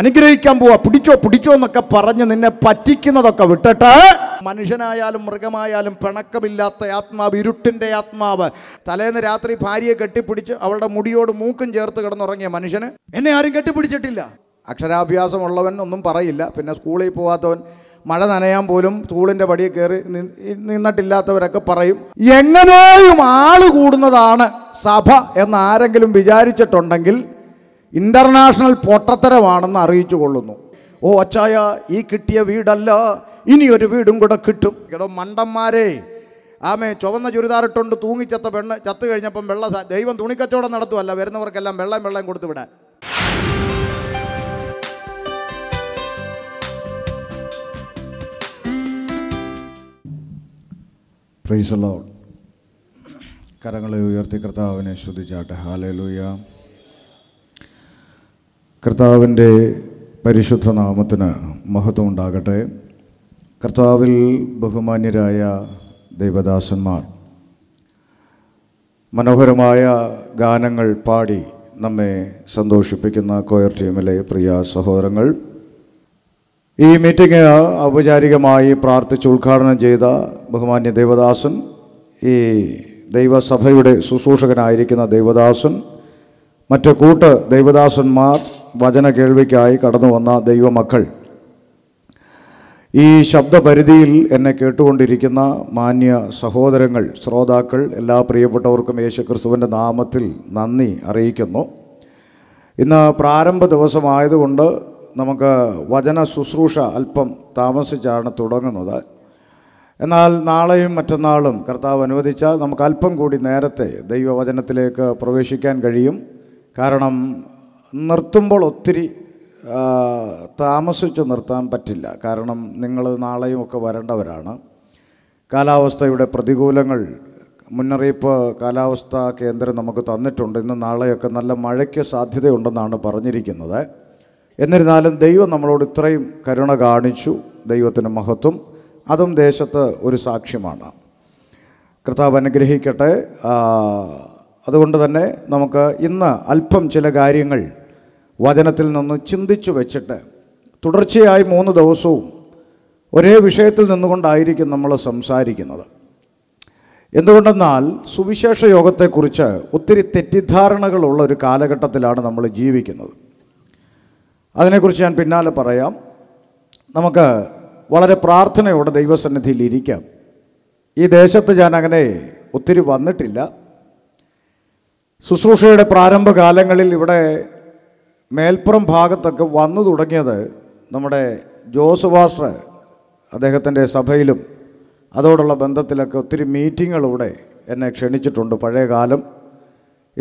അനുഗ്രഹിക്കാൻ പോവാ പിടിച്ചോ പിടിച്ചോ എന്നൊക്കെ പറഞ്ഞ് നിന്നെ പറ്റിക്കുന്നതൊക്കെ വിട്ടിട്ട് മനുഷ്യനായാലും മൃഗമായാലും പിണക്കമില്ലാത്ത ആത്മാവ് ഇരുട്ടിൻ്റെ ആത്മാവ് തലേന്ന് രാത്രി ഭാര്യയെ കെട്ടിപ്പിടിച്ച് അവളുടെ മുടിയോട് മൂക്കും ചേർത്ത് കിടന്നുറങ്ങിയ മനുഷ്യന് എന്നെ ആരും കെട്ടിപ്പിടിച്ചിട്ടില്ല അക്ഷരാഭ്യാസമുള്ളവൻ ഒന്നും പറയില്ല പിന്നെ സ്കൂളിൽ പോകാത്തവൻ മഴ നനയാൻ പോലും തൂളിൻ്റെ പടിയിൽ കയറി നിന്നിട്ടില്ലാത്തവരൊക്കെ പറയും എങ്ങനെയും ആള് കൂടുന്നതാണ് സഭ എന്ന് ആരെങ്കിലും വിചാരിച്ചിട്ടുണ്ടെങ്കിൽ ഇൻ്റർനാഷണൽ പൊട്ടത്തരമാണെന്ന് അറിയിച്ചു കൊള്ളുന്നു ഓ അച്ചായ ഈ കിട്ടിയ വീടല്ല ഇനിയൊരു വീടും കൂടെ കിട്ടും കേട്ടോ മണ്ടന്മാരെ ആമേ ചുവന്ന ചുരിദാറിട്ടുണ്ട് തൂങ്ങിച്ചത്ത പെണ്ണ് ചത്തു കഴിഞ്ഞപ്പം വെള്ള ദൈവം തുണിക്കച്ചവടം നടത്തുമല്ല വരുന്നവർക്കെല്ലാം വെള്ളം വെള്ളം കൊടുത്തു വിടാൻ പ്രൈസ് കരങ്ങളെ ഉയർത്തി കർത്താവിനെ ശ്രദ്ധിച്ചാട്ടെ ഹാലലൂയ കർത്താവിൻ്റെ പരിശുദ്ധ നാമത്തിന് മഹത്വം ഉണ്ടാകട്ടെ കർത്താവിൽ ബഹുമാന്യരായ ദൈവദാസന്മാർ മനോഹരമായ ഗാനങ്ങൾ പാടി നമ്മെ സന്തോഷിപ്പിക്കുന്ന കോയർ ടീമിലെ പ്രിയ സഹോദരങ്ങൾ ഈ മീറ്റിംഗ് ഔപചാരികമായി പ്രാർത്ഥിച്ച് ഉദ്ഘാടനം ചെയ്ത ബഹുമാന്യ ദേവദാസൻ ഈ ദൈവസഭയുടെ ശുശ്രൂഷകനായിരിക്കുന്ന ദൈവദാസൻ മറ്റു കൂട്ട് ദൈവദാസന്മാർ വചന കേൾവിക്കായി കടന്നു വന്ന ദൈവമക്കൾ ഈ ശബ്ദപരിധിയിൽ എന്നെ കേട്ടുകൊണ്ടിരിക്കുന്ന മാന്യ സഹോദരങ്ങൾ ശ്രോതാക്കൾ എല്ലാ പ്രിയപ്പെട്ടവർക്കും യേശുക്രിസ്തുവിൻ്റെ നാമത്തിൽ നന്ദി അറിയിക്കുന്നു ഇന്ന് പ്രാരംഭ ദിവസമായതുകൊണ്ട് നമുക്ക് വചന ശുശ്രൂഷ അല്പം താമസിച്ചാണ് തുടങ്ങുന്നത് എന്നാൽ നാളെയും മറ്റന്നാളും കർത്താവ് അനുവദിച്ചാൽ നമുക്ക് അല്പം കൂടി നേരത്തെ ദൈവവചനത്തിലേക്ക് പ്രവേശിക്കാൻ കഴിയും കാരണം നിർത്തുമ്പോൾ ഒത്തിരി താമസിച്ച് നിർത്താൻ പറ്റില്ല കാരണം നിങ്ങൾ നാളെയും ഒക്കെ വരേണ്ടവരാണ് കാലാവസ്ഥയുടെ പ്രതികൂലങ്ങൾ മുന്നറിയിപ്പ് കാലാവസ്ഥാ കേന്ദ്രം നമുക്ക് തന്നിട്ടുണ്ട് ഇന്ന് നാളെയൊക്കെ നല്ല മഴയ്ക്ക് സാധ്യതയുണ്ടെന്നാണ് പറഞ്ഞിരിക്കുന്നത് എന്നിരുന്നാലും ദൈവം നമ്മളോട് ഇത്രയും കരുണ കാണിച്ചു ദൈവത്തിന് മഹത്വം അതും ദേശത്ത് ഒരു സാക്ഷ്യമാണ് കർത്താവ് അനുഗ്രഹിക്കട്ടെ അതുകൊണ്ട് തന്നെ നമുക്ക് ഇന്ന് അല്പം ചില കാര്യങ്ങൾ വചനത്തിൽ നിന്ന് ചിന്തിച്ചു വെച്ചിട്ട് തുടർച്ചയായി മൂന്ന് ദിവസവും ഒരേ വിഷയത്തിൽ നിന്നുകൊണ്ടായിരിക്കും നമ്മൾ സംസാരിക്കുന്നത് എന്തുകൊണ്ടെന്നാൽ സുവിശേഷ യോഗത്തെക്കുറിച്ച് ഒത്തിരി തെറ്റിദ്ധാരണകളുള്ള ഒരു കാലഘട്ടത്തിലാണ് നമ്മൾ ജീവിക്കുന്നത് അതിനെക്കുറിച്ച് ഞാൻ പിന്നാലെ പറയാം നമുക്ക് വളരെ പ്രാർത്ഥനയോടെ ദൈവസന്നിധിയിൽ ഇരിക്കാം ഈ ദേശത്ത് ഞാൻ അങ്ങനെ ഒത്തിരി വന്നിട്ടില്ല ശുശ്രൂഷയുടെ പ്രാരംഭ കാലങ്ങളിൽ ഇവിടെ മേൽപ്പുറം ഭാഗത്തൊക്കെ വന്നു തുടങ്ങിയത് നമ്മുടെ ജോസ് വാസ്റ്റർ അദ്ദേഹത്തിൻ്റെ സഭയിലും അതോടുള്ള ബന്ധത്തിലൊക്കെ ഒത്തിരി മീറ്റിങ്ങുകളിവിടെ എന്നെ ക്ഷണിച്ചിട്ടുണ്ട് പഴയ കാലം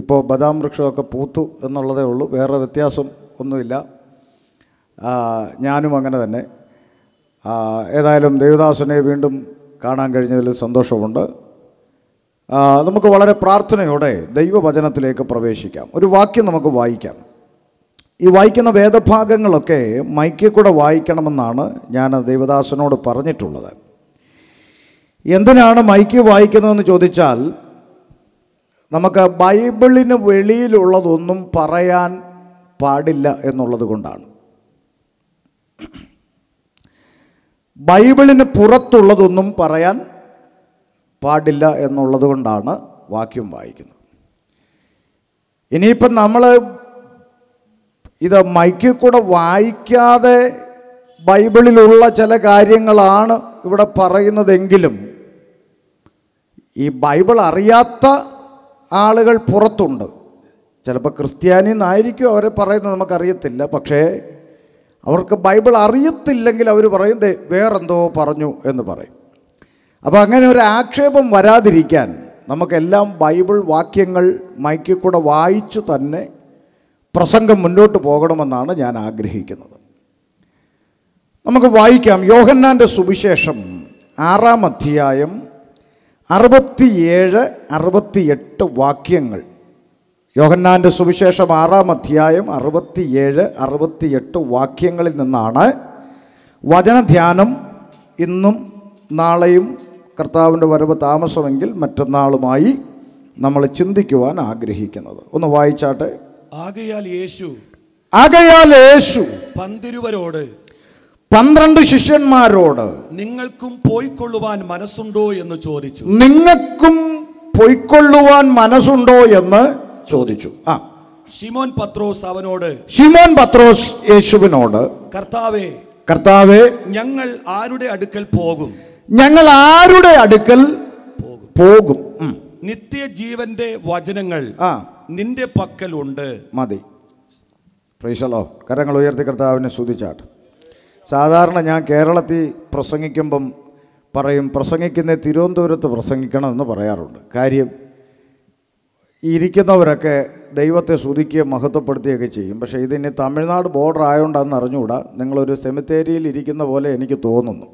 ഇപ്പോൾ ബദാം വൃക്ഷമൊക്കെ പൂത്തു എന്നുള്ളതേ ഉള്ളൂ വേറെ വ്യത്യാസം ഒന്നുമില്ല ഞാനും അങ്ങനെ തന്നെ ഏതായാലും ദേവദാസനെ വീണ്ടും കാണാൻ കഴിഞ്ഞതിൽ സന്തോഷമുണ്ട് നമുക്ക് വളരെ പ്രാർത്ഥനയോടെ ദൈവവചനത്തിലേക്ക് പ്രവേശിക്കാം ഒരു വാക്യം നമുക്ക് വായിക്കാം ഈ വായിക്കുന്ന വേദഭാഗങ്ങളൊക്കെ മൈക്കിൽ കൂടെ വായിക്കണമെന്നാണ് ഞാൻ ദേവദാസനോട് പറഞ്ഞിട്ടുള്ളത് എന്തിനാണ് മൈക്ക് വായിക്കുന്നതെന്ന് ചോദിച്ചാൽ നമുക്ക് ബൈബിളിന് വെളിയിലുള്ളതൊന്നും പറയാൻ പാടില്ല എന്നുള്ളത് കൊണ്ടാണ് ബൈബിളിന് പുറത്തുള്ളതൊന്നും പറയാൻ പാടില്ല എന്നുള്ളത് കൊണ്ടാണ് വാക്യം വായിക്കുന്നത് ഇനിയിപ്പം നമ്മൾ ഇത് മൈക്കിൽ കൂടെ വായിക്കാതെ ബൈബിളിലുള്ള ചില കാര്യങ്ങളാണ് ഇവിടെ പറയുന്നതെങ്കിലും ഈ ബൈബിൾ അറിയാത്ത ആളുകൾ പുറത്തുണ്ട് ചിലപ്പോൾ ക്രിസ്ത്യാനി എന്നായിരിക്കും അവരെ പറയുന്നത് നമുക്കറിയത്തില്ല പക്ഷേ അവർക്ക് ബൈബിൾ അറിയത്തില്ലെങ്കിൽ അവർ പറയും വേറെന്തോ പറഞ്ഞു എന്ന് പറയും അപ്പോൾ അങ്ങനെ ഒരു ആക്ഷേപം വരാതിരിക്കാൻ നമുക്കെല്ലാം ബൈബിൾ വാക്യങ്ങൾ മൈക്കിൽ കൂടെ വായിച്ചു തന്നെ പ്രസംഗം മുന്നോട്ട് പോകണമെന്നാണ് ഞാൻ ആഗ്രഹിക്കുന്നത് നമുക്ക് വായിക്കാം യോഹന്നാൻ്റെ സുവിശേഷം ആറാം അധ്യായം അറുപത്തിയേഴ് അറുപത്തിയെട്ട് വാക്യങ്ങൾ യോഹന്നാൻ്റെ സുവിശേഷം ആറാം അധ്യായം അറുപത്തിയേഴ് അറുപത്തിയെട്ട് വാക്യങ്ങളിൽ നിന്നാണ് വചനധ്യാനം ഇന്നും നാളെയും കർത്താവിൻ്റെ വരവ് താമസമെങ്കിൽ മറ്റന്നാളുമായി നമ്മൾ ചിന്തിക്കുവാൻ ആഗ്രഹിക്കുന്നത് ഒന്ന് വായിച്ചാട്ടെ ആകയാൽ യേശു ആകയാൽ യേശു പന്തിരുവരോട് പന്ത്രണ്ട് ശിഷ്യന്മാരോട് നിങ്ങൾക്കും പോയിക്കൊള്ളുവാൻ മനസ്സുണ്ടോ എന്ന് ചോദിച്ചു നിങ്ങൾക്കും പോയിക്കൊള്ളുവാൻ മനസ്സുണ്ടോ എന്ന് ചോദിച്ചു ആ ഷിമോൻ പത്രോസ് അവനോട് ഷിമോൻ പത്രോസ് യേശുവിനോട് കർത്താവേ കർത്താവേ ഞങ്ങൾ ആരുടെ അടുക്കൽ പോകും ഞങ്ങൾ ആരുടെ അടുക്കൽ പോകും നിത്യജീവന്റെ വചനങ്ങൾ ആ നിന്റെ പക്കലുണ്ട് മതി പ്രൈസലോ കരങ്ങൾ ഉയർത്തി കർത്താവിനെ സ്തുതിച്ചാട്ട് സാധാരണ ഞാൻ കേരളത്തിൽ പ്രസംഗിക്കുമ്പം പറയും പ്രസംഗിക്കുന്ന തിരുവനന്തപുരത്ത് പ്രസംഗിക്കണമെന്ന് പറയാറുണ്ട് കാര്യം ഇരിക്കുന്നവരൊക്കെ ദൈവത്തെ സ്തുതിക്കുകയും മഹത്വപ്പെടുത്തുകയൊക്കെ ചെയ്യും പക്ഷേ ഇതിന് തമിഴ്നാട് ബോർഡർ ആയതുകൊണ്ടാണെന്ന് അറിഞ്ഞുകൂടാ നിങ്ങളൊരു സെമിത്തേരിയിൽ ഇരിക്കുന്ന പോലെ എനിക്ക് തോന്നുന്നു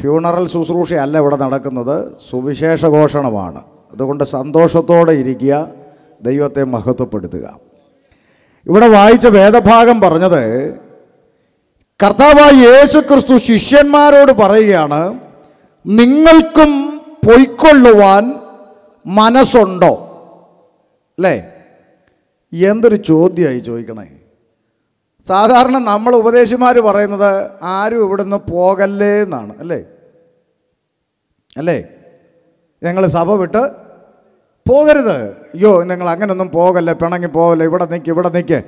ഫ്യൂണറൽ ശുശ്രൂഷയല്ല ഇവിടെ നടക്കുന്നത് സുവിശേഷ ഘോഷണമാണ് അതുകൊണ്ട് സന്തോഷത്തോടെ ഇരിക്കുക ദൈവത്തെ മഹത്വപ്പെടുത്തുക ഇവിടെ വായിച്ച വേദഭാഗം പറഞ്ഞത് കർത്താവായ യേശു ക്രിസ്തു ശിഷ്യന്മാരോട് പറയുകയാണ് നിങ്ങൾക്കും പൊയ്ക്കൊള്ളുവാൻ മനസ്സുണ്ടോ അല്ലേ എന്തൊരു ചോദ്യമായി ചോദിക്കണേ സാധാരണ നമ്മൾ ഉപദേശിമാർ പറയുന്നത് ആരും നിന്ന് പോകല്ലേ എന്നാണ് അല്ലേ അല്ലേ ഞങ്ങൾ സഭ വിട്ട് പോകരുത് അയ്യോ നിങ്ങൾ അങ്ങനെയൊന്നും പോകല്ല പിണങ്ങി പോകല്ല ഇവിടെ നിൽക്കുക ഇവിടെ നിൽക്ക്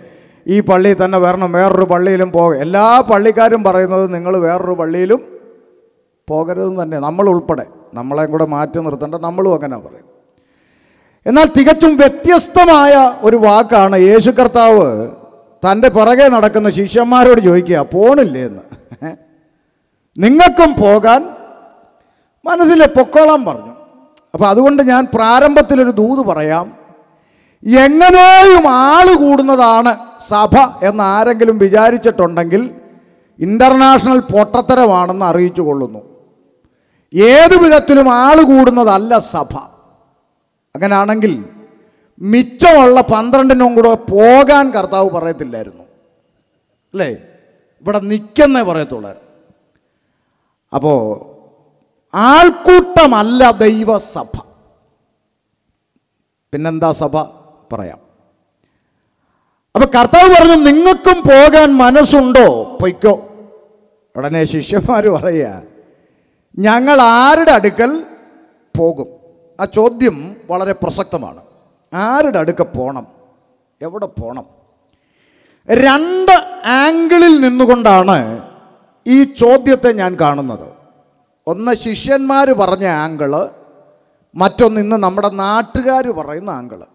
ഈ പള്ളിയിൽ തന്നെ വരണം വേറൊരു പള്ളിയിലും പോക എല്ലാ പള്ളിക്കാരും പറയുന്നത് നിങ്ങൾ വേറൊരു പള്ളിയിലും പോകരുതെന്ന് തന്നെ നമ്മൾ ഉൾപ്പെടെ നമ്മളെയും കൂടെ മാറ്റി നിർത്തേണ്ട നമ്മളും അങ്ങനെ പറയും എന്നാൽ തികച്ചും വ്യത്യസ്തമായ ഒരു വാക്കാണ് യേശു കർത്താവ് തൻ്റെ പുറകെ നടക്കുന്ന ശിഷ്യന്മാരോട് ചോദിക്കുക പോണില്ലേ എന്ന് നിങ്ങൾക്കും പോകാൻ മനസ്സിലെ പൊക്കോളം പറഞ്ഞു അപ്പോൾ അതുകൊണ്ട് ഞാൻ പ്രാരംഭത്തിലൊരു ദൂത് പറയാം എങ്ങനെയും ആൾ കൂടുന്നതാണ് സഭ എന്ന് ആരെങ്കിലും വിചാരിച്ചിട്ടുണ്ടെങ്കിൽ ഇൻ്റർനാഷണൽ പൊട്ടത്തരമാണെന്ന് അറിയിച്ചു കൊള്ളുന്നു ഏതു വിധത്തിലും ആൾ കൂടുന്നതല്ല സഭ അങ്ങനെയാണെങ്കിൽ മിച്ചമുള്ള പന്ത്രണ്ടിനും കൂടെ പോകാൻ കർത്താവ് പറയത്തില്ലായിരുന്നു അല്ലേ ഇവിടെ നിൽക്കുന്നേ പറയത്തുള്ളായിരുന്നു അപ്പോൾ ആൾക്കൂട്ടമല്ല ദൈവസഭ പിന്നെന്താ സഭ പറയാം അപ്പൊ കർത്താവ് പറഞ്ഞു നിങ്ങൾക്കും പോകാൻ മനസ്സുണ്ടോ പൊയ്ക്കോ ഉടനെ ശിഷ്യന്മാർ പറയുക ഞങ്ങൾ ആരുടെ അടുക്കൽ പോകും ആ ചോദ്യം വളരെ പ്രസക്തമാണ് ആരുടെ അടുക്ക പോണം എവിടെ പോണം രണ്ട് ആംഗിളിൽ നിന്നുകൊണ്ടാണ് ഈ ചോദ്യത്തെ ഞാൻ കാണുന്നത് ഒന്ന് ശിഷ്യന്മാർ പറഞ്ഞ ആംഗിള് മറ്റൊന്ന് ഇന്ന് നമ്മുടെ നാട്ടുകാർ പറയുന്ന ആംഗിള്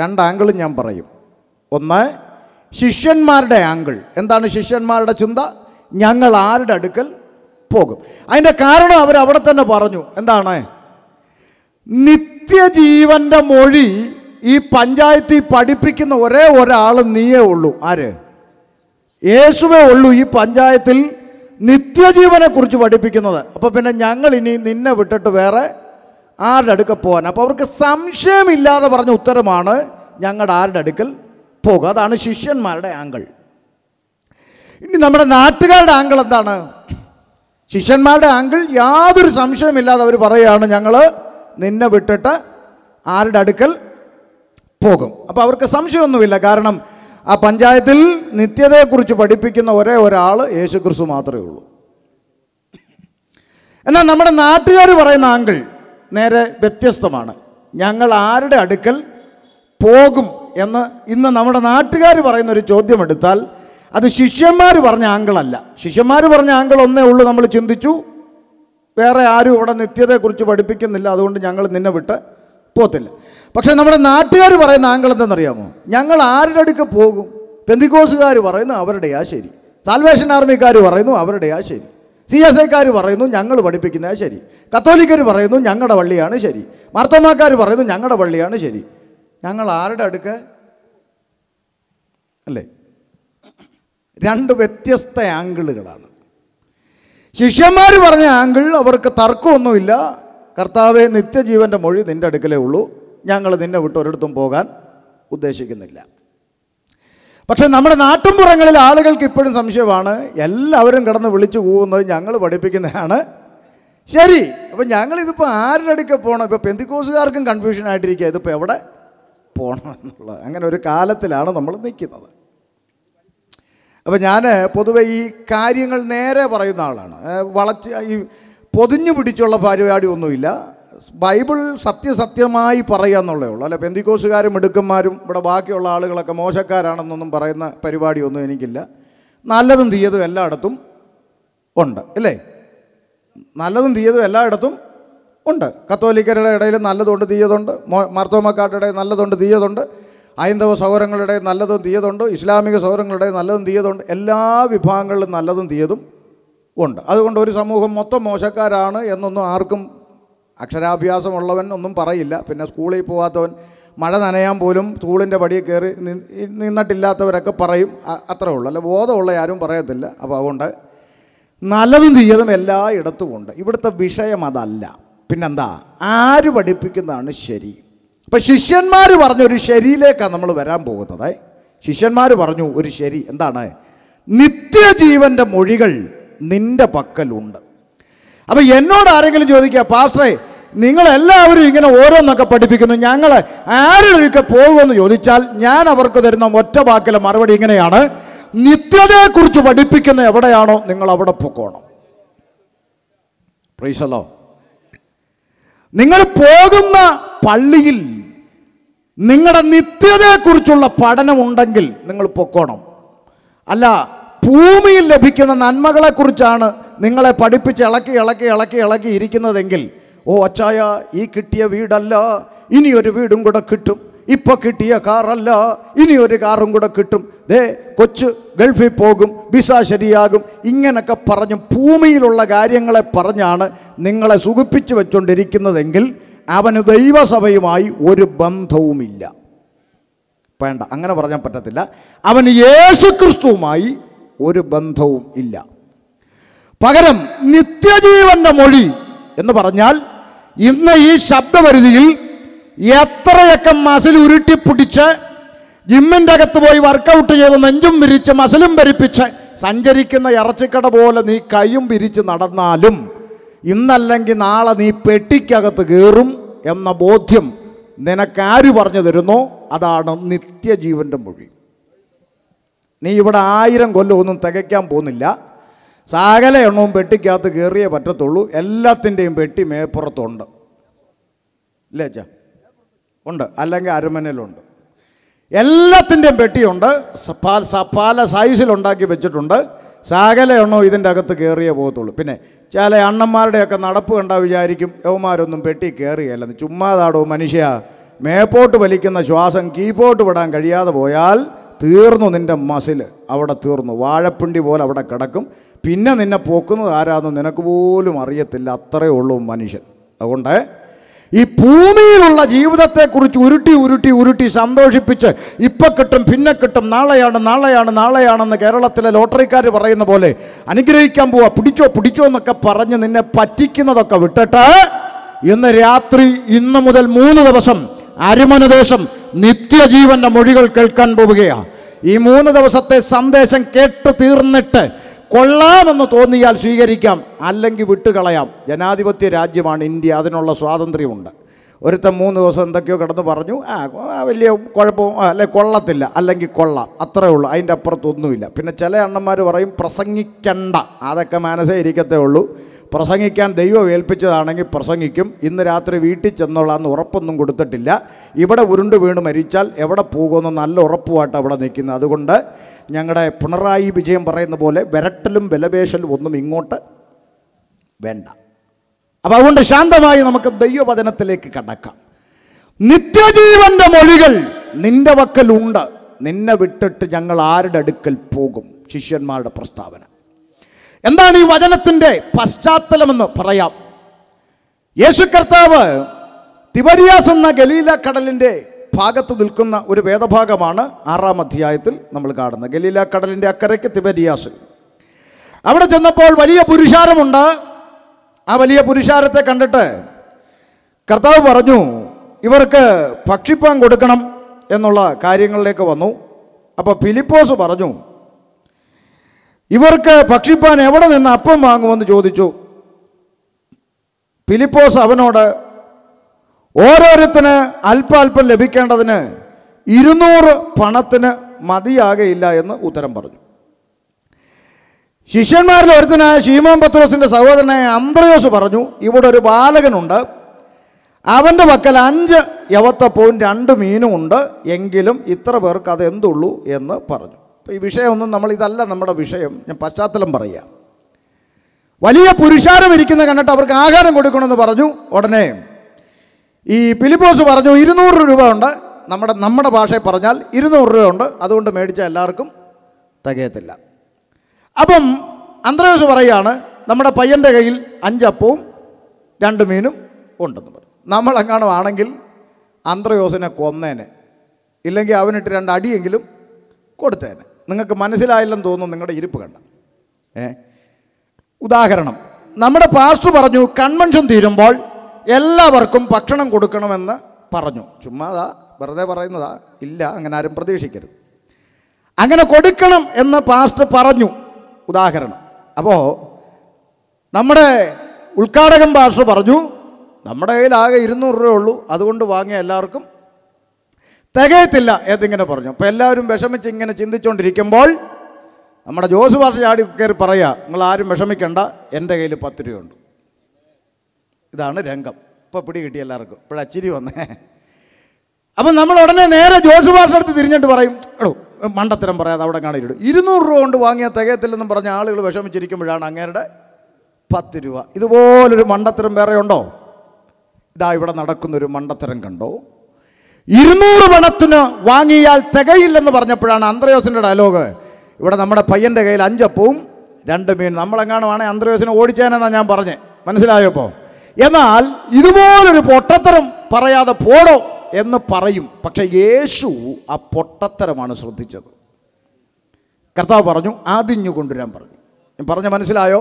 രണ്ട് ആംഗിളും ഞാൻ പറയും ഒന്ന് ശിഷ്യന്മാരുടെ ആംഗിൾ എന്താണ് ശിഷ്യന്മാരുടെ ചിന്ത ഞങ്ങൾ ആരുടെ അടുക്കൽ പോകും അതിൻ്റെ കാരണം അവർ അവിടെ തന്നെ പറഞ്ഞു എന്താണ് നിത്യജീവൻ്റെ മൊഴി ഈ പഞ്ചായത്തിൽ പഠിപ്പിക്കുന്ന ഒരേ ഒരാൾ നീയേ ഉള്ളൂ ആര് യേശുവേ ഉള്ളൂ ഈ പഞ്ചായത്തിൽ നിത്യജീവനെക്കുറിച്ച് പഠിപ്പിക്കുന്നത് അപ്പോൾ പിന്നെ ഞങ്ങൾ ഇനി നിന്നെ വിട്ടിട്ട് വേറെ ആരുടെ അടുക്ക പോകാൻ അപ്പോൾ അവർക്ക് സംശയമില്ലാതെ പറഞ്ഞ ഉത്തരമാണ് ഞങ്ങളുടെ ആരുടെ അടുക്കൽ പോകുക അതാണ് ശിഷ്യന്മാരുടെ ആംഗിൾ ഇനി നമ്മുടെ നാട്ടുകാരുടെ ആംഗിൾ എന്താണ് ശിഷ്യന്മാരുടെ ആംഗിൾ യാതൊരു സംശയമില്ലാതെ അവർ പറയുകയാണ് ഞങ്ങൾ നിന്നെ വിട്ടിട്ട് ആരുടെ അടുക്കൽ പോകും അപ്പോൾ അവർക്ക് സംശയമൊന്നുമില്ല കാരണം ആ പഞ്ചായത്തിൽ നിത്യതയെക്കുറിച്ച് പഠിപ്പിക്കുന്ന ഒരേ ഒരാൾ യേശു ക്രിസ്തു മാത്രമേ ഉള്ളൂ എന്നാൽ നമ്മുടെ നാട്ടുകാർ പറയുന്ന ആങ്കിൾ നേരെ വ്യത്യസ്തമാണ് ഞങ്ങൾ ആരുടെ അടുക്കൽ പോകും എന്ന് ഇന്ന് നമ്മുടെ നാട്ടുകാർ പറയുന്ന ഒരു ചോദ്യം എടുത്താൽ അത് ശിഷ്യന്മാർ പറഞ്ഞ ആങ്കിളല്ല ശിഷ്യന്മാർ പറഞ്ഞ ആങ്കിൾ ഒന്നേ ഉള്ളൂ നമ്മൾ ചിന്തിച്ചു വേറെ ആരും ഇവിടെ നിത്യതയെക്കുറിച്ച് പഠിപ്പിക്കുന്നില്ല അതുകൊണ്ട് ഞങ്ങൾ നിന്നെ വിട്ട് പോത്തില്ല പക്ഷേ നമ്മുടെ നാട്ടുകാർ പറയുന്ന ആംഗിൾ അറിയാമോ ഞങ്ങൾ ആരുടെ അടുക്ക് പോകും പെന്തിക്കോസുകാർ പറയുന്നു അവരുടെയാ ശരി സാൽവേഷൻ ആർമിക്കാർ പറയുന്നു അവരുടെയാ ശരി സി എസ് ഐക്കാർ പറയുന്നു ഞങ്ങൾ പഠിപ്പിക്കുന്ന ശരി കത്തോലിക്കർ പറയുന്നു ഞങ്ങളുടെ പള്ളിയാണ് ശരി മാർത്തോമാക്കാർ പറയുന്നു ഞങ്ങളുടെ പള്ളിയാണ് ശരി ഞങ്ങൾ ആരുടെ അടുക്ക് അല്ലേ രണ്ട് വ്യത്യസ്ത ആംഗിളുകളാണ് ശിഷ്യന്മാർ പറഞ്ഞ ആംഗിൾ അവർക്ക് തർക്കമൊന്നുമില്ല കർത്താവെ നിത്യജീവൻ്റെ മൊഴി നിൻ്റെ അടുക്കലേ ഉള്ളൂ ഞങ്ങൾ നിന്നെ വിട്ട് ഒരിടത്തും പോകാൻ ഉദ്ദേശിക്കുന്നില്ല പക്ഷേ നമ്മുടെ നാട്ടുംപുറങ്ങളിൽ ആളുകൾക്ക് ഇപ്പോഴും സംശയമാണ് എല്ലാവരും കിടന്ന് വിളിച്ചു പോകുന്നത് ഞങ്ങൾ പഠിപ്പിക്കുന്നതാണ് ശരി അപ്പം ഞങ്ങളിതിപ്പോൾ ആരുടെ അടുക്ക പോകണം ഇപ്പോൾ പെന്തിക്കോസുകാർക്കും കൺഫ്യൂഷൻ ആയിട്ടിരിക്കുക ഇതിപ്പോൾ എവിടെ പോകണം എന്നുള്ളത് അങ്ങനെ ഒരു കാലത്തിലാണ് നമ്മൾ നിൽക്കുന്നത് അപ്പോൾ ഞാൻ പൊതുവെ ഈ കാര്യങ്ങൾ നേരെ പറയുന്ന ആളാണ് വളച്ച് ഈ പൊതിഞ്ഞു പിടിച്ചുള്ള പരിപാടി ഒന്നുമില്ല ബൈബിൾ സത്യസത്യമായി പറയുക എന്നുള്ളേ ഉള്ളൂ അല്ല പെന്തിക്കോസുകാരും മിടുക്കന്മാരും ഇവിടെ ബാക്കിയുള്ള ആളുകളൊക്കെ മോശക്കാരാണെന്നൊന്നും പറയുന്ന പരിപാടിയൊന്നും എനിക്കില്ല നല്ലതും തീയതും എല്ലായിടത്തും ഉണ്ട് അല്ലേ നല്ലതും തീയതും എല്ലായിടത്തും ഉണ്ട് കത്തോലിക്കരുടെ ഇടയിൽ നല്ലതുണ്ട് തീയതുണ്ട് മാർത്തോമക്കാരുടെ നല്ലതുണ്ട് തീയതുണ്ട് ഹൈന്ദവ സൗരങ്ങളുടെ നല്ലതും തീയതുണ്ട് ഇസ്ലാമിക സൗരങ്ങളുടെ നല്ലതും തീയതുണ്ട് എല്ലാ വിഭാഗങ്ങളിലും നല്ലതും തീയതും ഉണ്ട് അതുകൊണ്ട് ഒരു സമൂഹം മൊത്തം മോശക്കാരാണ് എന്നൊന്നും ആർക്കും അക്ഷരാഭ്യാസമുള്ളവൻ ഒന്നും പറയില്ല പിന്നെ സ്കൂളിൽ പോകാത്തവൻ മഴ നനയാൻ പോലും സ്കൂളിൻ്റെ പടിയിൽ കയറി നിന്നിട്ടില്ലാത്തവരൊക്കെ പറയും അത്രേ ഉള്ളൂ അല്ല ബോധമുള്ള ആരും പറയത്തില്ല അപ്പോൾ അതുകൊണ്ട് നല്ലതും തീയതും എല്ലായിടത്തും ഉണ്ട് ഇവിടുത്തെ വിഷയം അതല്ല പിന്നെന്താ ആര് പഠിപ്പിക്കുന്നതാണ് ശരി അപ്പം ശിഷ്യന്മാർ പറഞ്ഞു ഒരു ശരിയിലേക്കാണ് നമ്മൾ വരാൻ പോകുന്നത് ശിഷ്യന്മാർ പറഞ്ഞു ഒരു ശരി എന്താണ് നിത്യജീവൻ്റെ മൊഴികൾ നിൻ്റെ പക്കലുണ്ട് അപ്പോൾ എന്നോട് ആരെങ്കിലും ചോദിക്കുക പാസ്റ്ററെ നിങ്ങളെല്ലാവരും ഇങ്ങനെ ഓരോന്നൊക്കെ പഠിപ്പിക്കുന്നു ഞങ്ങൾ ആരൊക്കെ പോകുമെന്ന് ചോദിച്ചാൽ ഞാൻ അവർക്ക് തരുന്ന ഒറ്റ വാക്കിലെ മറുപടി ഇങ്ങനെയാണ് നിത്യതയെക്കുറിച്ച് പഠിപ്പിക്കുന്ന എവിടെയാണോ നിങ്ങൾ അവിടെ പോകണം പ്രീശലോ നിങ്ങൾ പോകുന്ന പള്ളിയിൽ നിങ്ങളുടെ നിത്യതയെക്കുറിച്ചുള്ള പഠനമുണ്ടെങ്കിൽ നിങ്ങൾ പൊക്കോണം അല്ല ഭൂമിയിൽ ലഭിക്കുന്ന നന്മകളെക്കുറിച്ചാണ് നിങ്ങളെ പഠിപ്പിച്ച് ഇളക്കി ഇളക്കി ഇളക്കി ഇളക്കി ഇരിക്കുന്നതെങ്കിൽ ഓ അച്ചായ ഈ കിട്ടിയ വീടല്ല ഇനിയൊരു വീടും കൂടെ കിട്ടും ഇപ്പൊ കിട്ടിയ കാറല്ല ഇനി ഒരു കാറും കൂടെ കിട്ടും ദേ കൊച്ചു ഗൾഫിൽ പോകും വിസ ശരിയാകും ഇങ്ങനൊക്കെ പറഞ്ഞ് ഭൂമിയിലുള്ള കാര്യങ്ങളെ പറഞ്ഞാണ് നിങ്ങളെ സുഖിപ്പിച്ച് വെച്ചുകൊണ്ടിരിക്കുന്നതെങ്കിൽ അവന് ദൈവസഭയുമായി ഒരു ബന്ധവുമില്ല വേണ്ട അങ്ങനെ പറഞ്ഞാൽ പറ്റത്തില്ല അവന് യേശുക്രിസ്തുവുമായി ഒരു ബന്ധവും ഇല്ല പകരം നിത്യജീവന്റെ മൊഴി എന്ന് പറഞ്ഞാൽ ഇന്ന് ഈ ശബ്ദപരിധിയിൽ എത്രയൊക്കെ മസിൽ ഉരുട്ടിപ്പിടിച്ച് ജിമ്മിൻ്റെ അകത്ത് പോയി വർക്കൗട്ട് ചെയ്ത് നെഞ്ചും വിരിച്ച് മസിലും ഭരിപ്പിച്ച് സഞ്ചരിക്കുന്ന ഇറച്ചിക്കട പോലെ നീ കൈയും വിരിച്ച് നടന്നാലും ഇന്നല്ലെങ്കിൽ നാളെ നീ പെട്ടിക്കകത്ത് കയറും എന്ന ബോധ്യം നിനക്കാര് പറഞ്ഞു തരുന്നോ അതാണ് നിത്യജീവൻ്റെ മൊഴി നീ ഇവിടെ ആയിരം കൊല്ലമൊന്നും തികയ്ക്കാൻ പോകുന്നില്ല സകല എണ്ണവും പെട്ടിക്കകത്ത് കയറിയേ പറ്റത്തുള്ളൂ എല്ലാത്തിൻ്റെയും പെട്ടി മേപ്പുറത്തുണ്ട് ഇല്ലേ അച്ഛാ ഉണ്ട് അല്ലെങ്കിൽ അരമനയിലുണ്ട് എല്ലാത്തിൻ്റെയും പെട്ടിയുണ്ട് സപ്പാൽ സപ്പാല സൈസിലുണ്ടാക്കി വെച്ചിട്ടുണ്ട് സകല എണ്ണവും ഇതിൻ്റെ അകത്ത് കയറിയേ പോകത്തുള്ളൂ പിന്നെ ചില അണ്ണന്മാരുടെയൊക്കെ നടപ്പ് കണ്ടാൽ വിചാരിക്കും യവന്മാരൊന്നും പെട്ടി കയറിയല്ല ചുമ്മാതാടോ മനുഷ്യ മേപ്പോട്ട് വലിക്കുന്ന ശ്വാസം കീപ്പോട്ട് വിടാൻ കഴിയാതെ പോയാൽ തീർന്നു നിൻ്റെ മസിൽ അവിടെ തീർന്നു വാഴപ്പിണ്ടി പോലെ അവിടെ കിടക്കും പിന്നെ നിന്നെ പോക്കുന്നത് ആരാന്ന് നിനക്ക് പോലും അറിയത്തില്ല അത്രയേ ഉള്ളൂ മനുഷ്യൻ അതുകൊണ്ട് ഈ ഭൂമിയിലുള്ള ജീവിതത്തെക്കുറിച്ച് ഉരുട്ടി ഉരുട്ടി ഉരുട്ടി സന്തോഷിപ്പിച്ച് ഇപ്പം കിട്ടും പിന്നെ കിട്ടും നാളെയാണ് നാളെയാണ് നാളെയാണെന്ന് കേരളത്തിലെ ലോട്ടറിക്കാർ പറയുന്ന പോലെ അനുഗ്രഹിക്കാൻ പോവാ പിടിച്ചോ പിടിച്ചോ എന്നൊക്കെ പറഞ്ഞ് നിന്നെ പറ്റിക്കുന്നതൊക്കെ വിട്ടിട്ട് ഇന്ന് രാത്രി ഇന്ന് മുതൽ മൂന്ന് ദിവസം അരുമനദേശം നിത്യജീവന്റെ മൊഴികൾ കേൾക്കാൻ പോവുകയാണ് ഈ മൂന്ന് ദിവസത്തെ സന്ദേശം കേട്ട് തീർന്നിട്ട് കൊള്ളാമെന്ന് തോന്നിയാൽ സ്വീകരിക്കാം അല്ലെങ്കിൽ വിട്ടുകളയാം ജനാധിപത്യ രാജ്യമാണ് ഇന്ത്യ അതിനുള്ള സ്വാതന്ത്ര്യമുണ്ട് ഒരുത്തം മൂന്ന് ദിവസം എന്തൊക്കെയോ കിടന്ന് പറഞ്ഞു ആ വലിയ കുഴപ്പം അല്ലെ കൊള്ളത്തില്ല അല്ലെങ്കിൽ കൊള്ളാം അത്രേ ഉള്ളൂ അതിൻ്റെ അപ്പുറത്തൊന്നുമില്ല പിന്നെ ചില അണ്ണന്മാർ പറയും പ്രസംഗിക്കണ്ട അതൊക്കെ മനസ്സേ ഇരിക്കത്തേ ഉള്ളൂ പ്രസംഗിക്കാൻ ദൈവം ഏൽപ്പിച്ചതാണെങ്കിൽ പ്രസംഗിക്കും ഇന്ന് രാത്രി വീട്ടിൽ ചെന്നോളാന്ന് ഉറപ്പൊന്നും കൊടുത്തിട്ടില്ല ഇവിടെ ഉരുണ്ട് വീണ് മരിച്ചാൽ എവിടെ പോകുമെന്ന് നല്ല ഉറപ്പുമായിട്ട് അവിടെ നിൽക്കുന്നത് അതുകൊണ്ട് ഞങ്ങളുടെ പിണറായി വിജയം പറയുന്ന പോലെ വിരട്ടലും വിലപേശലും ഒന്നും ഇങ്ങോട്ട് വേണ്ട അപ്പോൾ അതുകൊണ്ട് ശാന്തമായി നമുക്ക് ദൈവവചനത്തിലേക്ക് കടക്കാം നിത്യജീവന്റെ മൊഴികൾ നിന്റെ വക്കലുണ്ട് നിന്നെ വിട്ടിട്ട് ഞങ്ങൾ ആരുടെ അടുക്കൽ പോകും ശിഷ്യന്മാരുടെ പ്രസ്താവന എന്താണ് ഈ വചനത്തിൻ്റെ പശ്ചാത്തലമെന്ന് പറയാം യേശു കർത്താവ് തിവരിയാസ് എന്ന ഗലീല കടലിൻ്റെ ഭാഗത്ത് നിൽക്കുന്ന ഒരു വേദഭാഗമാണ് ആറാം അധ്യായത്തിൽ നമ്മൾ കാണുന്നത് ഗലീല കടലിൻ്റെ അക്കരയ്ക്ക് തിബരിയാസ് അവിടെ ചെന്നപ്പോൾ വലിയ പുരുഷാരമുണ്ട് ആ വലിയ പുരുഷാരത്തെ കണ്ടിട്ട് കർത്താവ് പറഞ്ഞു ഇവർക്ക് ഭക്ഷിപ്പാൻ കൊടുക്കണം എന്നുള്ള കാര്യങ്ങളിലേക്ക് വന്നു അപ്പോൾ ഫിലിപ്പോസ് പറഞ്ഞു ഇവർക്ക് ഭക്ഷിപ്പാൻ എവിടെ നിന്ന് അപ്പം വാങ്ങുമെന്ന് ചോദിച്ചു ഫിലിപ്പോസ് അവനോട് ഓരോരുത്തന് അല്പാൽപ്പം ലഭിക്കേണ്ടതിന് ഇരുന്നൂറ് പണത്തിന് മതിയാകയില്ല എന്ന് ഉത്തരം പറഞ്ഞു ശിഷ്യന്മാരിൽ ഒരുത്തനായ ശീമോൻ പത്രോസിൻ്റെ സഹോദരനായ അന്ത്രയോസ് പറഞ്ഞു ഇവിടെ ഒരു ബാലകനുണ്ട് അവൻ്റെ പക്കൽ അഞ്ച് യവത്തപ്പവും രണ്ട് മീനും ഉണ്ട് എങ്കിലും ഇത്ര പേർക്ക് അതെന്തുള്ളൂ എന്ന് പറഞ്ഞു ഈ വിഷയമൊന്നും നമ്മൾ ഇതല്ല നമ്മുടെ വിഷയം ഞാൻ പശ്ചാത്തലം പറയാം വലിയ പുരുഷാരം ഇരിക്കുന്ന കണ്ടിട്ട് അവർക്ക് ആഹാരം കൊടുക്കണമെന്ന് പറഞ്ഞു ഉടനെ ഈ പിലിപ്പോസ് പറഞ്ഞു ഇരുന്നൂറ് രൂപ ഉണ്ട് നമ്മുടെ നമ്മുടെ ഭാഷയിൽ പറഞ്ഞാൽ ഇരുന്നൂറ് രൂപ ഉണ്ട് അതുകൊണ്ട് മേടിച്ച എല്ലാവർക്കും തികയത്തില്ല അപ്പം അന്ത്രയോസ് പറയുകയാണ് നമ്മുടെ പയ്യൻ്റെ കയ്യിൽ അഞ്ചപ്പവും രണ്ട് മീനും ഉണ്ടെന്ന് പറയും നമ്മളെങ്ങാണോ ആണെങ്കിൽ അന്ത്രയോസിനെ കൊന്നേനെ ഇല്ലെങ്കിൽ അവനിട്ട് രണ്ട് അടിയെങ്കിലും കൊടുത്തേനെ നിങ്ങൾക്ക് മനസ്സിലായില്ലെന്ന് തോന്നുന്നു നിങ്ങളുടെ ഇരിപ്പ് കണ്ട ഏ ഉദാഹരണം നമ്മുടെ പാസ്റ്റർ പറഞ്ഞു കൺവെൻഷൻ തീരുമ്പോൾ എല്ലാവർക്കും ഭക്ഷണം കൊടുക്കണമെന്ന് പറഞ്ഞു ചുമ്മാതാ വെറുതെ പറയുന്നതാ ഇല്ല അങ്ങനെ ആരും പ്രതീക്ഷിക്കരുത് അങ്ങനെ കൊടുക്കണം എന്ന് പാസ്റ്റർ പറഞ്ഞു ഉദാഹരണം അപ്പോൾ നമ്മുടെ ഉദ്ഘാടകൻ പാസ്റ്റർ പറഞ്ഞു നമ്മുടെ കയ്യിൽ ആകെ ഇരുന്നൂറ് രൂപയേ ഉള്ളൂ അതുകൊണ്ട് വാങ്ങിയ എല്ലാവർക്കും തികയത്തില്ല എന്നിങ്ങനെ പറഞ്ഞു അപ്പോൾ എല്ലാവരും വിഷമിച്ച് ഇങ്ങനെ ചിന്തിച്ചുകൊണ്ടിരിക്കുമ്പോൾ നമ്മുടെ ജോസ് ഭാഷ ചാടി കയറി പറയുക നിങ്ങൾ ആരും വിഷമിക്കണ്ട എൻ്റെ കയ്യിൽ പത്ത് രൂപയുണ്ട് ഇതാണ് രംഗം ഇപ്പോൾ പിടി കിട്ടി എല്ലാവർക്കും ഇപ്പോഴാ അച്ചിരി വന്നേ അപ്പം നമ്മൾ ഉടനെ നേരെ ജോസ് ഭാഷ എടുത്ത് തിരിഞ്ഞിട്ട് പറയും എടോ മണ്ടത്തരം പറയാതെ അവിടെ കാണിച്ചിട്ട് ഇരുന്നൂറ് രൂപ കൊണ്ട് വാങ്ങിയ തികയത്തില്ലെന്നും പറഞ്ഞ ആളുകൾ വിഷമിച്ചിരിക്കുമ്പോഴാണ് അങ്ങേരുടെ പത്ത് രൂപ ഇതുപോലൊരു മണ്ടത്തരം വേറെ ഉണ്ടോ ഇതാ ഇവിടെ നടക്കുന്നൊരു മണ്ടത്തരം കണ്ടോ ഇരുന്നൂറ് പണത്തിന് വാങ്ങിയാൽ തികയില്ലെന്ന് പറഞ്ഞപ്പോഴാണ് അന്ത്രയോസിൻ്റെ ഡയലോഗ് ഇവിടെ നമ്മുടെ പയ്യൻ്റെ കയ്യിൽ അഞ്ചപ്പവും രണ്ട് മീൻ നമ്മളെങ്ങാണുവാണെങ്കിൽ അന്ത്രയോസിനെ ഓടിച്ചേനെന്നാണ് ഞാൻ പറഞ്ഞത് മനസ്സിലായപ്പോൾ എന്നാൽ ഇതുപോലൊരു പൊട്ടത്തരം പറയാതെ പോടോ എന്ന് പറയും പക്ഷേ യേശു ആ പൊട്ടത്തരമാണ് ശ്രദ്ധിച്ചത് കർത്താവ് പറഞ്ഞു ആദിഞ്ഞു കൊണ്ടുവരാൻ പറഞ്ഞു ഞാൻ പറഞ്ഞ മനസ്സിലായോ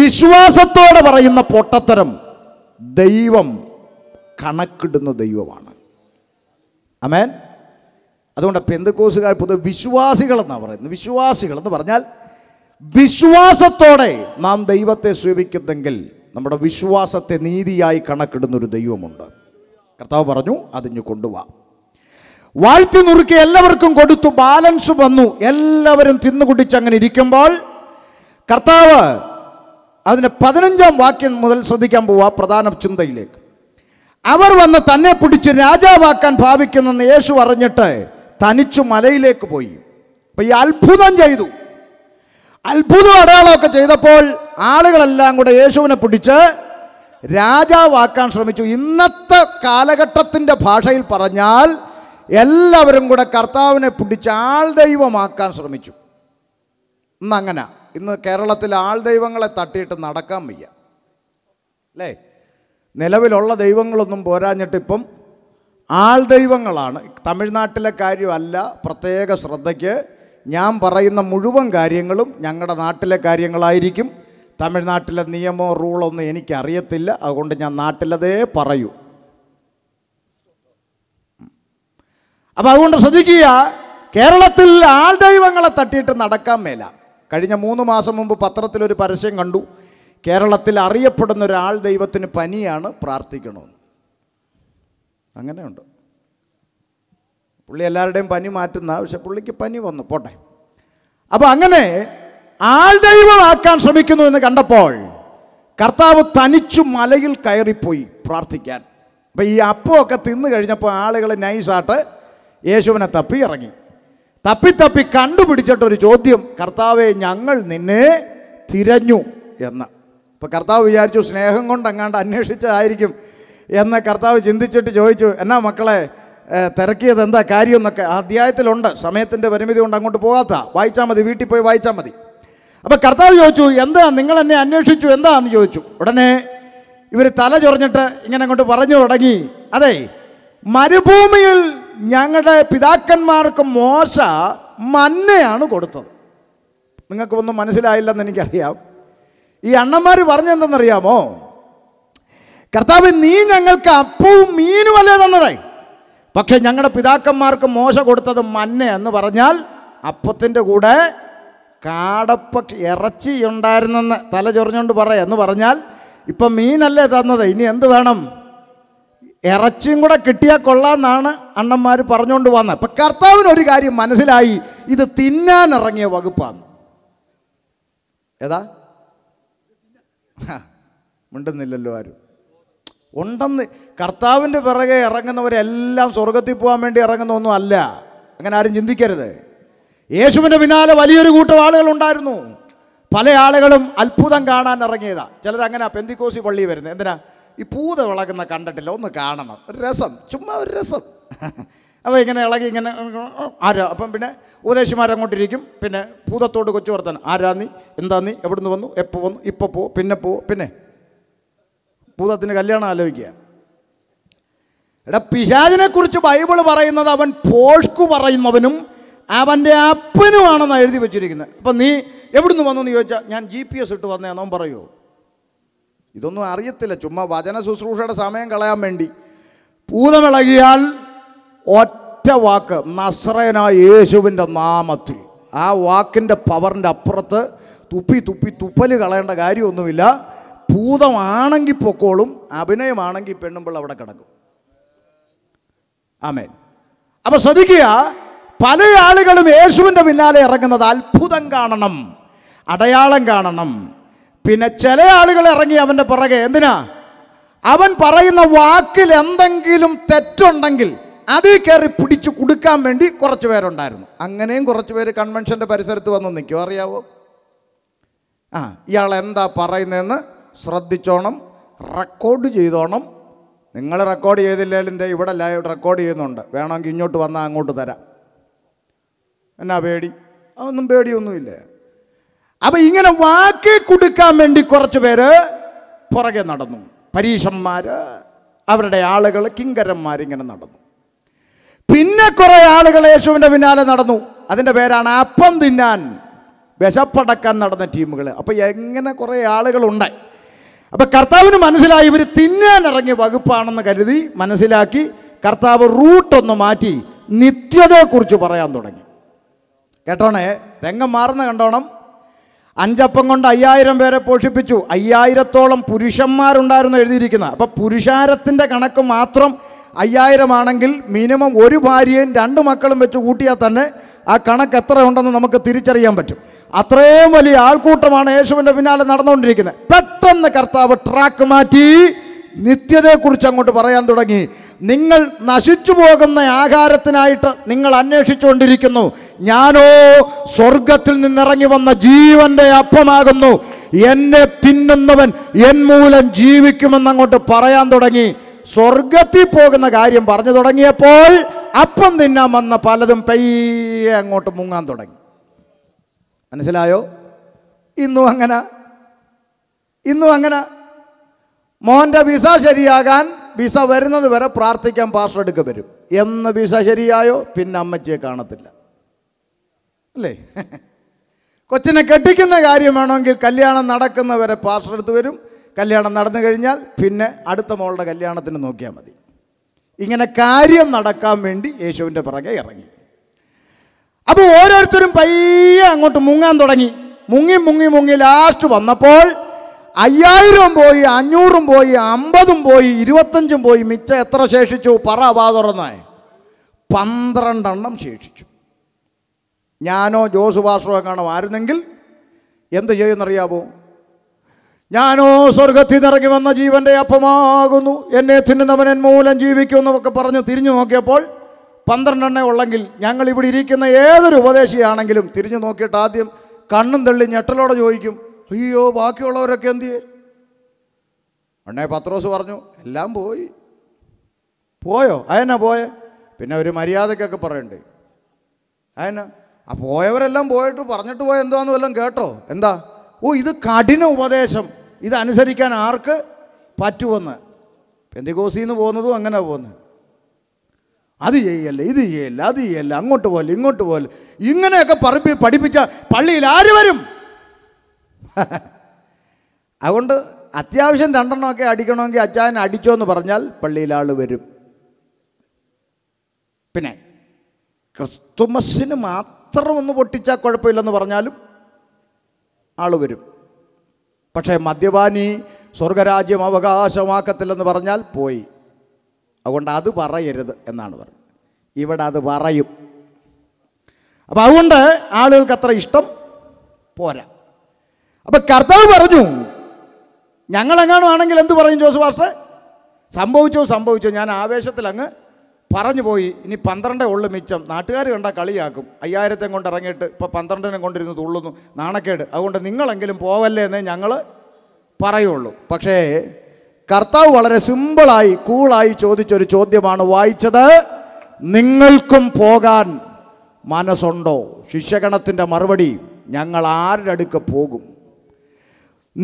വിശ്വാസത്തോടെ പറയുന്ന പൊട്ടത്തരം ദൈവം കണക്കിടുന്ന ദൈവമാണ് അമേൻ അതുകൊണ്ട് പെന്തക്കോസുകാർ പൊതുവെ വിശ്വാസികളെന്ന് പറയുന്നത് വിശ്വാസികളെന്ന് പറഞ്ഞാൽ വിശ്വാസത്തോടെ നാം ദൈവത്തെ സേവിക്കുന്നെങ്കിൽ നമ്മുടെ വിശ്വാസത്തെ നീതിയായി കണക്കിടുന്നൊരു ദൈവമുണ്ട് കർത്താവ് പറഞ്ഞു അതിഞ്ഞു കൊണ്ടുപോവാം വാഴ്ത്തി നുറുക്കി എല്ലാവർക്കും കൊടുത്തു ബാലൻസ് വന്നു എല്ലാവരും തിന്നുകുടിച്ച് അങ്ങനെ ഇരിക്കുമ്പോൾ കർത്താവ് അതിൻ്റെ പതിനഞ്ചാം വാക്യം മുതൽ ശ്രദ്ധിക്കാൻ പോവുക പ്രധാന ചിന്തയിലേക്ക് അവർ വന്ന് തന്നെ പിടിച്ച് രാജാവാക്കാൻ ഭാവിക്കുന്നെന്ന് യേശു അറിഞ്ഞിട്ട് തനിച്ചു മലയിലേക്ക് പോയി അപ്പം ഈ അത്ഭുതം ചെയ്തു അത്ഭുത അടയാളമൊക്കെ ചെയ്തപ്പോൾ ആളുകളെല്ലാം കൂടെ യേശുവിനെ പിടിച്ച് രാജാവാക്കാൻ ശ്രമിച്ചു ഇന്നത്തെ കാലഘട്ടത്തിൻ്റെ ഭാഷയിൽ പറഞ്ഞാൽ എല്ലാവരും കൂടെ കർത്താവിനെ പിടിച്ച് ദൈവമാക്കാൻ ശ്രമിച്ചു ഇന്നങ്ങനെ ഇന്ന് കേരളത്തിൽ ദൈവങ്ങളെ തട്ടിയിട്ട് നടക്കാൻ വയ്യ അല്ലേ നിലവിലുള്ള ദൈവങ്ങളൊന്നും പോരാഞ്ഞിട്ടിപ്പം ആൾ ദൈവങ്ങളാണ് തമിഴ്നാട്ടിലെ കാര്യമല്ല പ്രത്യേക ശ്രദ്ധയ്ക്ക് ഞാൻ പറയുന്ന മുഴുവൻ കാര്യങ്ങളും ഞങ്ങളുടെ നാട്ടിലെ കാര്യങ്ങളായിരിക്കും തമിഴ്നാട്ടിലെ നിയമോ ഒന്നും എനിക്കറിയത്തില്ല അതുകൊണ്ട് ഞാൻ നാട്ടിലതേ പറയൂ അപ്പോൾ അതുകൊണ്ട് ശ്രദ്ധിക്കുക കേരളത്തിൽ ആൾ ദൈവങ്ങളെ തട്ടിയിട്ട് നടക്കാൻ മേല കഴിഞ്ഞ മൂന്ന് മാസം മുമ്പ് പത്രത്തിലൊരു പരസ്യം കണ്ടു കേരളത്തിൽ അറിയപ്പെടുന്ന ഒരാൾ ദൈവത്തിന് പനിയാണ് പ്രാർത്ഥിക്കണമെന്ന് അങ്ങനെയുണ്ട് പുള്ളി എല്ലാവരുടെയും പനി മാറ്റുന്ന പക്ഷെ പുള്ളിക്ക് പനി വന്നു പോട്ടെ അപ്പോൾ അങ്ങനെ ആൾ ദൈവമാക്കാൻ ശ്രമിക്കുന്നു എന്ന് കണ്ടപ്പോൾ കർത്താവ് തനിച്ചു മലയിൽ കയറിപ്പോയി പ്രാർത്ഥിക്കാൻ അപ്പം ഈ അപ്പമൊക്കെ തിന്നു കഴിഞ്ഞപ്പോൾ ആളുകൾ നൈസായിട്ട് യേശുവിനെ തപ്പി ഇറങ്ങി തപ്പി തപ്പി കണ്ടുപിടിച്ചിട്ടൊരു ചോദ്യം കർത്താവെ ഞങ്ങൾ നിന്നെ തിരഞ്ഞു എന്ന് അപ്പോൾ കർത്താവ് വിചാരിച്ചു സ്നേഹം കൊണ്ട് അങ്ങാണ്ട് അന്വേഷിച്ചതായിരിക്കും എന്ന് കർത്താവ് ചിന്തിച്ചിട്ട് ചോദിച്ചു എന്നാ മക്കളെ തിരക്കിയത് എന്താ കാര്യം എന്നൊക്കെ അധ്യായത്തിലുണ്ട് സമയത്തിൻ്റെ പരിമിതി കൊണ്ട് അങ്ങോട്ട് പോകാത്ത വായിച്ചാൽ മതി വീട്ടിൽ പോയി വായിച്ചാൽ മതി അപ്പോൾ കർത്താവ് ചോദിച്ചു എന്താ നിങ്ങൾ എന്നെ അന്വേഷിച്ചു എന്താന്ന് ചോദിച്ചു ഉടനെ ഇവർ തല ചൊറഞ്ഞിട്ട് ഇങ്ങനെ അങ്ങോട്ട് പറഞ്ഞു തുടങ്ങി അതെ മരുഭൂമിയിൽ ഞങ്ങളുടെ പിതാക്കന്മാർക്ക് മോശ മന്നയാണ് കൊടുത്തത് ഒന്നും മനസ്സിലായില്ലെന്ന് എനിക്കറിയാം ഈ അണ്ണന്മാർ പറഞ്ഞെന്തെന്നറിയാമോ കർത്താവ് നീ ഞങ്ങൾക്ക് അപ്പവും മീനും അല്ലേ തന്നതായി പക്ഷെ ഞങ്ങളുടെ പിതാക്കന്മാർക്ക് മോശ കൊടുത്തത് മന്ന എന്ന് പറഞ്ഞാൽ അപ്പത്തിൻ്റെ കൂടെ കാടപ്പക്ഷി ഇറച്ചി ഉണ്ടായിരുന്നെന്ന് തല ചൊറിഞ്ഞുകൊണ്ട് പറയാം എന്ന് പറഞ്ഞാൽ ഇപ്പം മീനല്ലേ തന്നത് ഇനി എന്ത് വേണം ഇറച്ചിയും കൂടെ കിട്ടിയാൽ കൊള്ളാമെന്നാണ് അണ്ണന്മാർ പറഞ്ഞുകൊണ്ട് വന്നത് അപ്പം കർത്താവിന് ഒരു കാര്യം മനസ്സിലായി ഇത് തിന്നാനിറങ്ങിയ വകുപ്പാണ് ഏതാ മിണ്ടുന്നില്ലല്ലോ ആരും ഉണ്ടെന്ന് കർത്താവിൻ്റെ പിറകെ ഇറങ്ങുന്നവരെല്ലാം സ്വർഗത്തിൽ പോകാൻ വേണ്ടി ഇറങ്ങുന്ന ഒന്നും അല്ല അങ്ങനെ ആരും ചിന്തിക്കരുത് യേശുവിൻ്റെ പിന്നാലെ വലിയൊരു കൂട്ടം ആളുകൾ ഉണ്ടായിരുന്നു പല ആളുകളും അത്ഭുതം കാണാൻ ഇറങ്ങിയതാണ് ചിലരങ്ങനെ പെന്തിക്കോസി പള്ളി വരുന്നത് എന്തിനാ ഈ പൂത വിളക്കുന്ന കണ്ടിട്ടില്ല ഒന്ന് കാണണം ഒരു രസം ചുമ്മാ ഒരു രസം അപ്പോൾ ഇങ്ങനെ ഇളകി ഇങ്ങനെ ആരാ അപ്പം പിന്നെ ഉപദേശിമാരങ്ങോട്ടിരിക്കും പിന്നെ ഭൂതത്തോട് കൊച്ചു വർത്താൻ ആരാ നീ എന്താ നീ എവിടുന്ന് വന്നു എപ്പോൾ വന്നു ഇപ്പോൾ പോ പിന്നെ പോ പിന്നെ ഭൂതത്തിൻ്റെ കല്യാണം ആലോചിക്കുക എടാ പിശാചിനെക്കുറിച്ച് ബൈബിൾ പറയുന്നത് അവൻ പോഷ്കു പറയുന്നവനും അവൻ്റെ അപ്പനുമാണെന്ന് എഴുതി വെച്ചിരിക്കുന്നത് അപ്പം നീ എവിടുന്ന് വന്നു എന്ന് ചോദിച്ചാൽ ഞാൻ ജി പി എസ് ഇട്ട് വന്നേന്നോ പറയുമോ ഇതൊന്നും അറിയത്തില്ല ചുമ്മാ വചന ശുശ്രൂഷയുടെ സമയം കളയാൻ വേണ്ടി പൂതമിളകിയാൽ ഒറ്റ വാക്ക് നസ്രയനായ യേശുവിൻ്റെ നാമത്തിൽ ആ വാക്കിൻ്റെ പവറിൻ്റെ അപ്പുറത്ത് തുപ്പി തുപ്പി തുപ്പൽ കളയേണ്ട കാര്യമൊന്നുമില്ല ഭൂതമാണെങ്കിൽ പൊക്കോളും അഭിനയമാണെങ്കിൽ പെണ്ണുമ്പോൾ അവിടെ കിടക്കും ആമേൻ അപ്പോൾ ശ്രദ്ധിക്കുക പല ആളുകളും യേശുവിൻ്റെ പിന്നാലെ ഇറങ്ങുന്നത് അത്ഭുതം കാണണം അടയാളം കാണണം പിന്നെ ചില ആളുകൾ ഇറങ്ങി അവൻ്റെ പുറകെ എന്തിനാ അവൻ പറയുന്ന വാക്കിൽ എന്തെങ്കിലും തെറ്റുണ്ടെങ്കിൽ അത് കയറി പിടിച്ചു കൊടുക്കാൻ വേണ്ടി കുറച്ച് പേരുണ്ടായിരുന്നു അങ്ങനെയും കുറച്ച് പേര് കൺവെൻഷൻ്റെ പരിസരത്ത് വന്ന് നിൽക്കും അറിയാവോ ആ ഇയാൾ എന്താ പറയുന്നതെന്ന് ശ്രദ്ധിച്ചോണം റെക്കോർഡ് ചെയ്തോണം നിങ്ങൾ റെക്കോർഡ് എൻ്റെ ഇവിടെ ലൈവ് റെക്കോർഡ് ചെയ്യുന്നുണ്ട് വേണമെങ്കിൽ ഇങ്ങോട്ട് വന്നാൽ അങ്ങോട്ട് തരാം എന്നാ പേടി അതൊന്നും പേടിയൊന്നുമില്ലേ അപ്പം ഇങ്ങനെ വാക്കി കൊടുക്കാൻ വേണ്ടി കുറച്ച് പേര് പുറകെ നടന്നു പരീഷന്മാർ അവരുടെ ആളുകൾ കിങ്കരന്മാരിങ്ങനെ നടന്നു പിന്നെ കുറെ ആളുകൾ യേശുവിൻ്റെ പിന്നാലെ നടന്നു അതിൻ്റെ പേരാണ് അപ്പം തിന്നാൻ വിശപ്പടക്കാൻ നടന്ന ടീമുകൾ അപ്പോൾ എങ്ങനെ കുറേ ആളുകളുണ്ടായി അപ്പോൾ കർത്താവിന് മനസ്സിലായി ഇവർ തിന്നാൻ ഇറങ്ങിയ വകുപ്പാണെന്ന് കരുതി മനസ്സിലാക്കി കർത്താവ് റൂട്ടൊന്ന് മാറ്റി നിത്യതയെക്കുറിച്ച് പറയാൻ തുടങ്ങി കേട്ടോണേ രംഗം മാറുന്ന കണ്ടോണം അഞ്ചപ്പം കൊണ്ട് അയ്യായിരം പേരെ പോഷിപ്പിച്ചു അയ്യായിരത്തോളം പുരുഷന്മാരുണ്ടായിരുന്നു എഴുതിയിരിക്കുന്നത് അപ്പോൾ പുരുഷാരത്തിൻ്റെ കണക്ക് മാത്രം അയ്യായിരമാണെങ്കിൽ ആണെങ്കിൽ മിനിമം ഒരു ഭാര്യയും രണ്ട് മക്കളും വെച്ച് കൂട്ടിയാൽ തന്നെ ആ കണക്ക് എത്ര ഉണ്ടെന്ന് നമുക്ക് തിരിച്ചറിയാൻ പറ്റും അത്രയും വലിയ ആൾക്കൂട്ടമാണ് യേശുവിൻ്റെ പിന്നാലെ നടന്നുകൊണ്ടിരിക്കുന്നത് പെട്ടെന്ന് കർത്താവ് ട്രാക്ക് മാറ്റി നിത്യതയെക്കുറിച്ച് അങ്ങോട്ട് പറയാൻ തുടങ്ങി നിങ്ങൾ നശിച്ചു പോകുന്ന ആഹാരത്തിനായിട്ട് നിങ്ങൾ അന്വേഷിച്ചുകൊണ്ടിരിക്കുന്നു ഞാനോ സ്വർഗത്തിൽ നിന്നിറങ്ങി വന്ന ജീവന്റെ അപ്പമാകുന്നു എന്നെ തിന്നുന്നവൻ എൻ മൂലം അങ്ങോട്ട് പറയാൻ തുടങ്ങി സ്വർഗത്തിൽ പോകുന്ന കാര്യം പറഞ്ഞു തുടങ്ങിയപ്പോൾ അപ്പം തിന്നാൻ വന്ന പലതും പയ്യെ അങ്ങോട്ട് മുങ്ങാൻ തുടങ്ങി മനസ്സിലായോ ഇന്നും അങ്ങനെ ഇന്നും അങ്ങനെ മോൻ്റെ വിസ ശരിയാകാൻ വിസ വരുന്നത് വരെ പ്രാർത്ഥിക്കാൻ പാസ്റ്റർ എടുക്ക വരും എന്ന് വിസ ശരിയായോ പിന്നെ അമ്മച്ചിയെ കാണത്തില്ല അല്ലേ കൊച്ചിനെ കെട്ടിക്കുന്ന കാര്യം വേണമെങ്കിൽ കല്യാണം നടക്കുന്നവരെ പാസ്റ്റർ എടുത്ത് വരും കല്യാണം നടന്നു കഴിഞ്ഞാൽ പിന്നെ അടുത്ത മോളുടെ കല്യാണത്തിന് നോക്കിയാൽ മതി ഇങ്ങനെ കാര്യം നടക്കാൻ വേണ്ടി യേശുവിൻ്റെ പിറകെ ഇറങ്ങി അപ്പോൾ ഓരോരുത്തരും പയ്യെ അങ്ങോട്ട് മുങ്ങാൻ തുടങ്ങി മുങ്ങി മുങ്ങി മുങ്ങി ലാസ്റ്റ് വന്നപ്പോൾ അയ്യായിരവും പോയി അഞ്ഞൂറും പോയി അമ്പതും പോയി ഇരുപത്തഞ്ചും പോയി മിച്ചം എത്ര ശേഷിച്ചു പറ വാ തുറന്നേ പന്ത്രണ്ടെണ്ണം ശേഷിച്ചു ഞാനോ ജോസ് ഭാഷോ കാണോ ആയിരുന്നെങ്കിൽ എന്ത് ചെയ്യുമെന്നറിയാമോ ഞാനോ സ്വർഗത്തിൽ നിറങ്ങി വന്ന ജീവൻ്റെ അപ്പമാകുന്നു എന്നെ തിന്നുന്നവൻ എൻ മൂലം ജീവിക്കും പറഞ്ഞ് തിരിഞ്ഞു നോക്കിയപ്പോൾ പന്ത്രണ്ടെണ്ണ ഉള്ളെങ്കിൽ ഞങ്ങൾ ഇവിടെ ഇരിക്കുന്ന ഏതൊരു ഉപദേശിയാണെങ്കിലും തിരിഞ്ഞു നോക്കിയിട്ട് ആദ്യം കണ്ണും തള്ളി ഞെട്ടലോടെ ചോദിക്കും അയ്യോ ബാക്കിയുള്ളവരൊക്കെ എന്ത് ചെയ്യും അണ്ണേ പത്രോസ് പറഞ്ഞു എല്ലാം പോയി പോയോ അയനാ പോയെ പിന്നെ ഒരു മര്യാദക്കൊക്കെ പറയണ്ടേ അയനാ ആ പോയവരെല്ലാം പോയിട്ട് പറഞ്ഞിട്ട് പോയ എന്താന്ന് വല്ലതും കേട്ടോ എന്താ ഓ ഇത് കഠിന ഉപദേശം ഇത് അനുസരിക്കാൻ ആർക്ക് പറ്റുമെന്ന് പെന്തികോസിൽ നിന്ന് പോകുന്നതും അങ്ങനെ പോകുന്നത് അത് ചെയ്യല്ല ഇത് ചെയ്യല്ല അത് ചെയ്യല്ല അങ്ങോട്ട് പോകല്ല ഇങ്ങോട്ട് പോകല്ല ഇങ്ങനെയൊക്കെ പറപ്പി പഠിപ്പിച്ച പള്ളിയിൽ ആര് വരും അതുകൊണ്ട് അത്യാവശ്യം രണ്ടെണ്ണമൊക്കെ അടിക്കണമെങ്കിൽ അച്ചാൻ അടിച്ചോ എന്ന് പറഞ്ഞാൽ പള്ളിയിൽ ആൾ വരും പിന്നെ ക്രിസ്തുമസിന് മാത്രം ഒന്ന് പൊട്ടിച്ചാൽ കുഴപ്പമില്ലെന്ന് പറഞ്ഞാലും ആൾ വരും പക്ഷേ മദ്യപാനി സ്വർഗരാജ്യം അവകാശമാക്കത്തില്ലെന്ന് പറഞ്ഞാൽ പോയി അതുകൊണ്ട് അത് പറയരുത് എന്നാണ് പറഞ്ഞത് ഇവിടെ അത് പറയും അപ്പം അതുകൊണ്ട് ആളുകൾക്ക് അത്ര ഇഷ്ടം പോരാ അപ്പം കർത്താവ് പറഞ്ഞു ഞങ്ങളെങ്ങാണോ ആണെങ്കിൽ എന്ത് പറയും ജോസ് വാസ്റ്റർ സംഭവിച്ചോ സംഭവിച്ചോ ഞാൻ ആവേശത്തിൽ അങ്ങ് പറഞ്ഞു പോയി ഇനി പന്ത്രണ്ടേ ഉള്ളു മിച്ചം നാട്ടുകാർ കണ്ടാൽ കളിയാക്കും അയ്യായിരത്തെ കൊണ്ട് ഇറങ്ങിയിട്ട് ഇപ്പോൾ പന്ത്രണ്ടിനെ കൊണ്ടിരുന്ന് തുള്ളുന്നു നാണക്കേട് അതുകൊണ്ട് നിങ്ങളെങ്കിലും പോവല്ലേ എന്നേ ഞങ്ങൾ പറയുള്ളൂ പക്ഷേ കർത്താവ് വളരെ സിമ്പിളായി കൂളായി ചോദിച്ചൊരു ചോദ്യമാണ് വായിച്ചത് നിങ്ങൾക്കും പോകാൻ മനസ്സുണ്ടോ ശിഷ്യഗണത്തിൻ്റെ മറുപടി ഞങ്ങൾ ആരുടെ അടുക്ക പോകും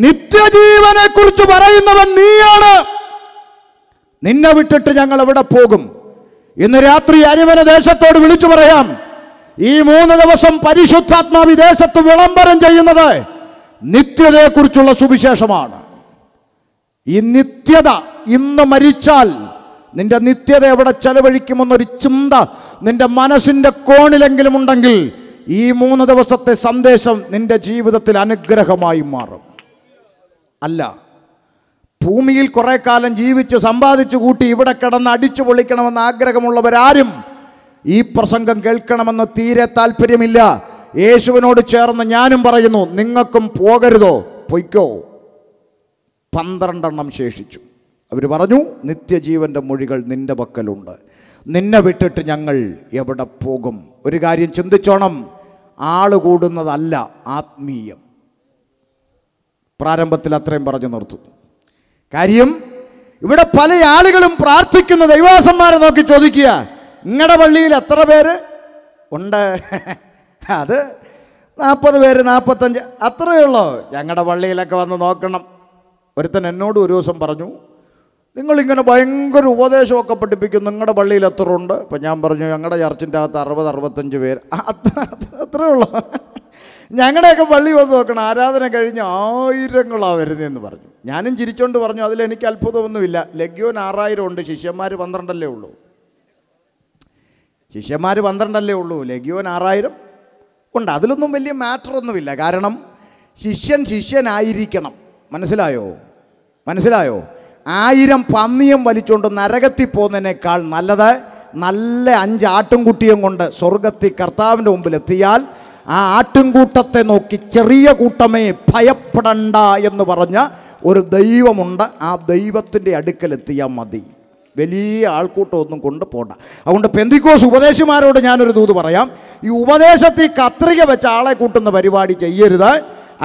നിത്യജീവനെക്കുറിച്ച് പറയുന്നവൻ നീയാണ് നിന്നെ വിട്ടിട്ട് ഞങ്ങൾ എവിടെ പോകും ഇന്ന് രാത്രി അരിവന ദേശത്തോട് വിളിച്ചു പറയാം ഈ മൂന്ന് ദിവസം പരിശുദ്ധാത്മാവ് ദേശത്ത് വിളംബരം ചെയ്യുന്നത് നിത്യതയെക്കുറിച്ചുള്ള സുവിശേഷമാണ് ഈ നിത്യത ഇന്ന് മരിച്ചാൽ നിന്റെ നിത്യത എവിടെ ചെലവഴിക്കുമെന്നൊരു ചിന്ത നിന്റെ മനസ്സിൻ്റെ കോണിലെങ്കിലും ഉണ്ടെങ്കിൽ ഈ മൂന്ന് ദിവസത്തെ സന്ദേശം നിന്റെ ജീവിതത്തിൽ അനുഗ്രഹമായി മാറും അല്ല ഭൂമിയിൽ കുറെ കാലം ജീവിച്ച് സമ്പാദിച്ചു കൂട്ടി ഇവിടെ കിടന്ന് അടിച്ചു പൊളിക്കണമെന്ന് ആഗ്രഹമുള്ളവരാരും ഈ പ്രസംഗം കേൾക്കണമെന്ന് തീരെ താല്പര്യമില്ല യേശുവിനോട് ചേർന്ന് ഞാനും പറയുന്നു നിങ്ങൾക്കും പോകരുതോ പൊയ്ക്കോ പന്ത്രണ്ടെണ്ണം ശേഷിച്ചു അവർ പറഞ്ഞു നിത്യജീവൻ്റെ മൊഴികൾ നിൻ്റെ പക്കലുണ്ട് നിന്നെ വിട്ടിട്ട് ഞങ്ങൾ എവിടെ പോകും ഒരു കാര്യം ചിന്തിച്ചോണം ആള് കൂടുന്നതല്ല ആത്മീയം പ്രാരംഭത്തിൽ അത്രയും പറഞ്ഞു നിർത്തുന്നു കാര്യം ഇവിടെ പല ആളുകളും പ്രാർത്ഥിക്കുന്ന ദൈവാസന്മാരെ നോക്കി ചോദിക്കുക നിങ്ങളുടെ പള്ളിയിൽ എത്ര പേര് ഉണ്ട് അത് നാൽപ്പത് പേര് നാൽപ്പത്തഞ്ച് അത്രയേ ഉള്ളോ ഞങ്ങളുടെ പള്ളിയിലൊക്കെ വന്ന് നോക്കണം ഒരുത്തൻ എന്നോട് ഒരു ദിവസം പറഞ്ഞു നിങ്ങളിങ്ങനെ ഭയങ്കര ഉപദേശമൊക്കെ പഠിപ്പിക്കും നിങ്ങളുടെ പള്ളിയിൽ എത്ര ഉണ്ട് അപ്പം ഞാൻ പറഞ്ഞു ഞങ്ങളുടെ ചർച്ചിൻ്റെ അകത്ത് അറുപത് അറുപത്തഞ്ച് പേര് അത്ര അത്രയേ ഉള്ളൂ ഞങ്ങളുടെയൊക്കെ പള്ളി വന്ന് നോക്കണം ആരാധന കഴിഞ്ഞ് ആയിരങ്ങളാണ് വരുന്നതെന്ന് പറഞ്ഞു ഞാനും ചിരിച്ചോണ്ട് പറഞ്ഞു അതിലെനിക്ക് അത്ഭുതമൊന്നുമില്ല ലഗ്യോൻ ആറായിരം ഉണ്ട് ശിഷ്യന്മാർ പന്ത്രണ്ടല്ലേ ഉള്ളൂ ശിഷ്യന്മാർ പന്ത്രണ്ടല്ലേ ഉള്ളൂ ലഗ്യോൻ ആറായിരം ഉണ്ട് അതിലൊന്നും വലിയ മാറ്ററൊന്നുമില്ല കാരണം ശിഷ്യൻ ശിഷ്യനായിരിക്കണം മനസ്സിലായോ മനസ്സിലായോ ആയിരം പന്നിയം വലിച്ചുകൊണ്ട് നരകത്തിൽ പോകുന്നതിനേക്കാൾ നല്ലത് നല്ല അഞ്ച് ആട്ടുംകുട്ടിയും കൊണ്ട് സ്വർഗത്തിൽ കർത്താവിൻ്റെ മുമ്പിലെത്തിയാൽ ആ ആട്ടിൻകൂട്ടത്തെ നോക്കി ചെറിയ കൂട്ടമേ ഭയപ്പെടണ്ട എന്ന് പറഞ്ഞ ഒരു ദൈവമുണ്ട് ആ ദൈവത്തിൻ്റെ അടുക്കലെത്തിയാൽ മതി വലിയ ആൾക്കൂട്ടമൊന്നും കൊണ്ട് പോണ്ട അതുകൊണ്ട് പെന്തിക്കോസ് ഉപദേശിമാരോട് ഞാനൊരു ദൂത് പറയാം ഈ ഉപദേശത്തിൽ കത്രിക വെച്ച് ആളെ കൂട്ടുന്ന പരിപാടി ചെയ്യരുത്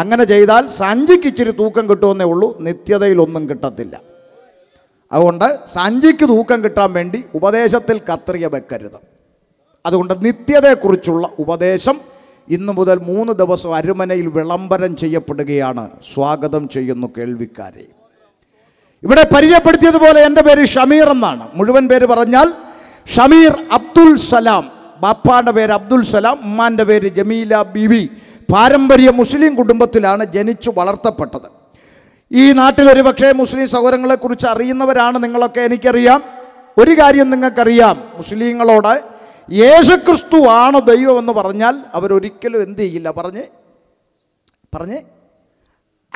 അങ്ങനെ ചെയ്താൽ സഞ്ചിക്ക് ഇച്ചിരി തൂക്കം കിട്ടുമെന്നേ ഉള്ളൂ നിത്യതയിലൊന്നും കിട്ടത്തില്ല അതുകൊണ്ട് സഞ്ചിക്ക് തൂക്കം കിട്ടാൻ വേണ്ടി ഉപദേശത്തിൽ കത്രിക വെക്കരുത് അതുകൊണ്ട് നിത്യതയെക്കുറിച്ചുള്ള ഉപദേശം ഇന്നു മുതൽ മൂന്ന് ദിവസം അരുമനയിൽ വിളംബരം ചെയ്യപ്പെടുകയാണ് സ്വാഗതം ചെയ്യുന്നു കേൾവിക്കാരെ ഇവിടെ പരിചയപ്പെടുത്തിയതുപോലെ എൻ്റെ പേര് ഷമീർ എന്നാണ് മുഴുവൻ പേര് പറഞ്ഞാൽ ഷമീർ അബ്ദുൽ സലാം ബാപ്പാൻ്റെ പേര് അബ്ദുൽ സലാം ഉമ്മാൻ്റെ പേര് ജമീല ബിവി പാരമ്പര്യ മുസ്ലിം കുടുംബത്തിലാണ് ജനിച്ചു വളർത്തപ്പെട്ടത് ഈ നാട്ടിൽ പക്ഷേ മുസ്ലിം സൗകര്യങ്ങളെക്കുറിച്ച് അറിയുന്നവരാണ് നിങ്ങളൊക്കെ എനിക്കറിയാം ഒരു കാര്യം നിങ്ങൾക്കറിയാം മുസ്ലിങ്ങളോട് ദൈവം ദൈവമെന്ന് പറഞ്ഞാൽ അവരൊരിക്കലും എന്ത് ചെയ്യില്ല പറഞ്ഞ് പറഞ്ഞ്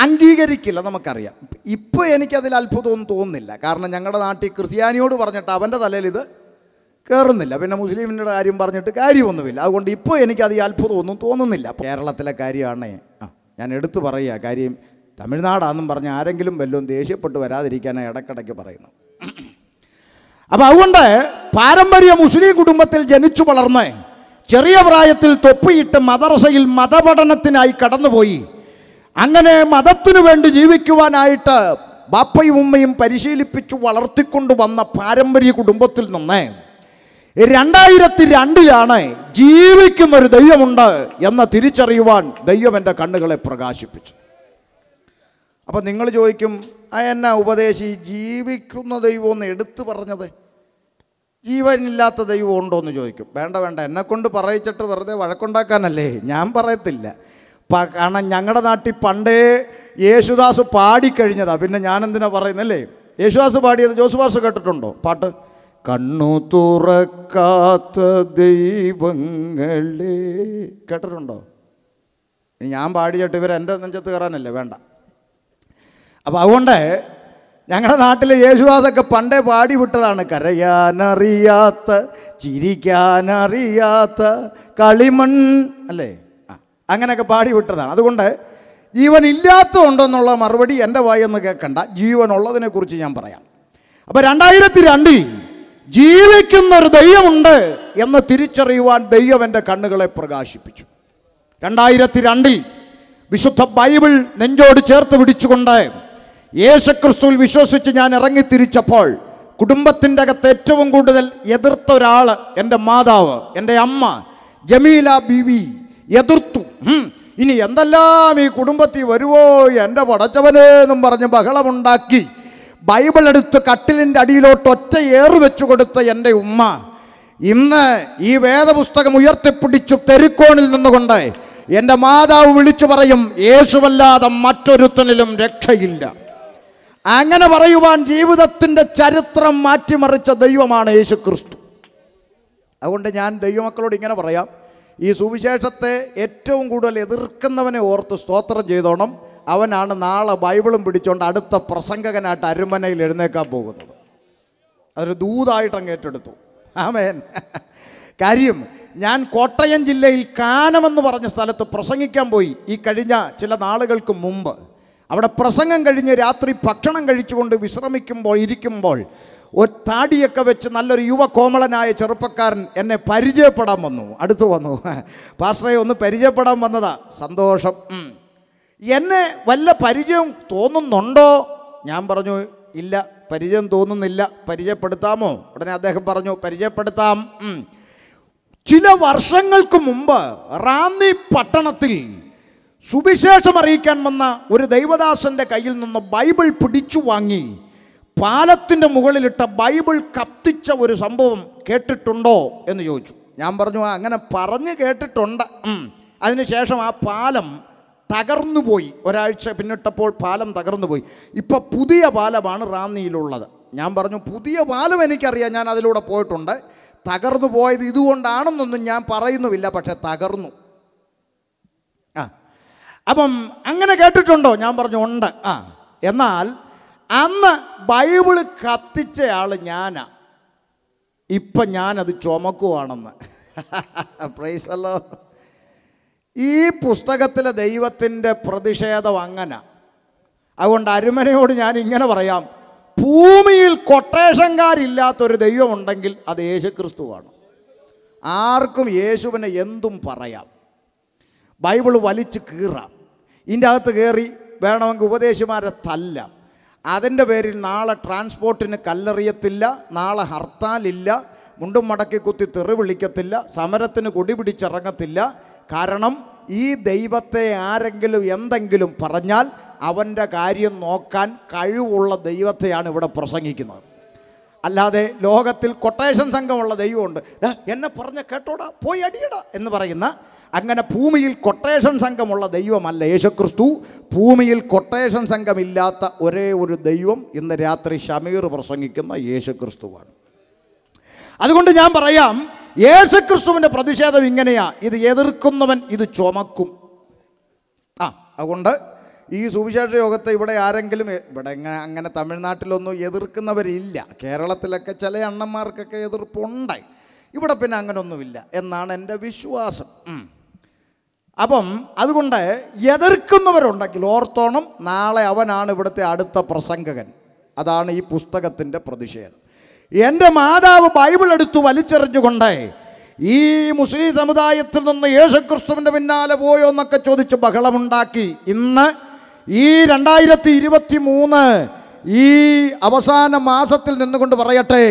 അംഗീകരിക്കില്ല നമുക്കറിയാം ഇപ്പോൾ എനിക്കതിൽ അത്ഭുതമൊന്നും തോന്നുന്നില്ല കാരണം ഞങ്ങളുടെ നാട്ടിൽ ക്രിസ്ത്യാനിയോട് പറഞ്ഞിട്ട് അവൻ്റെ തലയിൽ ഇത് കയറുന്നില്ല പിന്നെ മുസ്ലിമിൻ്റെ കാര്യം പറഞ്ഞിട്ട് കാര്യമൊന്നുമില്ല അതുകൊണ്ട് ഇപ്പോൾ എനിക്കത് ഈ അത്ഭുതമൊന്നും തോന്നുന്നില്ല കേരളത്തിലെ കാര്യമാണ് ആ ഞാൻ എടുത്തു പറയുക കാര്യം തമിഴ്നാടാണെന്നും പറഞ്ഞ് ആരെങ്കിലും വല്ലതും ദേഷ്യപ്പെട്ട് വരാതിരിക്കാനാണ് ഇടയ്ക്കിടയ്ക്ക് പറയുന്നത് അപ്പോൾ അതുകൊണ്ട് പാരമ്പര്യ മുസ്ലിം കുടുംബത്തിൽ ജനിച്ചു വളർന്ന് ചെറിയ പ്രായത്തിൽ തൊപ്പിയിട്ട് മദർസയിൽ മതപഠനത്തിനായി കടന്നുപോയി അങ്ങനെ മതത്തിനു വേണ്ടി ജീവിക്കുവാനായിട്ട് ബാപ്പയും ഉമ്മയും പരിശീലിപ്പിച്ചു വളർത്തിക്കൊണ്ടു വന്ന പാരമ്പര്യ കുടുംബത്തിൽ നിന്ന് രണ്ടായിരത്തി രണ്ടിലാണ് ജീവിക്കുന്നൊരു ദൈവമുണ്ട് എന്ന് തിരിച്ചറിയുവാൻ ദൈവം എൻ്റെ കണ്ണുകളെ പ്രകാശിപ്പിച്ചു അപ്പം നിങ്ങൾ ചോദിക്കും അയന്ന ഉപദേശി ജീവിക്കുന്ന ദൈവം ഒന്ന് എടുത്തു പറഞ്ഞത് ജീവനില്ലാത്ത ദൈവം ഉണ്ടോ എന്ന് ചോദിക്കും വേണ്ട വേണ്ട എന്നെക്കൊണ്ട് പറയിച്ചിട്ട് വെറുതെ വഴക്കുണ്ടാക്കാനല്ലേ ഞാൻ പറയത്തില്ല കാരണം ഞങ്ങളുടെ നാട്ടിൽ പണ്ടേ യേശുദാസ് പാടിക്കഴിഞ്ഞതാണ് പിന്നെ ഞാനെന്തിനാ പറയുന്നല്ലേ യേശുദാസ് പാടിയത് ജോസുബാസ് കേട്ടിട്ടുണ്ടോ പാട്ട് കണ്ണു തുറക്കാത്ത ദൈവങ്ങളെ കേട്ടിട്ടുണ്ടോ ഞാൻ പാടിയിട്ട് ഇവർ എൻ്റെ നെഞ്ചത്ത് കയറാനല്ലേ വേണ്ട അപ്പോൾ അതുകൊണ്ട് ഞങ്ങളുടെ നാട്ടിൽ യേശുദാസൊക്കെ പണ്ടേ പാടി വിട്ടതാണ് കരയാനറിയാത്ത ചിരിക്കാനറിയാത്ത കളിമൺ അല്ലേ അങ്ങനെയൊക്കെ വിട്ടതാണ് അതുകൊണ്ട് ജീവൻ ഇല്ലാത്തതുണ്ടെന്നുള്ള മറുപടി എൻ്റെ വായെന്ന് കേൾക്കണ്ട ജീവനുള്ളതിനെക്കുറിച്ച് ഞാൻ പറയാം അപ്പോൾ രണ്ടായിരത്തി രണ്ടിൽ ജീവിക്കുന്നൊരു ദൈവമുണ്ട് എന്ന് തിരിച്ചറിയുവാൻ ദൈവം എൻ്റെ കണ്ണുകളെ പ്രകാശിപ്പിച്ചു രണ്ടായിരത്തി രണ്ടിൽ വിശുദ്ധ ബൈബിൾ നെഞ്ചോട് ചേർത്ത് പിടിച്ചുകൊണ്ട് യേശുക്രിസ്തുവിൽ വിശ്വസിച്ച് ഞാൻ ഇറങ്ങിത്തിരിച്ചപ്പോൾ കുടുംബത്തിൻ്റെ അകത്ത് ഏറ്റവും കൂടുതൽ എതിർത്ത ഒരാൾ എൻ്റെ മാതാവ് എൻ്റെ അമ്മ ജമീല ബിവി എതിർത്തു ഇനി എന്തെല്ലാം ഈ കുടുംബത്തിൽ വരുവോ എൻ്റെ പടച്ചവനെ എന്നും പറഞ്ഞ് ബഹളമുണ്ടാക്കി ബൈബിൾ എടുത്ത് കട്ടിലിൻ്റെ അടിയിലോട്ട് ഒറ്റ ഏറു വെച്ചു കൊടുത്ത എൻ്റെ ഉമ്മ ഇന്ന് ഈ വേദപുസ്തകം ഉയർത്തിപ്പിടിച്ച് തെരുക്കോണിൽ നിന്നുകൊണ്ട് എൻ്റെ മാതാവ് വിളിച്ചു പറയും യേശുവല്ലാതെ മറ്റൊരുത്തനിലും രക്ഷയില്ല അങ്ങനെ പറയുവാൻ ജീവിതത്തിൻ്റെ ചരിത്രം മാറ്റിമറിച്ച ദൈവമാണ് യേശു ക്രിസ്തു അതുകൊണ്ട് ഞാൻ ദൈവമക്കളോട് ഇങ്ങനെ പറയാം ഈ സുവിശേഷത്തെ ഏറ്റവും കൂടുതൽ എതിർക്കുന്നവനെ ഓർത്ത് സ്തോത്രം ചെയ്തോണം അവനാണ് നാളെ ബൈബിളും പിടിച്ചുകൊണ്ട് അടുത്ത പ്രസംഗകനായിട്ട് അരുമനയിൽ എഴുന്നേക്കാൻ പോകുന്നത് അതൊരു ദൂതായിട്ട് അങ്ങ് ഏറ്റെടുത്തു ആമേൻ കാര്യം ഞാൻ കോട്ടയം ജില്ലയിൽ കാനമെന്ന് പറഞ്ഞ സ്ഥലത്ത് പ്രസംഗിക്കാൻ പോയി ഈ കഴിഞ്ഞ ചില നാളുകൾക്ക് മുമ്പ് അവിടെ പ്രസംഗം കഴിഞ്ഞ് രാത്രി ഭക്ഷണം കഴിച്ചുകൊണ്ട് വിശ്രമിക്കുമ്പോൾ ഇരിക്കുമ്പോൾ ഒരു താടിയൊക്കെ വെച്ച് നല്ലൊരു യുവ കോമളനായ ചെറുപ്പക്കാരൻ എന്നെ പരിചയപ്പെടാൻ വന്നു അടുത്ത് വന്നു പാസ്റ്ററെ ഒന്ന് പരിചയപ്പെടാൻ വന്നതാ സന്തോഷം എന്നെ വല്ല പരിചയം തോന്നുന്നുണ്ടോ ഞാൻ പറഞ്ഞു ഇല്ല പരിചയം തോന്നുന്നില്ല പരിചയപ്പെടുത്താമോ ഉടനെ അദ്ദേഹം പറഞ്ഞു പരിചയപ്പെടുത്താം ചില വർഷങ്ങൾക്ക് മുമ്പ് റാന്നി പട്ടണത്തിൽ സുവിശേഷം അറിയിക്കാൻ വന്ന ഒരു ദൈവദാസൻ്റെ കയ്യിൽ നിന്ന് ബൈബിൾ പിടിച്ചു വാങ്ങി പാലത്തിൻ്റെ മുകളിലിട്ട ബൈബിൾ കത്തിച്ച ഒരു സംഭവം കേട്ടിട്ടുണ്ടോ എന്ന് ചോദിച്ചു ഞാൻ പറഞ്ഞു അങ്ങനെ പറഞ്ഞ് കേട്ടിട്ടുണ്ട് അതിനുശേഷം ആ പാലം തകർന്നു പോയി ഒരാഴ്ച പിന്നിട്ടപ്പോൾ പാലം തകർന്നു പോയി ഇപ്പോൾ പുതിയ പാലമാണ് റാന്നിയിലുള്ളത് ഞാൻ പറഞ്ഞു പുതിയ പാലം എനിക്കറിയാം ഞാൻ അതിലൂടെ പോയിട്ടുണ്ട് തകർന്നു പോയത് ഇതുകൊണ്ടാണെന്നൊന്നും ഞാൻ പറയുന്നുമില്ല പക്ഷേ തകർന്നു അപ്പം അങ്ങനെ കേട്ടിട്ടുണ്ടോ ഞാൻ പറഞ്ഞു ഉണ്ട് ആ എന്നാൽ അന്ന് ബൈബിള് കത്തിച്ചയാൾ ഞാനാ ഇപ്പം ഞാനത് ചുമക്കുവാണെന്ന് പ്രൈസല്ലോ ഈ പുസ്തകത്തിലെ ദൈവത്തിൻ്റെ പ്രതിഷേധം അങ്ങനെ അതുകൊണ്ട് അരുമനയോട് ഞാൻ ഇങ്ങനെ പറയാം ഭൂമിയിൽ കൊട്ടേഷൻകാരില്ലാത്തൊരു ദൈവമുണ്ടെങ്കിൽ അത് യേശുക്രിസ്തുവാണ് ആർക്കും യേശുവിനെ എന്തും പറയാം ബൈബിൾ വലിച്ചു കീറാം ഇതിൻ്റെ അകത്ത് കയറി വേണമെങ്കിൽ ഉപദേശിമാരെ തല്ല അതിൻ്റെ പേരിൽ നാളെ ട്രാൻസ്പോർട്ടിന് കല്ലെറിയത്തില്ല നാളെ ഹർത്താലില്ല മുണ്ടും മടക്കി കുത്തി തെറി വിളിക്കത്തില്ല സമരത്തിന് കൊടി പിടിച്ചിറങ്ങത്തില്ല കാരണം ഈ ദൈവത്തെ ആരെങ്കിലും എന്തെങ്കിലും പറഞ്ഞാൽ അവൻ്റെ കാര്യം നോക്കാൻ കഴിവുള്ള ദൈവത്തെയാണ് ഇവിടെ പ്രസംഗിക്കുന്നത് അല്ലാതെ ലോകത്തിൽ കൊട്ടേഷൻ സംഘമുള്ള ദൈവമുണ്ട് എന്നെ പറഞ്ഞ കേട്ടോടാ പോയി അടിയടാ എന്ന് പറയുന്ന അങ്ങനെ ഭൂമിയിൽ കൊട്ടേഷൻ സംഘമുള്ള ദൈവമല്ല യേശുക്രിസ്തു ഭൂമിയിൽ കൊട്ടേഷൻ സംഘമില്ലാത്ത ഒരേ ഒരു ദൈവം ഇന്ന് രാത്രി ഷമീർ പ്രസംഗിക്കുന്ന യേശുക്രിസ്തുവാണ് അതുകൊണ്ട് ഞാൻ പറയാം യേശുക്രിസ്തുവിൻ്റെ പ്രതിഷേധം ഇങ്ങനെയാ ഇത് എതിർക്കുന്നവൻ ഇത് ചുമക്കും ആ അതുകൊണ്ട് ഈ സുവിശേഷ യോഗത്തെ ഇവിടെ ആരെങ്കിലും ഇവിടെ ഇങ്ങനെ അങ്ങനെ തമിഴ്നാട്ടിലൊന്നും എതിർക്കുന്നവരില്ല കേരളത്തിലൊക്കെ ചില അണ്ണന്മാർക്കൊക്കെ എതിർപ്പുണ്ടായി ഇവിടെ പിന്നെ അങ്ങനൊന്നുമില്ല എന്നാണ് എൻ്റെ വിശ്വാസം അപ്പം അതുകൊണ്ട് എതിർക്കുന്നവരുണ്ടെങ്കിൽ ഓർത്തോണം നാളെ അവനാണ് ഇവിടുത്തെ അടുത്ത പ്രസംഗകൻ അതാണ് ഈ പുസ്തകത്തിൻ്റെ പ്രതിഷേധം എൻ്റെ മാതാവ് ബൈബിൾ എടുത്തു വലിച്ചെറിഞ്ഞുകൊണ്ട് ഈ മുസ്ലിം സമുദായത്തിൽ നിന്ന് യേശുക്രിസ്തുവിൻ്റെ പിന്നാലെ പോയോ എന്നൊക്കെ ചോദിച്ച് ബഹളമുണ്ടാക്കി ഇന്ന് ഈ രണ്ടായിരത്തി ഇരുപത്തി മൂന്ന് ഈ അവസാന മാസത്തിൽ നിന്നുകൊണ്ട് പറയട്ടെ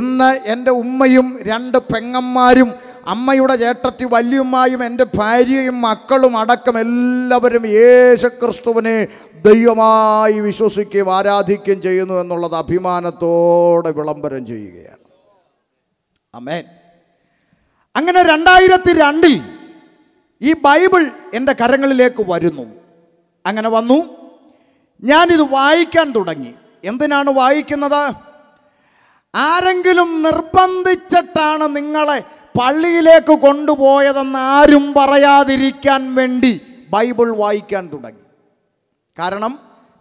ഇന്ന് എൻ്റെ ഉമ്മയും രണ്ട് പെങ്ങന്മാരും അമ്മയുടെ ചേട്ടത്തി വല്യമ്മയും എൻ്റെ ഭാര്യയും മക്കളും അടക്കം എല്ലാവരും യേശുക്രിസ്തുവിനെ ദൈവമായി വിശ്വസിക്കുകയും ആരാധിക്കുകയും ചെയ്യുന്നു എന്നുള്ളത് അഭിമാനത്തോടെ വിളംബരം ചെയ്യുകയാണ് അമേൻ അങ്ങനെ രണ്ടായിരത്തി രണ്ടിൽ ഈ ബൈബിൾ എൻ്റെ കരങ്ങളിലേക്ക് വരുന്നു അങ്ങനെ വന്നു ഞാനിത് വായിക്കാൻ തുടങ്ങി എന്തിനാണ് വായിക്കുന്നത് ആരെങ്കിലും നിർബന്ധിച്ചിട്ടാണ് നിങ്ങളെ പള്ളിയിലേക്ക് കൊണ്ടുപോയതെന്ന് ആരും പറയാതിരിക്കാൻ വേണ്ടി ബൈബിൾ വായിക്കാൻ തുടങ്ങി കാരണം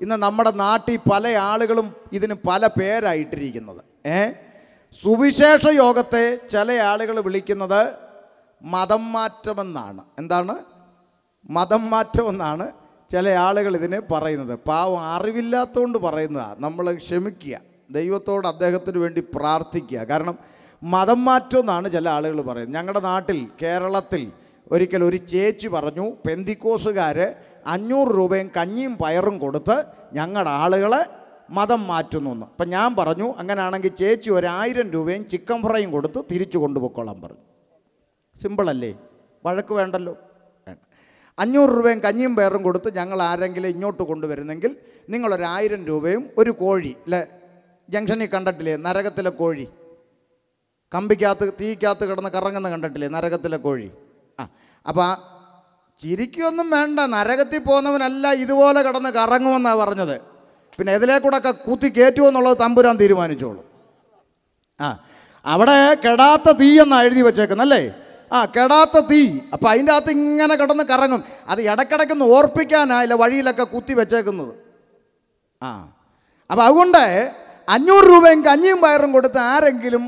ഇന്ന് നമ്മുടെ നാട്ടിൽ പല ആളുകളും ഇതിന് പല പേരായിട്ടിരിക്കുന്നത് ഏ സുവിശേഷ യോഗത്തെ ചില ആളുകൾ വിളിക്കുന്നത് മതം മാറ്റമെന്നാണ് എന്താണ് മതം മാറ്റമെന്നാണ് ചില ആളുകൾ ഇതിനെ പറയുന്നത് പാവം അറിവില്ലാത്തതുകൊണ്ട് പറയുന്നതാണ് നമ്മൾ ക്ഷമിക്കുക ദൈവത്തോട് അദ്ദേഹത്തിന് വേണ്ടി പ്രാർത്ഥിക്കുക കാരണം മതം മാറ്റം എന്നാണ് ചില ആളുകൾ പറയുന്നത് ഞങ്ങളുടെ നാട്ടിൽ കേരളത്തിൽ ഒരിക്കൽ ഒരു ചേച്ചി പറഞ്ഞു പെന്തിക്കോസുകാർ അഞ്ഞൂറ് രൂപയും കഞ്ഞിയും പയറും കൊടുത്ത് ഞങ്ങളുടെ ആളുകളെ മതം മാറ്റുന്നു എന്ന് അപ്പം ഞാൻ പറഞ്ഞു അങ്ങനെയാണെങ്കിൽ ചേച്ചി ഒരായിരം രൂപയും ചിക്കൻ ഫ്രൈയും കൊടുത്ത് തിരിച്ചു കൊണ്ടുപോയിക്കോളാം പറഞ്ഞു സിമ്പിളല്ലേ വഴക്ക് വേണ്ടല്ലോ വേണ്ട അഞ്ഞൂറ് രൂപയും കഞ്ഞിയും പയറും കൊടുത്ത് ഞങ്ങൾ ആരെങ്കിലും ഇങ്ങോട്ട് കൊണ്ടുവരുന്നെങ്കിൽ നിങ്ങളൊരായിരം രൂപയും ഒരു കോഴി അല്ലേ ജംഗ്ഷനിൽ കണ്ടിട്ടില്ലേ നരകത്തിലെ കോഴി കമ്പിക്കകത്ത് തീക്കകത്ത് കിടന്ന് കറങ്ങുന്ന കണ്ടിട്ടില്ലേ നരകത്തിലെ കോഴി ആ അപ്പോൾ ചിരിക്കൊന്നും വേണ്ട നരകത്തിൽ പോകുന്നവനല്ല ഇതുപോലെ കിടന്ന് കറങ്ങുമെന്നാണ് പറഞ്ഞത് പിന്നെ എതിലേ കൂടെയൊക്കെ കുത്തി കയറ്റുമെന്നുള്ളത് തമ്പുരാൻ തീരുമാനിച്ചോളൂ ആ അവിടെ കെടാത്ത തീ എന്നാണ് എഴുതി വെച്ചേക്കുന്നല്ലേ ആ കെടാത്ത തീ അപ്പം അതിൻ്റെ അകത്ത് ഇങ്ങനെ കിടന്ന് കറങ്ങും അത് ഇടയ്ക്കിടയ്ക്കൊന്ന് ഓർപ്പിക്കാനായില്ല വഴിയിലൊക്കെ കുത്തി വെച്ചേക്കുന്നത് ആ അപ്പം അതുകൊണ്ട് അഞ്ഞൂറ് രൂപയും കഞ്ഞിയും പയറും കൊടുത്ത് ആരെങ്കിലും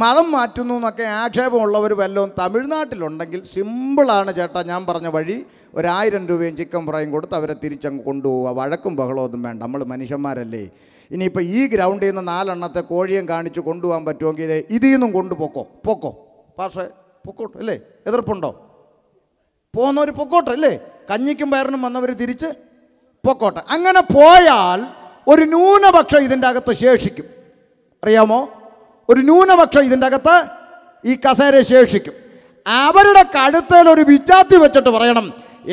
മതം മാറ്റുന്നു എന്നൊക്കെ ആക്ഷേപമുള്ളവർ വല്ലതും തമിഴ്നാട്ടിലുണ്ടെങ്കിൽ സിമ്പിളാണ് ചേട്ടാ ഞാൻ പറഞ്ഞ വഴി ഒരായിരം രൂപയും ചിക്കൻ ഫ്രൈയും കൊടുത്ത് അവരെ തിരിച്ചങ്ങ് കൊണ്ടുപോവുക വഴക്കും ബഹളവും ഒന്നും വേണ്ട നമ്മൾ മനുഷ്യന്മാരല്ലേ ഇനിയിപ്പോൾ ഈ ഗ്രൗണ്ടിൽ നിന്ന് നാലെണ്ണത്തെ കോഴിയും കാണിച്ച് കൊണ്ടുപോകാൻ പറ്റുമെങ്കിൽ ഇതിൽ നിന്നും കൊണ്ടുപോക്കോ പൊക്കോ പക്ഷേ പൊക്കോട്ടെ അല്ലേ എതിർപ്പുണ്ടോ പോകുന്നവർ പൊക്കോട്ടെ അല്ലേ കഞ്ഞിക്കും പയറിനും വന്നവർ തിരിച്ച് പൊക്കോട്ടെ അങ്ങനെ പോയാൽ ഒരു ന്യൂനപക്ഷം ഇതിൻ്റെ അകത്ത് ശേഷിക്കും അറിയാമോ ഒരു ന്യൂനപക്ഷം ഇതിൻ്റെ അകത്ത് ഈ കസേര ശേഷിക്കും അവരുടെ കഴുത്തേൽ ഒരു വിജാത്തി വെച്ചിട്ട് പറയണം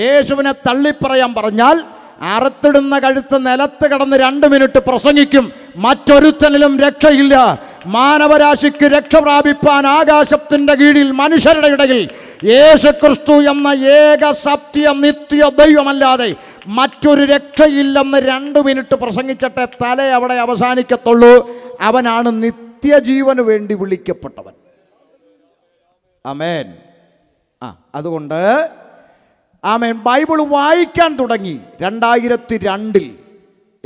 യേശുവിനെ തള്ളിപ്പറയാൻ പറഞ്ഞാൽ അറുത്തിടുന്ന കഴുത്ത് നിലത്ത് കിടന്ന് രണ്ട് മിനിറ്റ് പ്രസംഗിക്കും മറ്റൊരുത്തനിലും രക്ഷയില്ല മാനവരാശിക്ക് രക്ഷ പ്രാപിപ്പാൻ ആകാശത്തിൻ്റെ കീഴിൽ മനുഷ്യരുടെ ഇടയിൽ യേശുക്രിസ്തു എന്ന ഏക സത്യ നിത്യ ദൈവമല്ലാതെ മറ്റൊരു രക്ഷയില്ലെന്ന് രണ്ട് മിനിറ്റ് പ്രസംഗിച്ചിട്ട് തല അവിടെ അവസാനിക്കത്തുള്ളൂ അവനാണ് നിത്യ നിത്യജീവന് വേണ്ടി വിളിക്കപ്പെട്ടവൻ അമേൻ ആ അതുകൊണ്ട് ആമേൻ ബൈബിൾ വായിക്കാൻ തുടങ്ങി രണ്ടായിരത്തി രണ്ടിൽ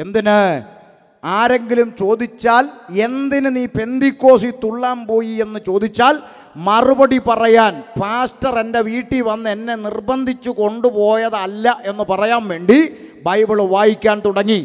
എന്തിന് ആരെങ്കിലും ചോദിച്ചാൽ എന്തിന് നീ പെന്തിക്കോസി തുള്ളാൻ പോയി എന്ന് ചോദിച്ചാൽ മറുപടി പറയാൻ പാസ്റ്റർ എൻ്റെ വീട്ടിൽ വന്ന് എന്നെ നിർബന്ധിച്ചു കൊണ്ടുപോയതല്ല എന്ന് പറയാൻ വേണ്ടി ബൈബിൾ വായിക്കാൻ തുടങ്ങി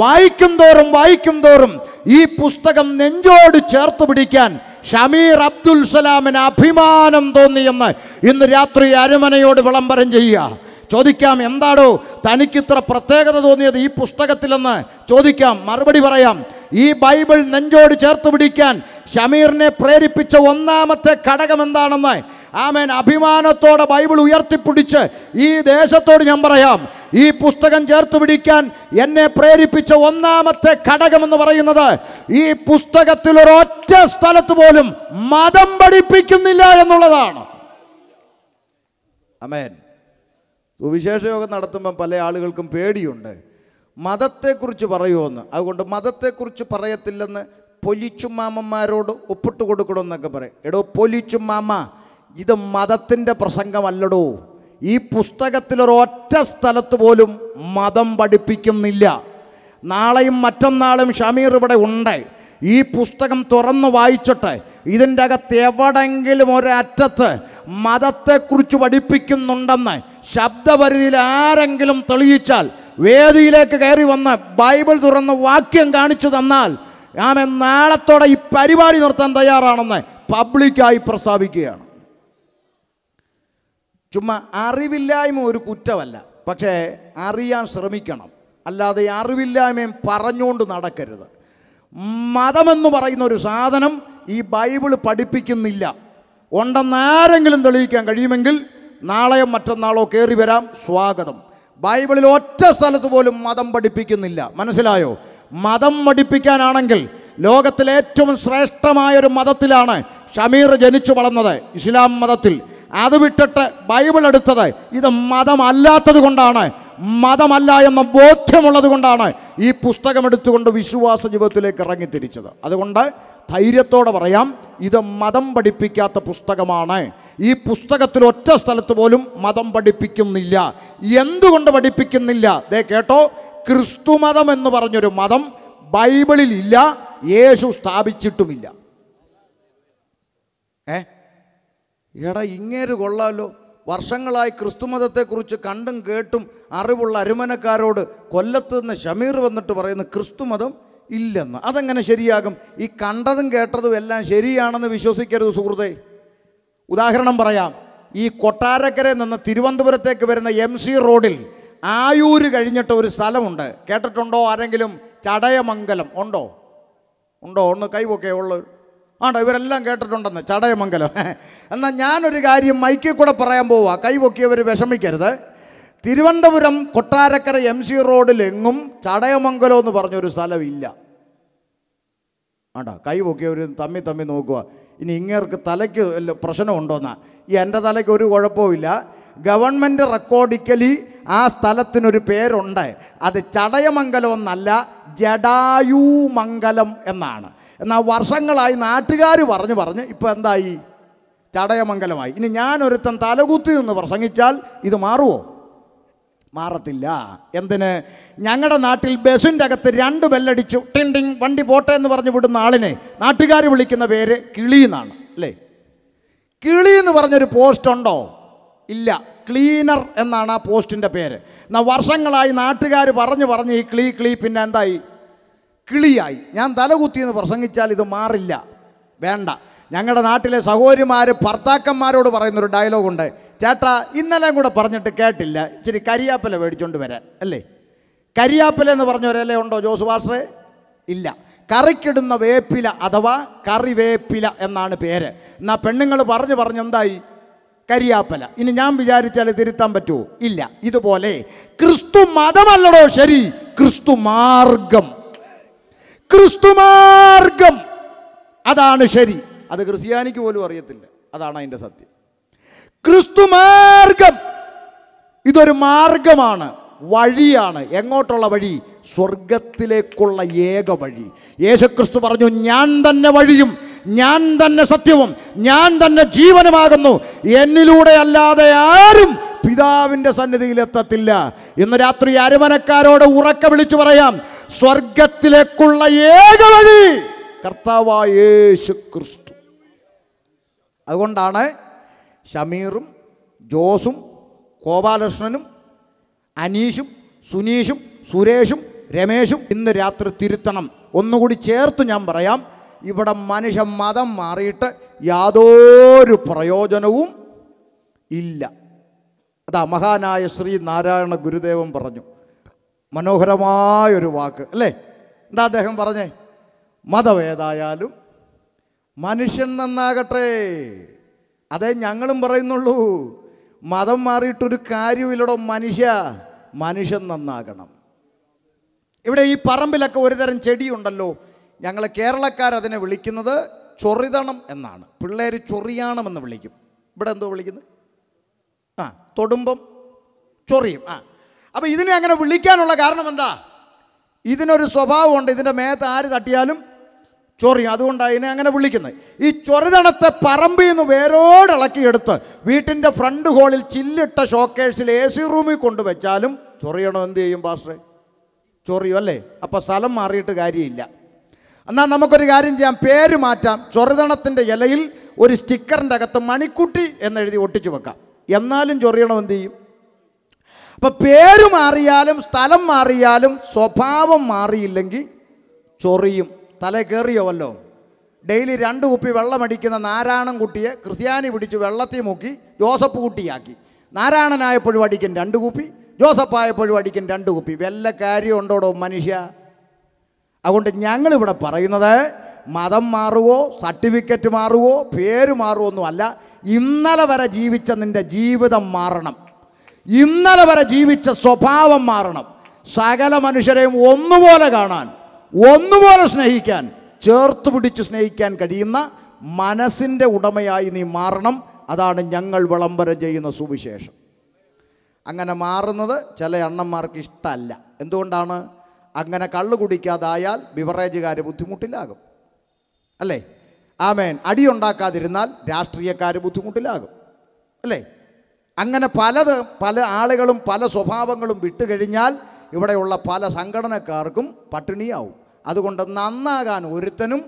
വായിക്കും തോറും വായിക്കും തോറും ഈ പുസ്തകം നെഞ്ചോട് ചേർത്ത് പിടിക്കാൻ ഷമീർ അബ്ദുൽ സലാമിന് അഭിമാനം തോന്നിയെന്ന് ഇന്ന് രാത്രി അരുമനയോട് വിളംബരം ചെയ്യുക ചോദിക്കാം എന്താടോ തനിക്കിത്ര പ്രത്യേകത തോന്നിയത് ഈ പുസ്തകത്തിലെന്ന് ചോദിക്കാം മറുപടി പറയാം ഈ ബൈബിൾ നെഞ്ചോട് ചേർത്ത് പിടിക്കാൻ ഷമീറിനെ പ്രേരിപ്പിച്ച ഒന്നാമത്തെ ഘടകം എന്താണെന്ന് ആമേൻ അഭിമാനത്തോടെ ബൈബിൾ ഉയർത്തിപ്പിടിച്ച് ഈ ദേശത്തോട് ഞാൻ പറയാം ഈ പുസ്തകം ചേർത്ത് പിടിക്കാൻ എന്നെ പ്രേരിപ്പിച്ച ഒന്നാമത്തെ ഘടകമെന്ന് പറയുന്നത് ഈ പുസ്തകത്തിൽ ഒരൊറ്റ സ്ഥലത്ത് പോലും മതം പഠിപ്പിക്കുന്നില്ല എന്നുള്ളതാണ് അമേൻ സുവിശേഷയോഗം നടത്തുമ്പം പല ആളുകൾക്കും പേടിയുണ്ട് മതത്തെക്കുറിച്ച് പറയുമെന്ന് അതുകൊണ്ട് മതത്തെക്കുറിച്ച് പറയത്തില്ലെന്ന് പൊലിച്ചു മാമന്മാരോട് ഒപ്പിട്ട് കൊടുക്കണമെന്നൊക്കെ പറയും എടോ പൊലിച്ചു മാമ ഇത് മതത്തിൻ്റെ പ്രസംഗമല്ലടോ ഈ പുസ്തകത്തിൽ ഒറ്റ സ്ഥലത്ത് പോലും മതം പഠിപ്പിക്കുന്നില്ല നാളെയും മറ്റന്നാളും ഷമീർ ഇവിടെ ഉണ്ട് ഈ പുസ്തകം തുറന്ന് വായിച്ചിട്ട് ഇതിൻ്റെ അകത്ത് എവിടെങ്കിലും ഒരറ്റത്ത് മതത്തെക്കുറിച്ച് പഠിപ്പിക്കുന്നുണ്ടെന്ന് ശബ്ദപരിധിയിൽ ആരെങ്കിലും തെളിയിച്ചാൽ വേദിയിലേക്ക് കയറി വന്ന് ബൈബിൾ തുറന്ന് വാക്യം കാണിച്ചു തന്നാൽ ഞാൻ നാളത്തോടെ ഈ പരിപാടി നിർത്താൻ തയ്യാറാണെന്ന് പബ്ലിക്കായി പ്രസ്താവിക്കുകയാണ് ചുമ്മാ അറിവില്ലായ്മ ഒരു കുറ്റമല്ല പക്ഷേ അറിയാൻ ശ്രമിക്കണം അല്ലാതെ അറിവില്ലായ്മയും പറഞ്ഞുകൊണ്ട് നടക്കരുത് മതമെന്ന് പറയുന്ന ഒരു സാധനം ഈ ബൈബിൾ പഠിപ്പിക്കുന്നില്ല ഉണ്ടെന്നാരെങ്കിലും തെളിയിക്കാൻ കഴിയുമെങ്കിൽ നാളെയോ മറ്റന്നാളോ കയറി വരാം സ്വാഗതം ബൈബിളിൽ ഒറ്റ സ്ഥലത്ത് പോലും മതം പഠിപ്പിക്കുന്നില്ല മനസ്സിലായോ മതം പഠിപ്പിക്കാനാണെങ്കിൽ ലോകത്തിലെ ഏറ്റവും ശ്രേഷ്ഠമായ ഒരു മതത്തിലാണ് ഷമീർ ജനിച്ചു വളർന്നത് ഇസ്ലാം മതത്തിൽ അത് വിട്ടിട്ട് ബൈബിൾ എടുത്തത് ഇത് മതമല്ലാത്തത് കൊണ്ടാണ് മതമല്ല എന്ന ബോധ്യമുള്ളത് കൊണ്ടാണ് ഈ പുസ്തകം എടുത്തുകൊണ്ട് വിശ്വാസ ജീവിതത്തിലേക്ക് ഇറങ്ങി തിരിച്ചത് അതുകൊണ്ട് ധൈര്യത്തോടെ പറയാം ഇത് മതം പഠിപ്പിക്കാത്ത പുസ്തകമാണ് ഈ പുസ്തകത്തിൽ ഒറ്റ സ്ഥലത്ത് പോലും മതം പഠിപ്പിക്കുന്നില്ല എന്തുകൊണ്ട് പഠിപ്പിക്കുന്നില്ല ദേ കേട്ടോ ക്രിസ്തു മതം എന്ന് പറഞ്ഞൊരു മതം ബൈബിളിൽ ഇല്ല യേശു സ്ഥാപിച്ചിട്ടുമില്ല ഏ എടാ ഇങ്ങേര് കൊള്ളാലോ വർഷങ്ങളായി ക്രിസ്തുമതത്തെക്കുറിച്ച് കണ്ടും കേട്ടും അറിവുള്ള അരുമനക്കാരോട് കൊല്ലത്ത് നിന്ന് ഷമീർ വന്നിട്ട് പറയുന്ന ക്രിസ്തുമതം ഇല്ലെന്ന് അതെങ്ങനെ ശരിയാകും ഈ കണ്ടതും കേട്ടതും എല്ലാം ശരിയാണെന്ന് വിശ്വസിക്കരുത് സുഹൃത്തെ ഉദാഹരണം പറയാം ഈ കൊട്ടാരക്കരയിൽ നിന്ന് തിരുവനന്തപുരത്തേക്ക് വരുന്ന എം സി റോഡിൽ ആയൂര് കഴിഞ്ഞിട്ട് ഒരു സ്ഥലമുണ്ട് കേട്ടിട്ടുണ്ടോ ആരെങ്കിലും ചടയമംഗലം ഉണ്ടോ ഉണ്ടോ ഒന്ന് കൈവൊക്കെ ഉള്ളൂ ആണ്ടോ ഇവരെല്ലാം കേട്ടിട്ടുണ്ടെന്ന് ചടയമംഗലം എന്നാൽ ഞാനൊരു കാര്യം മൈക്കിൽ കൂടെ പറയാൻ പോവാ കൈപൊക്കിയവർ വിഷമിക്കരുത് തിരുവനന്തപുരം കൊട്ടാരക്കര എം സി റോഡിലെങ്ങും ചടയമംഗലം എന്ന് പറഞ്ഞൊരു സ്ഥലമില്ല ആണ്ടോ കൈപൊക്കിയവർ തമ്മി തമ്മി നോക്കുക ഇനി ഇങ്ങേർക്ക് തലയ്ക്ക് പ്രശ്നമുണ്ടോന്നാ ഈ എൻ്റെ തലയ്ക്ക് ഒരു കുഴപ്പമില്ല ഗവൺമെൻറ് റെക്കോർഡിക്കലി ആ സ്ഥലത്തിനൊരു പേരുണ്ട് അത് ചടയമംഗലം എന്നല്ല ജഡായുമംഗലം എന്നാണ് എന്നാൽ വർഷങ്ങളായി നാട്ടുകാർ പറഞ്ഞു പറഞ്ഞ് ഇപ്പോൾ എന്തായി ചടയമംഗലമായി ഇനി ഞാനൊരുത്തൻ തലകുത്തി നിന്ന് പ്രസംഗിച്ചാൽ ഇത് മാറുമോ മാറത്തില്ല എന്തിന് ഞങ്ങളുടെ നാട്ടിൽ ബസ്സിൻ്റെ അകത്ത് രണ്ട് ബെല്ലടിച്ചു ടിണ്ടിങ് വണ്ടി പോട്ടെ എന്ന് പറഞ്ഞ് വിടുന്ന ആളിനെ നാട്ടുകാർ വിളിക്കുന്ന പേര് കിളി എന്നാണ് അല്ലേ കിളി എന്ന് പറഞ്ഞൊരു പോസ്റ്റ് ഉണ്ടോ ഇല്ല ക്ലീനർ എന്നാണ് ആ പോസ്റ്റിൻ്റെ പേര് എന്നാൽ വർഷങ്ങളായി നാട്ടുകാർ പറഞ്ഞു പറഞ്ഞ് ഈ ക്ലീ ക്ലീ പിന്നെ എന്തായി കിളിയായി ഞാൻ തലകുത്തിയെന്ന് പ്രസംഗിച്ചാൽ ഇത് മാറില്ല വേണ്ട ഞങ്ങളുടെ നാട്ടിലെ സഹോദരിമാർ ഭർത്താക്കന്മാരോട് പറയുന്നൊരു ഡയലോഗുണ്ട് ചേട്ടാ ഇന്നലെയും കൂടെ പറഞ്ഞിട്ട് കേട്ടില്ല ഇച്ചിരി കരിയാപ്പല മേടിച്ചുകൊണ്ട് വരാൻ അല്ലേ കരിയാപ്പല എന്ന് പറഞ്ഞവരല്ലേ ഉണ്ടോ ജോസ് പാസ്റ്ററെ ഇല്ല കറിക്കിടുന്ന വേപ്പില അഥവാ കറിവേപ്പില എന്നാണ് പേര് എന്നാൽ പെണ്ണുങ്ങൾ പറഞ്ഞു എന്തായി കരിയാപ്പല ഇനി ഞാൻ വിചാരിച്ചാൽ തിരുത്താൻ പറ്റുമോ ഇല്ല ഇതുപോലെ ക്രിസ്തു മതമല്ലടോ ശരി ക്രിസ്തു മാർഗം ക്രിസ്തുമാർഗം അതാണ് ശരി അത് ക്രിസ്ത്യാനിക്ക് പോലും അറിയത്തില്ല അതാണ് അതിൻ്റെ സത്യം ക്രിസ്തുമാർഗം ഇതൊരു മാർഗമാണ് വഴിയാണ് എങ്ങോട്ടുള്ള വഴി സ്വർഗത്തിലേക്കുള്ള ഏക വഴി യേശുക്രിസ്തു പറഞ്ഞു ഞാൻ തന്നെ വഴിയും ഞാൻ തന്നെ സത്യവും ഞാൻ തന്നെ ജീവനുമാകുന്നു എന്നിലൂടെ അല്ലാതെ ആരും പിതാവിൻ്റെ സന്നിധിയിൽ എത്തത്തില്ല ഇന്ന് രാത്രി അരമനക്കാരോട് ഉറക്ക വിളിച്ചു പറയാം സ്വർഗ സ്വർഗത്തിലേക്കുള്ള ഏക വഴി കർത്താവായ ക്രിസ്തു അതുകൊണ്ടാണ് ഷമീറും ജോസും ഗോപാലകൃഷ്ണനും അനീഷും സുനീഷും സുരേഷും രമേശും ഇന്ന് രാത്രി തിരുത്തണം ഒന്നുകൂടി ചേർത്ത് ഞാൻ പറയാം ഇവിടെ മനുഷ്യ മതം മാറിയിട്ട് യാതൊരു പ്രയോജനവും ഇല്ല അതാ മഹാനായ ശ്രീ നാരായണ ഗുരുദേവൻ പറഞ്ഞു മനോഹരമായൊരു വാക്ക് അല്ലേ എന്താ അദ്ദേഹം പറഞ്ഞേ മതമേതായാലും മനുഷ്യൻ നന്നാകട്ടെ അതേ ഞങ്ങളും പറയുന്നുള്ളൂ മതം മാറിയിട്ടൊരു കാര്യമില്ലട മനുഷ്യ മനുഷ്യൻ നന്നാകണം ഇവിടെ ഈ പറമ്പിലൊക്കെ ഒരുതരം ചെടിയുണ്ടല്ലോ ഞങ്ങൾ കേരളക്കാരതിനെ വിളിക്കുന്നത് ചൊറിതണം എന്നാണ് പിള്ളേർ ചൊറിയാണമെന്ന് വിളിക്കും ഇവിടെ എന്തോ വിളിക്കുന്നത് ആ തൊടുമ്പം ചൊറിയും ആ അപ്പോൾ ഇതിനെ അങ്ങനെ വിളിക്കാനുള്ള കാരണം എന്താ ഇതിനൊരു സ്വഭാവമുണ്ട് ഇതിൻ്റെ മേത്ത് ആര് തട്ടിയാലും ചൊറിയും അതുകൊണ്ടാണ് ഇതിനെ അങ്ങനെ വിളിക്കുന്നത് ഈ ചൊറിതണത്തെ പറമ്പിൽ നിന്ന് വേരോടിളക്കിയെടുത്ത് വീട്ടിൻ്റെ ഫ്രണ്ട് ഹോളിൽ ചില്ലിട്ട ഷോക്കേഴ്സിൽ എ സി റൂമിൽ കൊണ്ടുവച്ചാലും ചൊറിയണം എന്ത് ചെയ്യും പാസ്റ്ററെ ചൊറിയും അല്ലേ അപ്പോൾ സ്ഥലം മാറിയിട്ട് കാര്യമില്ല എന്നാൽ നമുക്കൊരു കാര്യം ചെയ്യാം പേര് മാറ്റാം ചൊറിതണത്തിൻ്റെ ഇലയിൽ ഒരു സ്റ്റിക്കറിൻ്റെ അകത്ത് മണിക്കുട്ടി എന്നെഴുതി ഒട്ടിച്ചു വെക്കാം എന്നാലും ചൊറിയണം എന്ത് ചെയ്യും അപ്പം പേര് മാറിയാലും സ്ഥലം മാറിയാലും സ്വഭാവം മാറിയില്ലെങ്കിൽ ചൊറിയും തല കയറിയോവല്ലോ ഡെയിലി രണ്ട് കുപ്പി വെള്ളമടിക്കുന്ന നാരായണൻ കുട്ടിയെ ക്രിസ്ത്യാനി പിടിച്ച് വെള്ളത്തിൽ മുക്കി ജോസഫ് കുട്ടിയാക്കി നാരായണനായപ്പോഴും അടിക്കും രണ്ട് കുപ്പി ജോസഫായപ്പോഴും അടിക്കും രണ്ട് കുപ്പി വല്ല കാര്യം ഉണ്ടോടോ മനുഷ്യ അതുകൊണ്ട് ഞങ്ങളിവിടെ പറയുന്നത് മതം മാറുവോ സർട്ടിഫിക്കറ്റ് മാറുവോ പേര് മാറുമോ ഒന്നുമല്ല ഇന്നലെ വരെ ജീവിച്ച നിൻ്റെ ജീവിതം മാറണം ഇന്നലെ വരെ ജീവിച്ച സ്വഭാവം മാറണം സകല മനുഷ്യരെയും ഒന്നുപോലെ കാണാൻ ഒന്നുപോലെ സ്നേഹിക്കാൻ ചേർത്ത് പിടിച്ച് സ്നേഹിക്കാൻ കഴിയുന്ന മനസ്സിൻ്റെ ഉടമയായി നീ മാറണം അതാണ് ഞങ്ങൾ വിളംബരം ചെയ്യുന്ന സുവിശേഷം അങ്ങനെ മാറുന്നത് ചില എണ്ണന്മാർക്ക് ഇഷ്ടമല്ല എന്തുകൊണ്ടാണ് അങ്ങനെ കള്ള് കുടിക്കാതായാൽ ബിവറേജുകാർ ബുദ്ധിമുട്ടിലാകും അല്ലേ ആമേൻ അടിയുണ്ടാക്കാതിരുന്നാൽ രാഷ്ട്രീയക്കാർ ബുദ്ധിമുട്ടിലാകും അല്ലേ അങ്ങനെ പലത് പല ആളുകളും പല സ്വഭാവങ്ങളും വിട്ടുകഴിഞ്ഞാൽ ഇവിടെയുള്ള പല സംഘടനക്കാർക്കും പട്ടിണിയാവും അതുകൊണ്ട് നന്നാകാൻ ഒരുത്തനും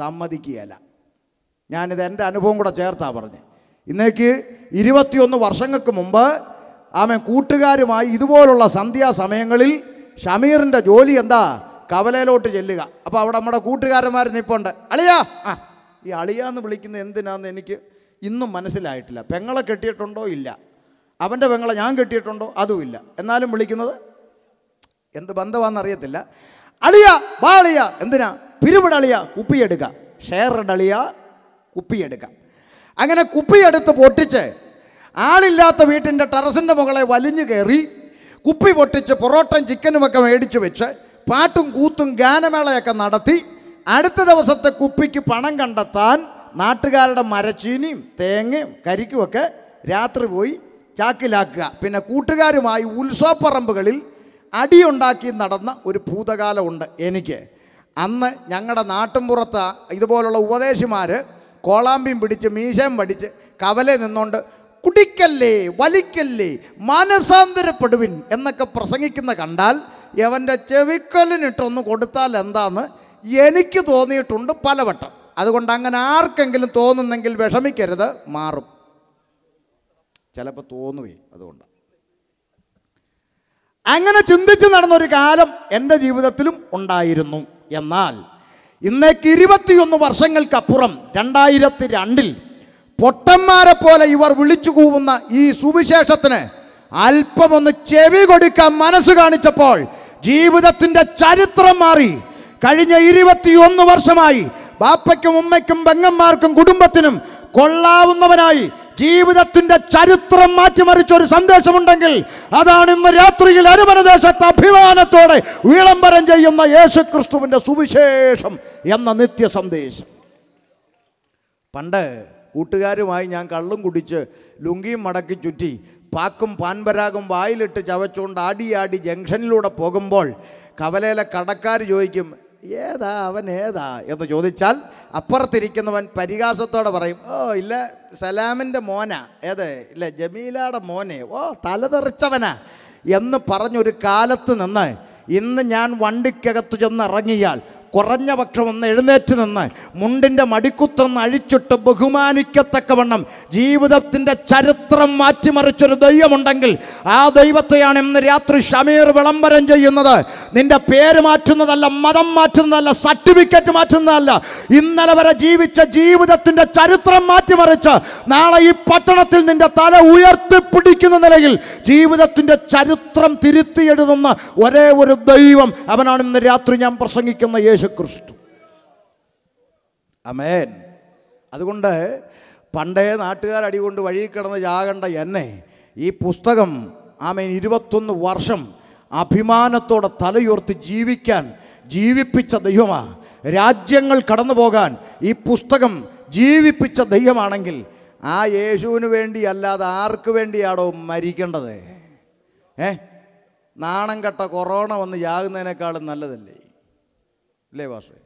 സമ്മതിക്കുകയല്ല ഞാനിത് എൻ്റെ അനുഭവം കൂടെ ചേർത്താ പറഞ്ഞ് ഇന്നേക്ക് ഇരുപത്തിയൊന്ന് വർഷങ്ങൾക്ക് മുമ്പ് ആമൻ കൂട്ടുകാരുമായി ഇതുപോലുള്ള സന്ധ്യാസമയങ്ങളിൽ ഷമീറിൻ്റെ ജോലി എന്താ കവലയിലോട്ട് ചെല്ലുക അപ്പോൾ അവിടെ നമ്മുടെ കൂട്ടുകാരന്മാർ നിൽപ്പുണ്ട് അളിയ ആ ഈ അളിയ എന്ന് വിളിക്കുന്നത് എന്തിനാന്ന് എനിക്ക് ഇന്നും മനസ്സിലായിട്ടില്ല പെങ്ങളെ കെട്ടിയിട്ടുണ്ടോ ഇല്ല അവൻ്റെ പെങ്ങളെ ഞാൻ കെട്ടിയിട്ടുണ്ടോ അതുമില്ല എന്നാലും വിളിക്കുന്നത് എന്ത് ബന്ധമാണെന്നറിയത്തില്ല അളിയ ബാളിയ എന്തിനാ പിരുവിടളിയ കുപ്പിയെടുക്ക ഷെയറിടളിയ കുപ്പിയെടുക്ക അങ്ങനെ കുപ്പിയെടുത്ത് പൊട്ടിച്ച് ആളില്ലാത്ത വീട്ടിൻ്റെ ടെറസിൻ്റെ മുകളെ വലിഞ്ഞു കയറി കുപ്പി പൊട്ടിച്ച് പൊറോട്ടയും ചിക്കനുമൊക്കെ മേടിച്ചു വെച്ച് പാട്ടും കൂത്തും ഗാനമേളയൊക്കെ നടത്തി അടുത്ത ദിവസത്തെ കുപ്പിക്ക് പണം കണ്ടെത്താൻ നാട്ടുകാരുടെ മരച്ചീനിയും തേങ്ങയും കരിക്കുമൊക്കെ രാത്രി പോയി ചാക്കിലാക്കുക പിന്നെ കൂട്ടുകാരുമായി ഉത്സവപ്പറമ്പുകളിൽ അടിയുണ്ടാക്കി നടന്ന ഒരു ഭൂതകാലമുണ്ട് എനിക്ക് അന്ന് ഞങ്ങളുടെ നാട്ടിൻപുറത്ത് ഇതുപോലുള്ള ഉപദേശിമാർ കോളാമ്പിയും പിടിച്ച് മീശയും പഠിച്ച് കവലെ നിന്നുകൊണ്ട് കുടിക്കല്ലേ വലിക്കല്ലേ മനസാന്തരപ്പെടുവിൻ എന്നൊക്കെ പ്രസംഗിക്കുന്ന കണ്ടാൽ എവൻ്റെ ചെവിക്കല്ലിനിട്ടൊന്ന് കൊടുത്താൽ എന്താന്ന് എനിക്ക് തോന്നിയിട്ടുണ്ട് പലവട്ടം അതുകൊണ്ട് അങ്ങനെ ആർക്കെങ്കിലും തോന്നുന്നെങ്കിൽ വിഷമിക്കരുത് മാറും ചിലപ്പോൾ തോന്നുവേ അതുകൊണ്ടാണ് അങ്ങനെ ചിന്തിച്ച് നടന്നൊരു കാലം എൻ്റെ ജീവിതത്തിലും ഉണ്ടായിരുന്നു എന്നാൽ ഇന്നേക്ക് ഇരുപത്തിയൊന്ന് വർഷങ്ങൾക്കപ്പുറം രണ്ടായിരത്തി രണ്ടിൽ പൊട്ടന്മാരെ പോലെ ഇവർ വിളിച്ചു കൂവുന്ന ഈ സുവിശേഷത്തിന് അല്പമൊന്ന് ചെവി കൊടുക്കാൻ മനസ്സ് കാണിച്ചപ്പോൾ ജീവിതത്തിൻ്റെ ചരിത്രം മാറി കഴിഞ്ഞ ഇരുപത്തിയൊന്ന് വർഷമായി ബാപ്പയ്ക്കും ഉമ്മയ്ക്കും പെങ്ങന്മാർക്കും കുടുംബത്തിനും കൊള്ളാവുന്നവനായി ജീവിതത്തിന്റെ ചരിത്രം മാറ്റിമറിച്ച ഒരു സന്ദേശമുണ്ടെങ്കിൽ അതാണ് ഇന്ന് രാത്രിയിൽ അനുമനദേശത്ത് അഭിമാനത്തോടെ വിളംബരം ചെയ്യുന്ന യേശുക്രിസ്തുവിന്റെ സുവിശേഷം എന്ന നിത്യ സന്ദേശം പണ്ട് കൂട്ടുകാരുമായി ഞാൻ കള്ളും കുടിച്ച് ലുങ്കിയും മടക്കി ചുറ്റി പാക്കും പാൻപരാഗും വായിലിട്ട് ചവച്ചുകൊണ്ട് ആടിയാടി ജംഗ്ഷനിലൂടെ പോകുമ്പോൾ കവലയിലെ കടക്കാർ ചോദിക്കും ഏതാ അവൻ ഏതാ എന്ന് ചോദിച്ചാൽ അപ്പുറത്തിരിക്കുന്നവൻ പരിഹാസത്തോടെ പറയും ഓ ഇല്ല സലാമിൻ്റെ മോന ഏത് ഇല്ല ജമീലയുടെ മോനെ ഓ തലതെറിച്ചവന എന്ന് പറഞ്ഞൊരു കാലത്ത് നിന്ന് ഇന്ന് ഞാൻ വണ്ടിക്കകത്ത് ചെന്ന് ഇറങ്ങിയാൽ കുറഞ്ഞ പക്ഷം ഒന്ന് എഴുന്നേറ്റ് നിന്ന് മുണ്ടിൻ്റെ മടിക്കുത്തൊന്ന് അഴിച്ചിട്ട് ബഹുമാനിക്കത്തക്കവണ്ണം ജീവിതത്തിൻ്റെ ചരിത്രം മാറ്റിമറിച്ചൊരു ദൈവമുണ്ടെങ്കിൽ ആ ദൈവത്തെയാണ് ഇന്ന് രാത്രി ഷമീർ വിളംബരം ചെയ്യുന്നത് നിന്റെ പേര് മാറ്റുന്നതല്ല മതം മാറ്റുന്നതല്ല സർട്ടിഫിക്കറ്റ് മാറ്റുന്നതല്ല ഇന്നലെ വരെ ജീവിച്ച ജീവിതത്തിൻ്റെ ചരിത്രം മാറ്റിമറിച്ച് നാളെ ഈ പട്ടണത്തിൽ നിന്റെ തല ഉയർത്തിപ്പിടിക്കുന്ന നിലയിൽ ജീവിതത്തിൻ്റെ ചരിത്രം തിരുത്തിയെഴുതുന്ന ഒരേ ഒരു ദൈവം അവനാണ് ഇന്ന് രാത്രി ഞാൻ പ്രസംഗിക്കുന്ന യേശു യേശുക്രിസ്തു അമേൻ അതുകൊണ്ട് പണ്ടേ കൊണ്ട് വഴി കിടന്ന് ചാകണ്ട എന്നെ ഈ പുസ്തകം ആമേൻ ഇരുപത്തൊന്ന് വർഷം അഭിമാനത്തോടെ തലയുയർത്തി ജീവിക്കാൻ ജീവിപ്പിച്ച ദൈവമാ രാജ്യങ്ങൾ കടന്നു പോകാൻ ഈ പുസ്തകം ജീവിപ്പിച്ച ദൈവമാണെങ്കിൽ ആ യേശുവിന് വേണ്ടി അല്ലാതെ ആർക്ക് വേണ്ടിയാണോ മരിക്കേണ്ടത് ഏ നാണം കെട്ട കൊറോണ വന്ന് യാകുന്നതിനേക്കാളും നല്ലതല്ലേ അല്ലേ വാഷേ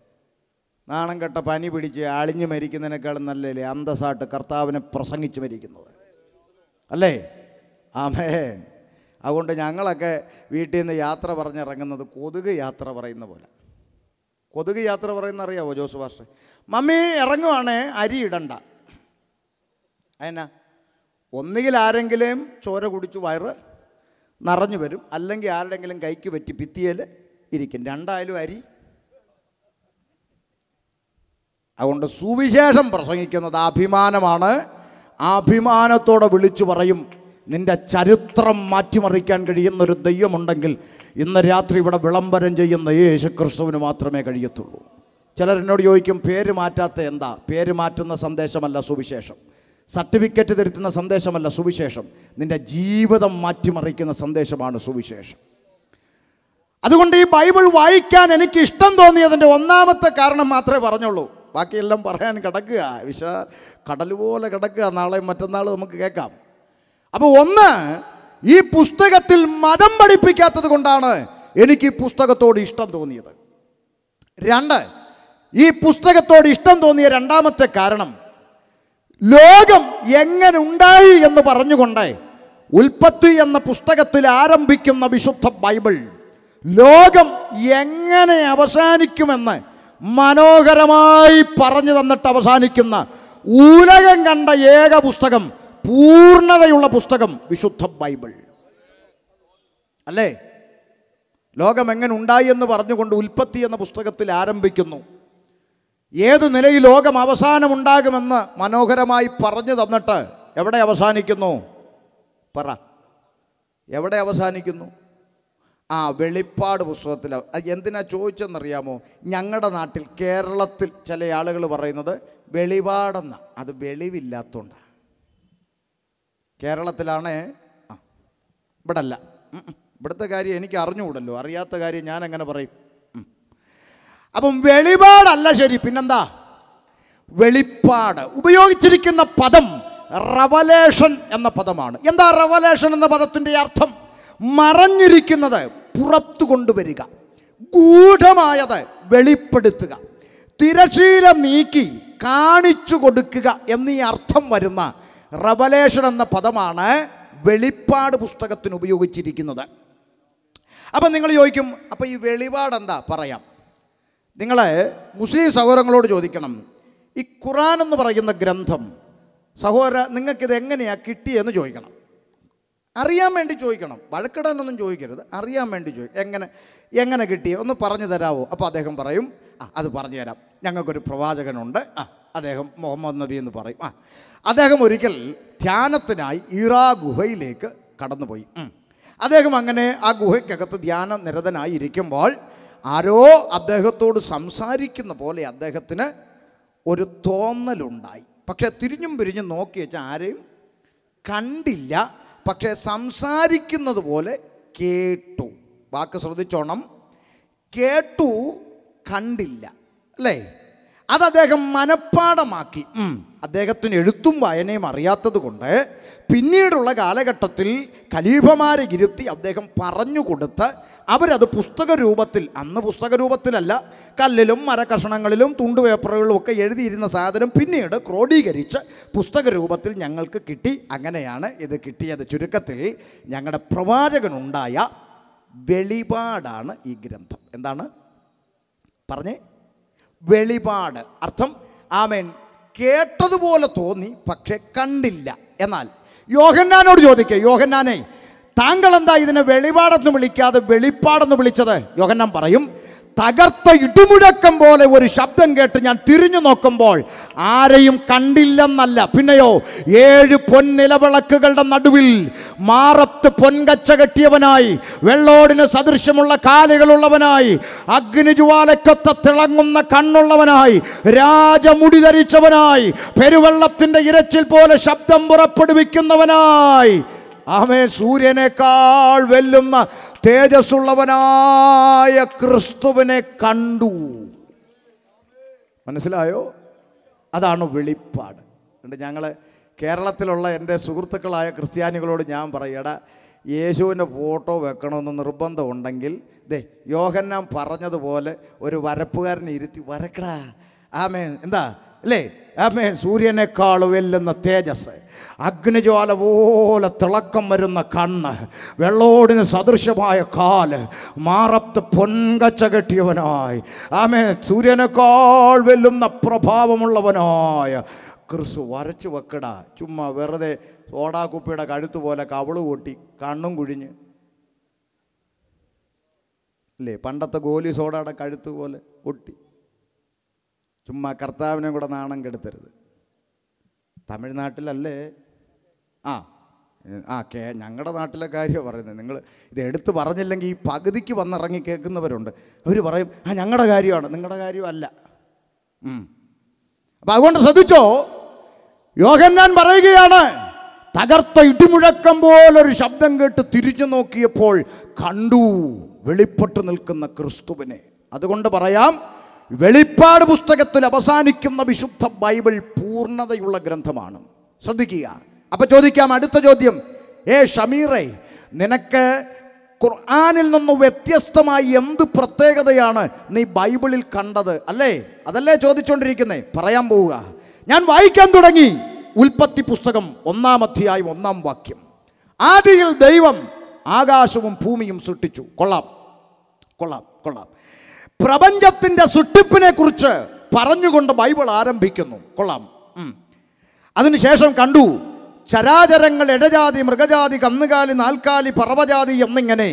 നാണം കെട്ട പനി പിടിച്ച് അളിഞ്ഞു മരിക്കുന്നതിനേക്കാളും നല്ലല്ലേ അന്തസ്സായിട്ട് കർത്താവിനെ പ്രസംഗിച്ച് മരിക്കുന്നത് അല്ലേ ആമേൻ അതുകൊണ്ട് ഞങ്ങളൊക്കെ വീട്ടിൽ നിന്ന് യാത്ര പറഞ്ഞിറങ്ങുന്നത് കൊതുക് യാത്ര പറയുന്ന പോലെ കൊതുക് യാത്ര പറയുന്ന അറിയാവോ ജോസ് പാസ്റ്റർ മമ്മി ഇറങ്ങുവാണേ അരി ഇടണ്ട അതിനാ ഒന്നുകിൽ ആരെങ്കിലും ചോര കുടിച്ച് വയറ് നിറഞ്ഞു വരും അല്ലെങ്കിൽ ആരുടെങ്കിലും കൈക്ക് പറ്റി ഭിത്തിയിൽ ഇരിക്കും രണ്ടായാലും അരി അതുകൊണ്ട് സുവിശേഷം പ്രസംഗിക്കുന്നത് അഭിമാനമാണ് അഭിമാനത്തോടെ വിളിച്ചു പറയും നിന്റെ ചരിത്രം മാറ്റിമറിക്കാൻ കഴിയുന്ന ഒരു ദൈവമുണ്ടെങ്കിൽ ഇന്ന് രാത്രി ഇവിടെ വിളംബരം ചെയ്യുന്ന യേശുക്രിസ്തുവിന് മാത്രമേ കഴിയത്തുള്ളൂ ചിലർ എന്നോട് ചോദിക്കും പേര് മാറ്റാത്ത എന്താ പേര് മാറ്റുന്ന സന്ദേശമല്ല സുവിശേഷം സർട്ടിഫിക്കറ്റ് തിരുത്തുന്ന സന്ദേശമല്ല സുവിശേഷം നിന്റെ ജീവിതം മാറ്റിമറിക്കുന്ന സന്ദേശമാണ് സുവിശേഷം അതുകൊണ്ട് ഈ ബൈബിൾ വായിക്കാൻ എനിക്ക് ഇഷ്ടം തോന്നിയതിൻ്റെ ഒന്നാമത്തെ കാരണം മാത്രമേ പറഞ്ഞുള്ളൂ ബാക്കിയെല്ലാം പറയാൻ കിടക്കുക വിശ കടൽ പോലെ കിടക്കുക നാളെ മറ്റന്നാൾ നമുക്ക് കേൾക്കാം അപ്പോൾ ഒന്ന് ഈ പുസ്തകത്തിൽ മതം പഠിപ്പിക്കാത്തത് കൊണ്ടാണ് എനിക്ക് ഈ പുസ്തകത്തോട് ഇഷ്ടം തോന്നിയത് രണ്ട് ഈ പുസ്തകത്തോട് ഇഷ്ടം തോന്നിയ രണ്ടാമത്തെ കാരണം ലോകം എങ്ങനെ ഉണ്ടായി എന്ന് പറഞ്ഞുകൊണ്ട് ഉൽപ്പത്തി എന്ന പുസ്തകത്തിൽ ആരംഭിക്കുന്ന വിശുദ്ധ ബൈബിൾ ലോകം എങ്ങനെ അവസാനിക്കുമെന്ന് മനോഹരമായി പറഞ്ഞു തന്നിട്ട് അവസാനിക്കുന്ന ഉലകം കണ്ട ഏക പുസ്തകം പൂർണ്ണതയുള്ള പുസ്തകം വിശുദ്ധ ബൈബിൾ അല്ലേ ലോകം എങ്ങനെ ഉണ്ടായി എന്ന് പറഞ്ഞുകൊണ്ട് ഉൽപ്പത്തി എന്ന പുസ്തകത്തിൽ ആരംഭിക്കുന്നു ഏത് നിലയിൽ ലോകം അവസാനമുണ്ടാകുമെന്ന് മനോഹരമായി പറഞ്ഞു തന്നിട്ട് എവിടെ അവസാനിക്കുന്നു പറ എവിടെ അവസാനിക്കുന്നു ആ വെളിപ്പാട് പുസ്തകത്തിൽ എന്തിനാ ചോദിച്ചെന്നറിയാമോ ഞങ്ങളുടെ നാട്ടിൽ കേരളത്തിൽ ചില ആളുകൾ പറയുന്നത് വെളിപാടെന്ന അത് വെളിവില്ലാത്തതുകൊണ്ടാണ് കേരളത്തിലാണ് ആ ഇവിടെ അല്ല ഇവിടുത്തെ കാര്യം എനിക്ക് അറിഞ്ഞുകൂടല്ലോ അറിയാത്ത കാര്യം ഞാൻ എങ്ങനെ പറയും അപ്പം വെളിപാടല്ല ശരി പിന്നെന്താ വെളിപ്പാട് ഉപയോഗിച്ചിരിക്കുന്ന പദം റവലേഷൻ എന്ന പദമാണ് എന്താ റവലേഷൻ എന്ന പദത്തിൻ്റെ അർത്ഥം മറഞ്ഞിരിക്കുന്നത് പുറത്തു കൊണ്ടുവരിക ഗൂഢമായത് വെളിപ്പെടുത്തുക തിരശീല നീക്കി കാണിച്ചു കൊടുക്കുക എന്നീ അർത്ഥം വരുന്ന റവലേഷൻ എന്ന പദമാണ് വെളിപ്പാട് പുസ്തകത്തിന് ഉപയോഗിച്ചിരിക്കുന്നത് അപ്പം നിങ്ങൾ ചോദിക്കും അപ്പം ഈ വെളിപാട് എന്താ പറയാം നിങ്ങൾ മുസ്ലിം സഹോദരങ്ങളോട് ചോദിക്കണം ഈ ഖുറാൻ എന്ന് പറയുന്ന ഗ്രന്ഥം സഹോദര നിങ്ങൾക്കിത് എങ്ങനെയാണ് കിട്ടിയെന്ന് ചോദിക്കണം അറിയാൻ വേണ്ടി ചോദിക്കണം വഴക്കിടാനൊന്നും ചോദിക്കരുത് അറിയാൻ വേണ്ടി ചോദിക്കും എങ്ങനെ എങ്ങനെ കിട്ടി ഒന്ന് പറഞ്ഞു തരാമോ അപ്പോൾ അദ്ദേഹം പറയും ആ അത് പറഞ്ഞു തരാം ഞങ്ങൾക്കൊരു പ്രവാചകനുണ്ട് ആ അദ്ദേഹം മുഹമ്മദ് നബി എന്ന് പറയും ആ അദ്ദേഹം ഒരിക്കൽ ധ്യാനത്തിനായി ഇറാ ഗുഹയിലേക്ക് കടന്നുപോയി അദ്ദേഹം അങ്ങനെ ആ ഗുഹയ്ക്കകത്ത് ധ്യാന നിരതനായി ഇരിക്കുമ്പോൾ ആരോ അദ്ദേഹത്തോട് സംസാരിക്കുന്ന പോലെ അദ്ദേഹത്തിന് ഒരു തോന്നലുണ്ടായി പക്ഷേ തിരിഞ്ഞും പിരിഞ്ഞും നോക്കി വെച്ചാൽ ആരെയും കണ്ടില്ല പക്ഷേ സംസാരിക്കുന്നത് പോലെ കേട്ടു വാക്ക് ശ്രദ്ധിച്ചോണം കേട്ടു കണ്ടില്ല അല്ലേ അത് അദ്ദേഹം മനഃപ്പാടമാക്കി അദ്ദേഹത്തിന് എഴുത്തും വായനയും അറിയാത്തത് കൊണ്ട് പിന്നീടുള്ള കാലഘട്ടത്തിൽ ഖലീഫമാരെ ഇരുത്തി അദ്ദേഹം പറഞ്ഞു കൊടുത്ത് അവരത് പുസ്തക രൂപത്തിൽ അന്ന് പുസ്തക രൂപത്തിലല്ല കല്ലിലും മരകഷണങ്ങളിലും തുണ്ടുപേപ്പറുകളിലും ഒക്കെ എഴുതിയിരുന്ന സാധനം പിന്നീട് ക്രോഡീകരിച്ച് പുസ്തക രൂപത്തിൽ ഞങ്ങൾക്ക് കിട്ടി അങ്ങനെയാണ് ഇത് കിട്ടിയത് ചുരുക്കത്തിൽ ഞങ്ങളുടെ പ്രവാചകനുണ്ടായ വെളിപാടാണ് ഈ ഗ്രന്ഥം എന്താണ് പറഞ്ഞേ വെളിപാട് അർത്ഥം ആമേൻ കേട്ടതുപോലെ തോന്നി പക്ഷെ കണ്ടില്ല എന്നാൽ യോഹന്നാനോട് ചോദിക്കുക യോഹന്നാനെ താങ്കൾ എന്താ ഇതിനെ വെളിപാടെന്ന് വിളിക്കാതെ വെളിപ്പാടെന്ന് വിളിച്ചത് യോഹന്നാൻ പറയും തകർത്ത ഇടുമുഴക്കം പോലെ ഒരു ശബ്ദം കേട്ട് ഞാൻ തിരിഞ്ഞു നോക്കുമ്പോൾ ആരെയും കണ്ടില്ലെന്നല്ല പിന്നെയോ ഏഴ് പൊന്നിലവിളക്കുകളുടെ നടുവിൽ മാറത്ത് പൊൻകച്ച കെട്ടിയവനായി വെള്ളോടിന് സദൃശ്യമുള്ള കാലുകളുള്ളവനായി അഗ്നിജ്വാലക്കൊത്ത തിളങ്ങുന്ന കണ്ണുള്ളവനായി രാജമുടി ധരിച്ചവനായി പെരുവെള്ളത്തിൻ്റെ ഇരച്ചിൽ പോലെ ശബ്ദം പുറപ്പെടുവിക്കുന്നവനായി ആമേ സൂര്യനേക്കാൾ വെല്ലുന്ന തേജസ്സുള്ളവനായ ക്രിസ്തുവിനെ കണ്ടു മനസ്സിലായോ അതാണ് വെളിപ്പാട് എന്നിട്ട് ഞങ്ങൾ കേരളത്തിലുള്ള എൻ്റെ സുഹൃത്തുക്കളായ ക്രിസ്ത്യാനികളോട് ഞാൻ പറയടാ യേശുവിൻ്റെ ഫോട്ടോ വെക്കണമെന്ന് നിർബന്ധമുണ്ടെങ്കിൽ ദേ യോഹന്നാൻ പറഞ്ഞതുപോലെ ഒരു വരപ്പുകാരനെ ഇരുത്തി വരക്കടാ ആമേ എന്താ അല്ലേ ആമേൻ സൂര്യനേക്കാൾ വെല്ലുന്ന തേജസ് അഗ്നിജ്വാല പോലെ തിളക്കം വരുന്ന കണ്ണ് വെള്ളോടിന് സദൃശമായ കാല് മാറത്ത് പൊൻകച്ച കെട്ടിയവനായി ആമേ സൂര്യനേക്കാൾ വെല്ലുന്ന പ്രഭാവമുള്ളവനായ ക്രിസ്തു വരച്ചു വെക്കട ചുമ്മാ വെറുതെ സോഡാക്കുപ്പിയുടെ കഴുത്ത് പോലെ കവള് കൂട്ടി കണ്ണും കുഴിഞ്ഞ് അല്ലേ പണ്ടത്തെ ഗോലി സോഡാടെ കഴുത്ത് പോലെ ഒട്ടി ചുമ്മാ കർത്താവിനെ കൂടെ നാണം കെടുത്തരുത് തമിഴ്നാട്ടിലല്ലേ ആ ആ കേ ഞങ്ങളുടെ നാട്ടിലെ കാര്യമാണ് പറയുന്നത് നിങ്ങൾ ഇത് എടുത്തു പറഞ്ഞില്ലെങ്കിൽ ഈ പകുതിക്ക് വന്നിറങ്ങി കേൾക്കുന്നവരുണ്ട് അവർ പറയും ആ ഞങ്ങളുടെ കാര്യമാണ് നിങ്ങളുടെ കാര്യമല്ല അപ്പം അതുകൊണ്ട് ശ്രദ്ധിച്ചോ യോഹന്നാൻ പറയുകയാണ് തകർത്ത ഇടിമുഴക്കം പോലൊരു ശബ്ദം കേട്ട് തിരിഞ്ഞു നോക്കിയപ്പോൾ കണ്ടു വെളിപ്പെട്ടു നിൽക്കുന്ന ക്രിസ്തുവിനെ അതുകൊണ്ട് പറയാം വെളിപ്പാട് പുസ്തകത്തിൽ അവസാനിക്കുന്ന വിശുദ്ധ ബൈബിൾ പൂർണ്ണതയുള്ള ഗ്രന്ഥമാണ് ശ്രദ്ധിക്കുക അപ്പൊ ചോദിക്കാം അടുത്ത ചോദ്യം ഏ ഷമീറെ നിനക്ക് ഖുർആാനിൽ നിന്ന് വ്യത്യസ്തമായി എന്ത് പ്രത്യേകതയാണ് നീ ബൈബിളിൽ കണ്ടത് അല്ലേ അതല്ലേ ചോദിച്ചുകൊണ്ടിരിക്കുന്നേ പറയാൻ പോവുക ഞാൻ വായിക്കാൻ തുടങ്ങി ഉൽപ്പത്തി പുസ്തകം ഒന്നാം അധ്യായം ഒന്നാം വാക്യം ആദിയിൽ ദൈവം ആകാശവും ഭൂമിയും സൃഷ്ടിച്ചു കൊള്ളാം കൊള്ളാം കൊള്ളാം പ്രപഞ്ചത്തിൻ്റെ സൃഷ്ടിപ്പിനെ കുറിച്ച് പറഞ്ഞുകൊണ്ട് ബൈബിൾ ആരംഭിക്കുന്നു കൊള്ളാം അതിനുശേഷം കണ്ടു ചരാചരങ്ങൾ ഇടജാതി മൃഗജാതി കന്നുകാലി നാൽക്കാലി പറവജാതി എന്നിങ്ങനെ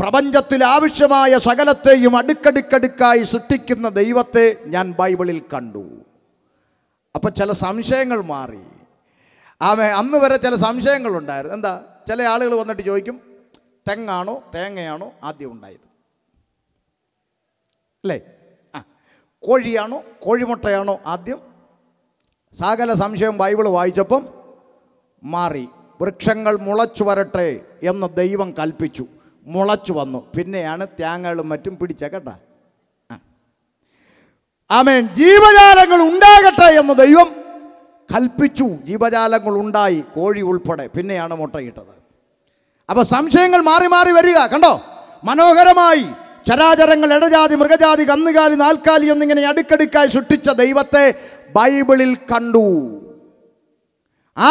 പ്രപഞ്ചത്തിൽ ആവശ്യമായ സകലത്തെയും അടുക്കടുക്കടുക്കായി സൃഷ്ടിക്കുന്ന ദൈവത്തെ ഞാൻ ബൈബിളിൽ കണ്ടു അപ്പം ചില സംശയങ്ങൾ മാറി ആമേ അന്ന് വരെ ചില സംശയങ്ങളുണ്ടായിരുന്നു എന്താ ചില ആളുകൾ വന്നിട്ട് ചോദിക്കും തെങ്ങാണോ തേങ്ങയാണോ ആദ്യം ഉണ്ടായത് അല്ലേ ആ കോഴിയാണോ കോഴിമുട്ടയാണോ ആദ്യം സകല സംശയം ബൈബിൾ വായിച്ചപ്പം മാറി വൃക്ഷങ്ങൾ മുളച്ചു വരട്ടെ എന്ന് ദൈവം കൽപ്പിച്ചു മുളച്ചു വന്നു പിന്നെയാണ് തേങ്ങകളും മറ്റും പിടിച്ച കേട്ടാ ആമേൻ ജീവജാലങ്ങൾ ഉണ്ടാകട്ടെ എന്ന് ദൈവം കൽപ്പിച്ചു ജീവജാലങ്ങൾ ഉണ്ടായി കോഴി ഉൾപ്പെടെ പിന്നെയാണ് മുട്ടയിട്ടത് അപ്പോൾ സംശയങ്ങൾ മാറി മാറി വരിക കണ്ടോ മനോഹരമായി ചരാചരങ്ങൾ ഇടജാതി മൃഗജാതി കന്നുകാലി നാൽക്കാലി എന്നിങ്ങനെ അടുക്കടുക്കായി സൃഷ്ടിച്ച ദൈവത്തെ ബൈബിളിൽ കണ്ടു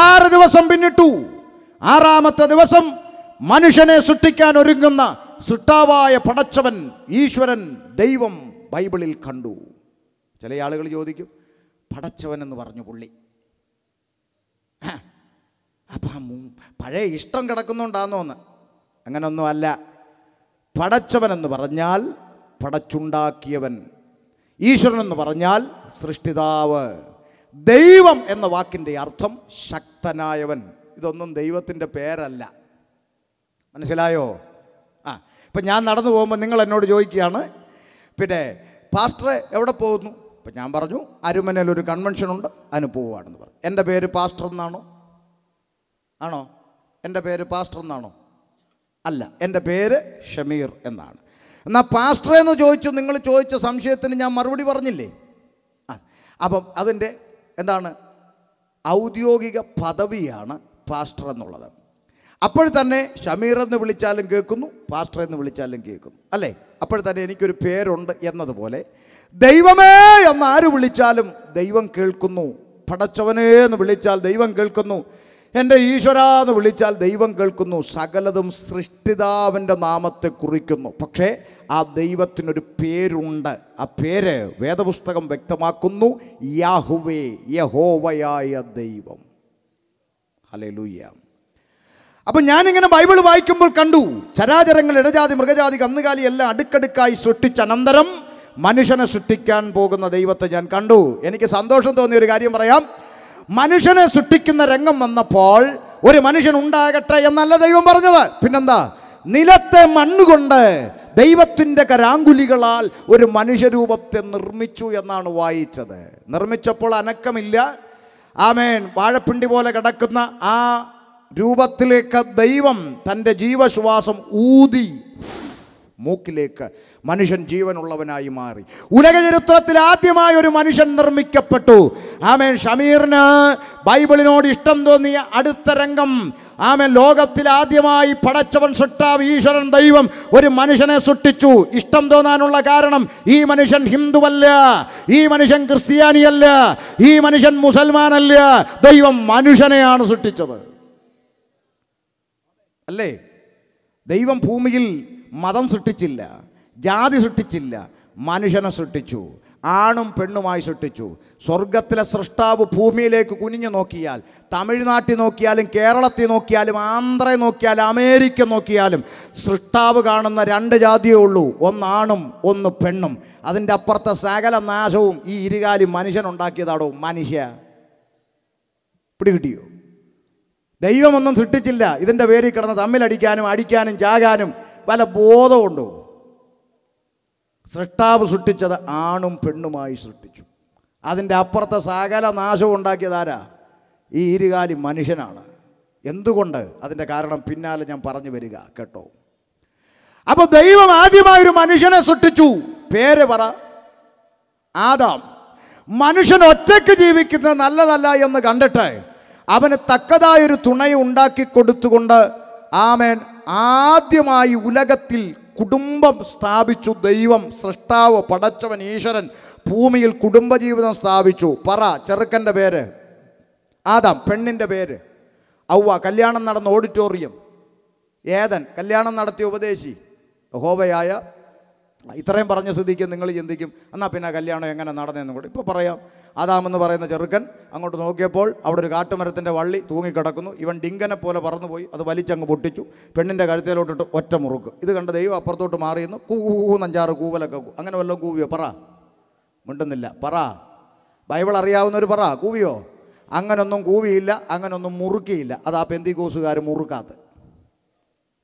ആറ് ദിവസം പിന്നിട്ടു ആറാമത്തെ ദിവസം മനുഷ്യനെ സൃഷ്ടിക്കാൻ ഒരുങ്ങുന്ന സൃഷ്ടാവായ പടച്ചവൻ ഈശ്വരൻ ദൈവം ബൈബിളിൽ കണ്ടു ചില ആളുകൾ ചോദിക്കും പടച്ചവൻ എന്ന് പറഞ്ഞു പുള്ളി അപ്പം പഴയ ഇഷ്ടം കിടക്കുന്നുണ്ടാന്നോന്ന് അങ്ങനൊന്നും അല്ല പടച്ചവൻ എന്ന് പറഞ്ഞാൽ പടച്ചുണ്ടാക്കിയവൻ ഈശ്വരൻ എന്ന് പറഞ്ഞാൽ സൃഷ്ടിതാവ് ദൈവം എന്ന വാക്കിൻ്റെ അർത്ഥം ശക്തനായവൻ ഇതൊന്നും ദൈവത്തിൻ്റെ പേരല്ല മനസ്സിലായോ ആ ഇപ്പം ഞാൻ നടന്നു പോകുമ്പോൾ നിങ്ങൾ എന്നോട് ചോദിക്കുകയാണ് പിന്നെ പാസ്റ്ററെ എവിടെ പോകുന്നു അപ്പം ഞാൻ പറഞ്ഞു അരുമനയിൽ ഒരു കൺവെൻഷനുണ്ട് അതിന് പോവുകയാണെന്ന് പറഞ്ഞു എൻ്റെ പേര് പാസ്റ്റർ എന്നാണോ ആണോ എൻ്റെ പേര് പാസ്റ്റർ എന്നാണോ അല്ല എൻ്റെ പേര് ഷമീർ എന്നാണ് എന്നാൽ പാസ്റ്റർ എന്ന് ചോദിച്ചു നിങ്ങൾ ചോദിച്ച സംശയത്തിന് ഞാൻ മറുപടി പറഞ്ഞില്ലേ അപ്പം അതിൻ്റെ എന്താണ് ഔദ്യോഗിക പദവിയാണ് പാസ്റ്റർ എന്നുള്ളത് അപ്പോൾ തന്നെ ഷമീർ എന്ന് വിളിച്ചാലും കേൾക്കുന്നു പാസ്റ്റർ എന്ന് വിളിച്ചാലും കേൾക്കുന്നു അല്ലേ അപ്പോൾ തന്നെ എനിക്കൊരു പേരുണ്ട് എന്നതുപോലെ ദൈവമേ എന്ന് ആര് വിളിച്ചാലും ദൈവം കേൾക്കുന്നു പടച്ചവനേ എന്ന് വിളിച്ചാൽ ദൈവം കേൾക്കുന്നു എൻ്റെ ഈശ്വര എന്ന് വിളിച്ചാൽ ദൈവം കേൾക്കുന്നു സകലതും സൃഷ്ടിതാവിൻ്റെ നാമത്തെ കുറിക്കുന്നു പക്ഷേ ആ ദൈവത്തിനൊരു പേരുണ്ട് ആ പേര് വേദപുസ്തകം വ്യക്തമാക്കുന്നു യാഹുവേ യഹോവയായ ദൈവം അല്ലെ ലൂയ്യ അപ്പം ഞാനിങ്ങനെ ബൈബിൾ വായിക്കുമ്പോൾ കണ്ടു ചരാചരങ്ങൾ ഇടജാതി മൃഗജാതി കന്നുകാലി എല്ലാം അടുക്കടുക്കായി സൃഷ്ടിച്ച അനന്തരം മനുഷ്യനെ സൃഷ്ടിക്കാൻ പോകുന്ന ദൈവത്തെ ഞാൻ കണ്ടു എനിക്ക് സന്തോഷം തോന്നിയ ഒരു കാര്യം പറയാം മനുഷ്യനെ സൃഷ്ടിക്കുന്ന രംഗം വന്നപ്പോൾ ഒരു മനുഷ്യൻ ഉണ്ടാകട്ടെ എന്നല്ല ദൈവം പറഞ്ഞത് പിന്നെന്താ നിലത്തെ മണ്ണുകൊണ്ട് ദൈവത്തിൻ്റെ കരാങ്കുലികളാൽ ഒരു മനുഷ്യരൂപത്തെ നിർമ്മിച്ചു എന്നാണ് വായിച്ചത് നിർമ്മിച്ചപ്പോൾ അനക്കമില്ല ആമേൻ വാഴപ്പിണ്ടി പോലെ കിടക്കുന്ന ആ രൂപത്തിലേക്ക് ദൈവം തൻ്റെ ജീവശ്വാസം ഊതി മൂക്കിലേക്ക് മനുഷ്യൻ ജീവനുള്ളവനായി മാറി ഉലക ചരിത്രത്തിൽ ആദ്യമായി ഒരു മനുഷ്യൻ നിർമ്മിക്കപ്പെട്ടു ആമേൻ ഷമീറിന് ബൈബിളിനോട് ഇഷ്ടം തോന്നിയ അടുത്ത രംഗം ആമേൻ ലോകത്തിൽ ആദ്യമായി പടച്ചവൻ സൃഷ്ടാവ് ഈശ്വരൻ ദൈവം ഒരു മനുഷ്യനെ സൃഷ്ടിച്ചു ഇഷ്ടം തോന്നാനുള്ള കാരണം ഈ മനുഷ്യൻ ഹിന്ദുവല്ല ഈ മനുഷ്യൻ ക്രിസ്ത്യാനിയല്ല ഈ മനുഷ്യൻ മുസൽമാനല്ല ദൈവം മനുഷ്യനെയാണ് സൃഷ്ടിച്ചത് അല്ലേ ദൈവം ഭൂമിയിൽ മതം സൃഷ്ടിച്ചില്ല ജാതി സൃഷ്ടിച്ചില്ല മനുഷ്യനെ സൃഷ്ടിച്ചു ആണും പെണ്ണുമായി സൃഷ്ടിച്ചു സ്വർഗത്തിലെ സൃഷ്ടാവ് ഭൂമിയിലേക്ക് കുനിഞ്ഞു നോക്കിയാൽ തമിഴ്നാട്ടിൽ നോക്കിയാലും കേരളത്തിൽ നോക്കിയാലും ആന്ധ്ര നോക്കിയാലും അമേരിക്ക നോക്കിയാലും സൃഷ്ടാവ് കാണുന്ന രണ്ട് ജാതിയേ ഉള്ളൂ ഒന്ന് ആണും ഒന്ന് പെണ്ണും അതിൻ്റെ അപ്പുറത്തെ സകല നാശവും ഈ ഇരുകാലി മനുഷ്യനുണ്ടാക്കിയതാണോ മനുഷ്യ പിടികിട്ടിയോ ദൈവമൊന്നും സൃഷ്ടിച്ചില്ല ഇതിൻ്റെ പേരിൽ കിടന്ന് തമ്മിലടിക്കാനും അടിക്കാനും ചാകാനും വല്ല ബോധമുണ്ടോ സൃഷ്ടാവ് സൃഷ്ടിച്ചത് ആണും പെണ്ണുമായി സൃഷ്ടിച്ചു അതിൻ്റെ അപ്പുറത്തെ സകല നാശവും ഉണ്ടാക്കിയതാരാ ഈ ഇരുകാലി മനുഷ്യനാണ് എന്തുകൊണ്ട് അതിൻ്റെ കാരണം പിന്നാലെ ഞാൻ പറഞ്ഞു വരിക കേട്ടോ അപ്പോൾ ദൈവം ആദ്യമായി ഒരു മനുഷ്യനെ സൃഷ്ടിച്ചു പേര് പറ ആദാം മനുഷ്യൻ ഒറ്റയ്ക്ക് ജീവിക്കുന്നത് നല്ലതല്ല എന്ന് കണ്ടിട്ട് അവന് തക്കതായൊരു തുണയുണ്ടാക്കി കൊടുത്തുകൊണ്ട് ആമേൻ ആദ്യമായി ഉലകത്തിൽ കുടുംബം സ്ഥാപിച്ചു ദൈവം സൃഷ്ടാവ് പടച്ചവൻ ഈശ്വരൻ ഭൂമിയിൽ കുടുംബജീവിതം സ്ഥാപിച്ചു പറ ചെറുക്കൻ്റെ പേര് ആദാം പെണ്ണിൻ്റെ പേര് ഔവ കല്യാണം നടന്ന ഓഡിറ്റോറിയം ഏതൻ കല്യാണം നടത്തിയ ഉപദേശി ഹോവയായ ഇത്രയും പറഞ്ഞ സ്ഥിതിക്ക് നിങ്ങൾ ചിന്തിക്കും എന്നാൽ പിന്നെ കല്യാണം എങ്ങനെ നടന്നതെന്നും കൂടെ ഇപ്പോൾ പറയാം ആദാമെന്ന് പറയുന്ന ചെറുക്കൻ അങ്ങോട്ട് നോക്കിയപ്പോൾ അവിടെ ഒരു കാട്ടുമരത്തിൻ്റെ വള്ളി തൂങ്ങിക്കിടക്കുന്നു ഇവൻ ഡിങ്കനെ പോലെ പറന്നുപോയി അത് വലിച്ചങ്ങ് പൊട്ടിച്ചു പെണ്ണിൻ്റെ കഴുത്തിലോട്ടിട്ട് ഒറ്റ മുറുക്ക് ഇത് കണ്ട ദൈവം അപ്പുറത്തോട്ട് കൂ നഞ്ചാറ് കൂവലൊക്കെ അങ്ങനെ വല്ലതും കൂവിയോ പറ മിണ്ടുന്നില്ല പറ ബൈബിൾ അറിയാവുന്നവർ പറ കൂവിയോ അങ്ങനൊന്നും കൂവിയില്ല അങ്ങനൊന്നും മുറുക്കിയില്ല അത് ആ പെന്തികോസുകാർ മുറുക്കാത്ത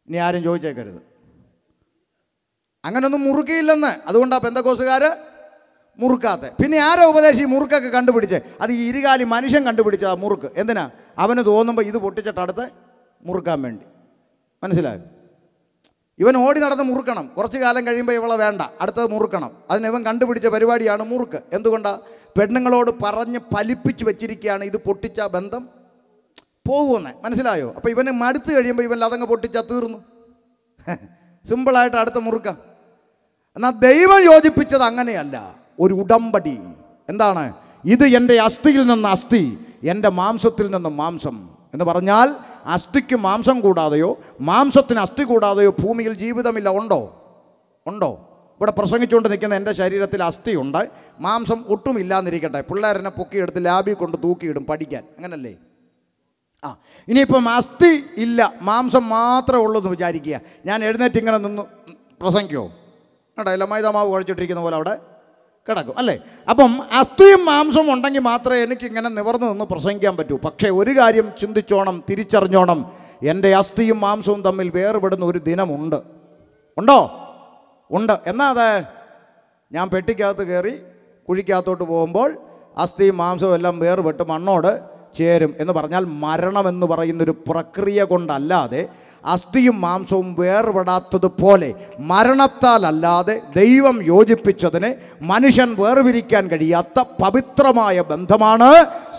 ഇനി ആരും ചോദിച്ചേക്കരുത് അങ്ങനൊന്നും മുറുക്കിയില്ലെന്ന് അതുകൊണ്ടാണ് ആ പെന്തക്കോസുകാർ മുറുക്കാത്ത പിന്നെ ആരോ ഉപദേശി മുറുക്കൊക്കെ കണ്ടുപിടിച്ച് അത് ഈ ഇരുകാലി മനുഷ്യൻ ആ മുറുക്ക് എന്തിനാ അവന് തോന്നുമ്പോൾ ഇത് പൊട്ടിച്ചിട്ടടുത്ത് മുറുക്കാൻ വേണ്ടി മനസ്സിലായോ ഇവൻ ഓടി നടന്ന് മുറുക്കണം കുറച്ച് കാലം കഴിയുമ്പോൾ ഇവളെ വേണ്ട അടുത്തത് മുറുക്കണം അതിന് ഇവൻ കണ്ടുപിടിച്ച പരിപാടിയാണ് മുറുക്ക് എന്തുകൊണ്ടാണ് പെണ്ണുങ്ങളോട് പറഞ്ഞ് പലിപ്പിച്ച് വെച്ചിരിക്കുകയാണ് ഇത് പൊട്ടിച്ച ബന്ധം പോകുമെന്ന് മനസ്സിലായോ അപ്പോൾ ഇവന് മടുത്ത് കഴിയുമ്പോൾ ഇവൻ അതങ്ങ് പൊട്ടിച്ചാൽ തീർന്നു സിമ്പിളായിട്ട് അടുത്ത മുറുക്കാം എന്നാൽ ദൈവം യോജിപ്പിച്ചത് അങ്ങനെയല്ല ഒരു ഉടമ്പടി എന്താണ് ഇത് എൻ്റെ അസ്ഥിയിൽ നിന്ന് അസ്ഥി എൻ്റെ മാംസത്തിൽ നിന്ന് മാംസം എന്ന് പറഞ്ഞാൽ അസ്ഥിക്ക് മാംസം കൂടാതെയോ മാംസത്തിന് അസ്ഥി കൂടാതെയോ ഭൂമിയിൽ ജീവിതമില്ല ഉണ്ടോ ഉണ്ടോ ഇവിടെ പ്രസംഗിച്ചുകൊണ്ട് നിൽക്കുന്ന എൻ്റെ ശരീരത്തിൽ അസ്ഥിയുണ്ട് മാംസം ഒട്ടും പിള്ളേരനെ പൊക്കിയെടുത്ത് ലാബിൽ കൊണ്ട് തൂക്കിയിടും പഠിക്കാൻ അങ്ങനല്ലേ ആ ഇനിയിപ്പം അസ്ഥി ഇല്ല മാംസം മാത്രമേ ഉള്ളൂ എന്ന് വിചാരിക്കുക ഞാൻ എഴുന്നേറ്റ് ഇങ്ങനെ നിന്ന് പ്രസംഗിക്കുമോ കേട്ടോ ഇല്ല മൈദാമാവ് കുഴച്ചിട്ടിരിക്കുന്ന പോലെ അവിടെ കിടക്കും അല്ലേ അപ്പം അസ്ഥിയും മാംസവും ഉണ്ടെങ്കിൽ മാത്രമേ എനിക്ക് ഇങ്ങനെ നിവർന്നു നിന്ന് പ്രസംഗിക്കാൻ പറ്റൂ പക്ഷേ ഒരു കാര്യം ചിന്തിച്ചോണം തിരിച്ചറിഞ്ഞോണം എൻ്റെ അസ്ഥിയും മാംസവും തമ്മിൽ വേർപെടുന്ന ഒരു ദിനമുണ്ട് ഉണ്ടോ ഉണ്ട് എന്നാ അതെ ഞാൻ പെട്ടിക്കകത്ത് കയറി കുഴിക്കകത്തോട്ട് പോകുമ്പോൾ അസ്ഥിയും മാംസവും എല്ലാം വേർപെട്ട് മണ്ണോട് ചേരും എന്ന് പറഞ്ഞാൽ മരണമെന്ന് പറയുന്നൊരു പ്രക്രിയ കൊണ്ടല്ലാതെ അസ്ഥിയും മാംസവും വേർപെടാത്തതുപോലെ മരണത്താൽ അല്ലാതെ ദൈവം യോജിപ്പിച്ചതിന് മനുഷ്യൻ വേർപിരിക്കാൻ കഴിയാത്ത പവിത്രമായ ബന്ധമാണ്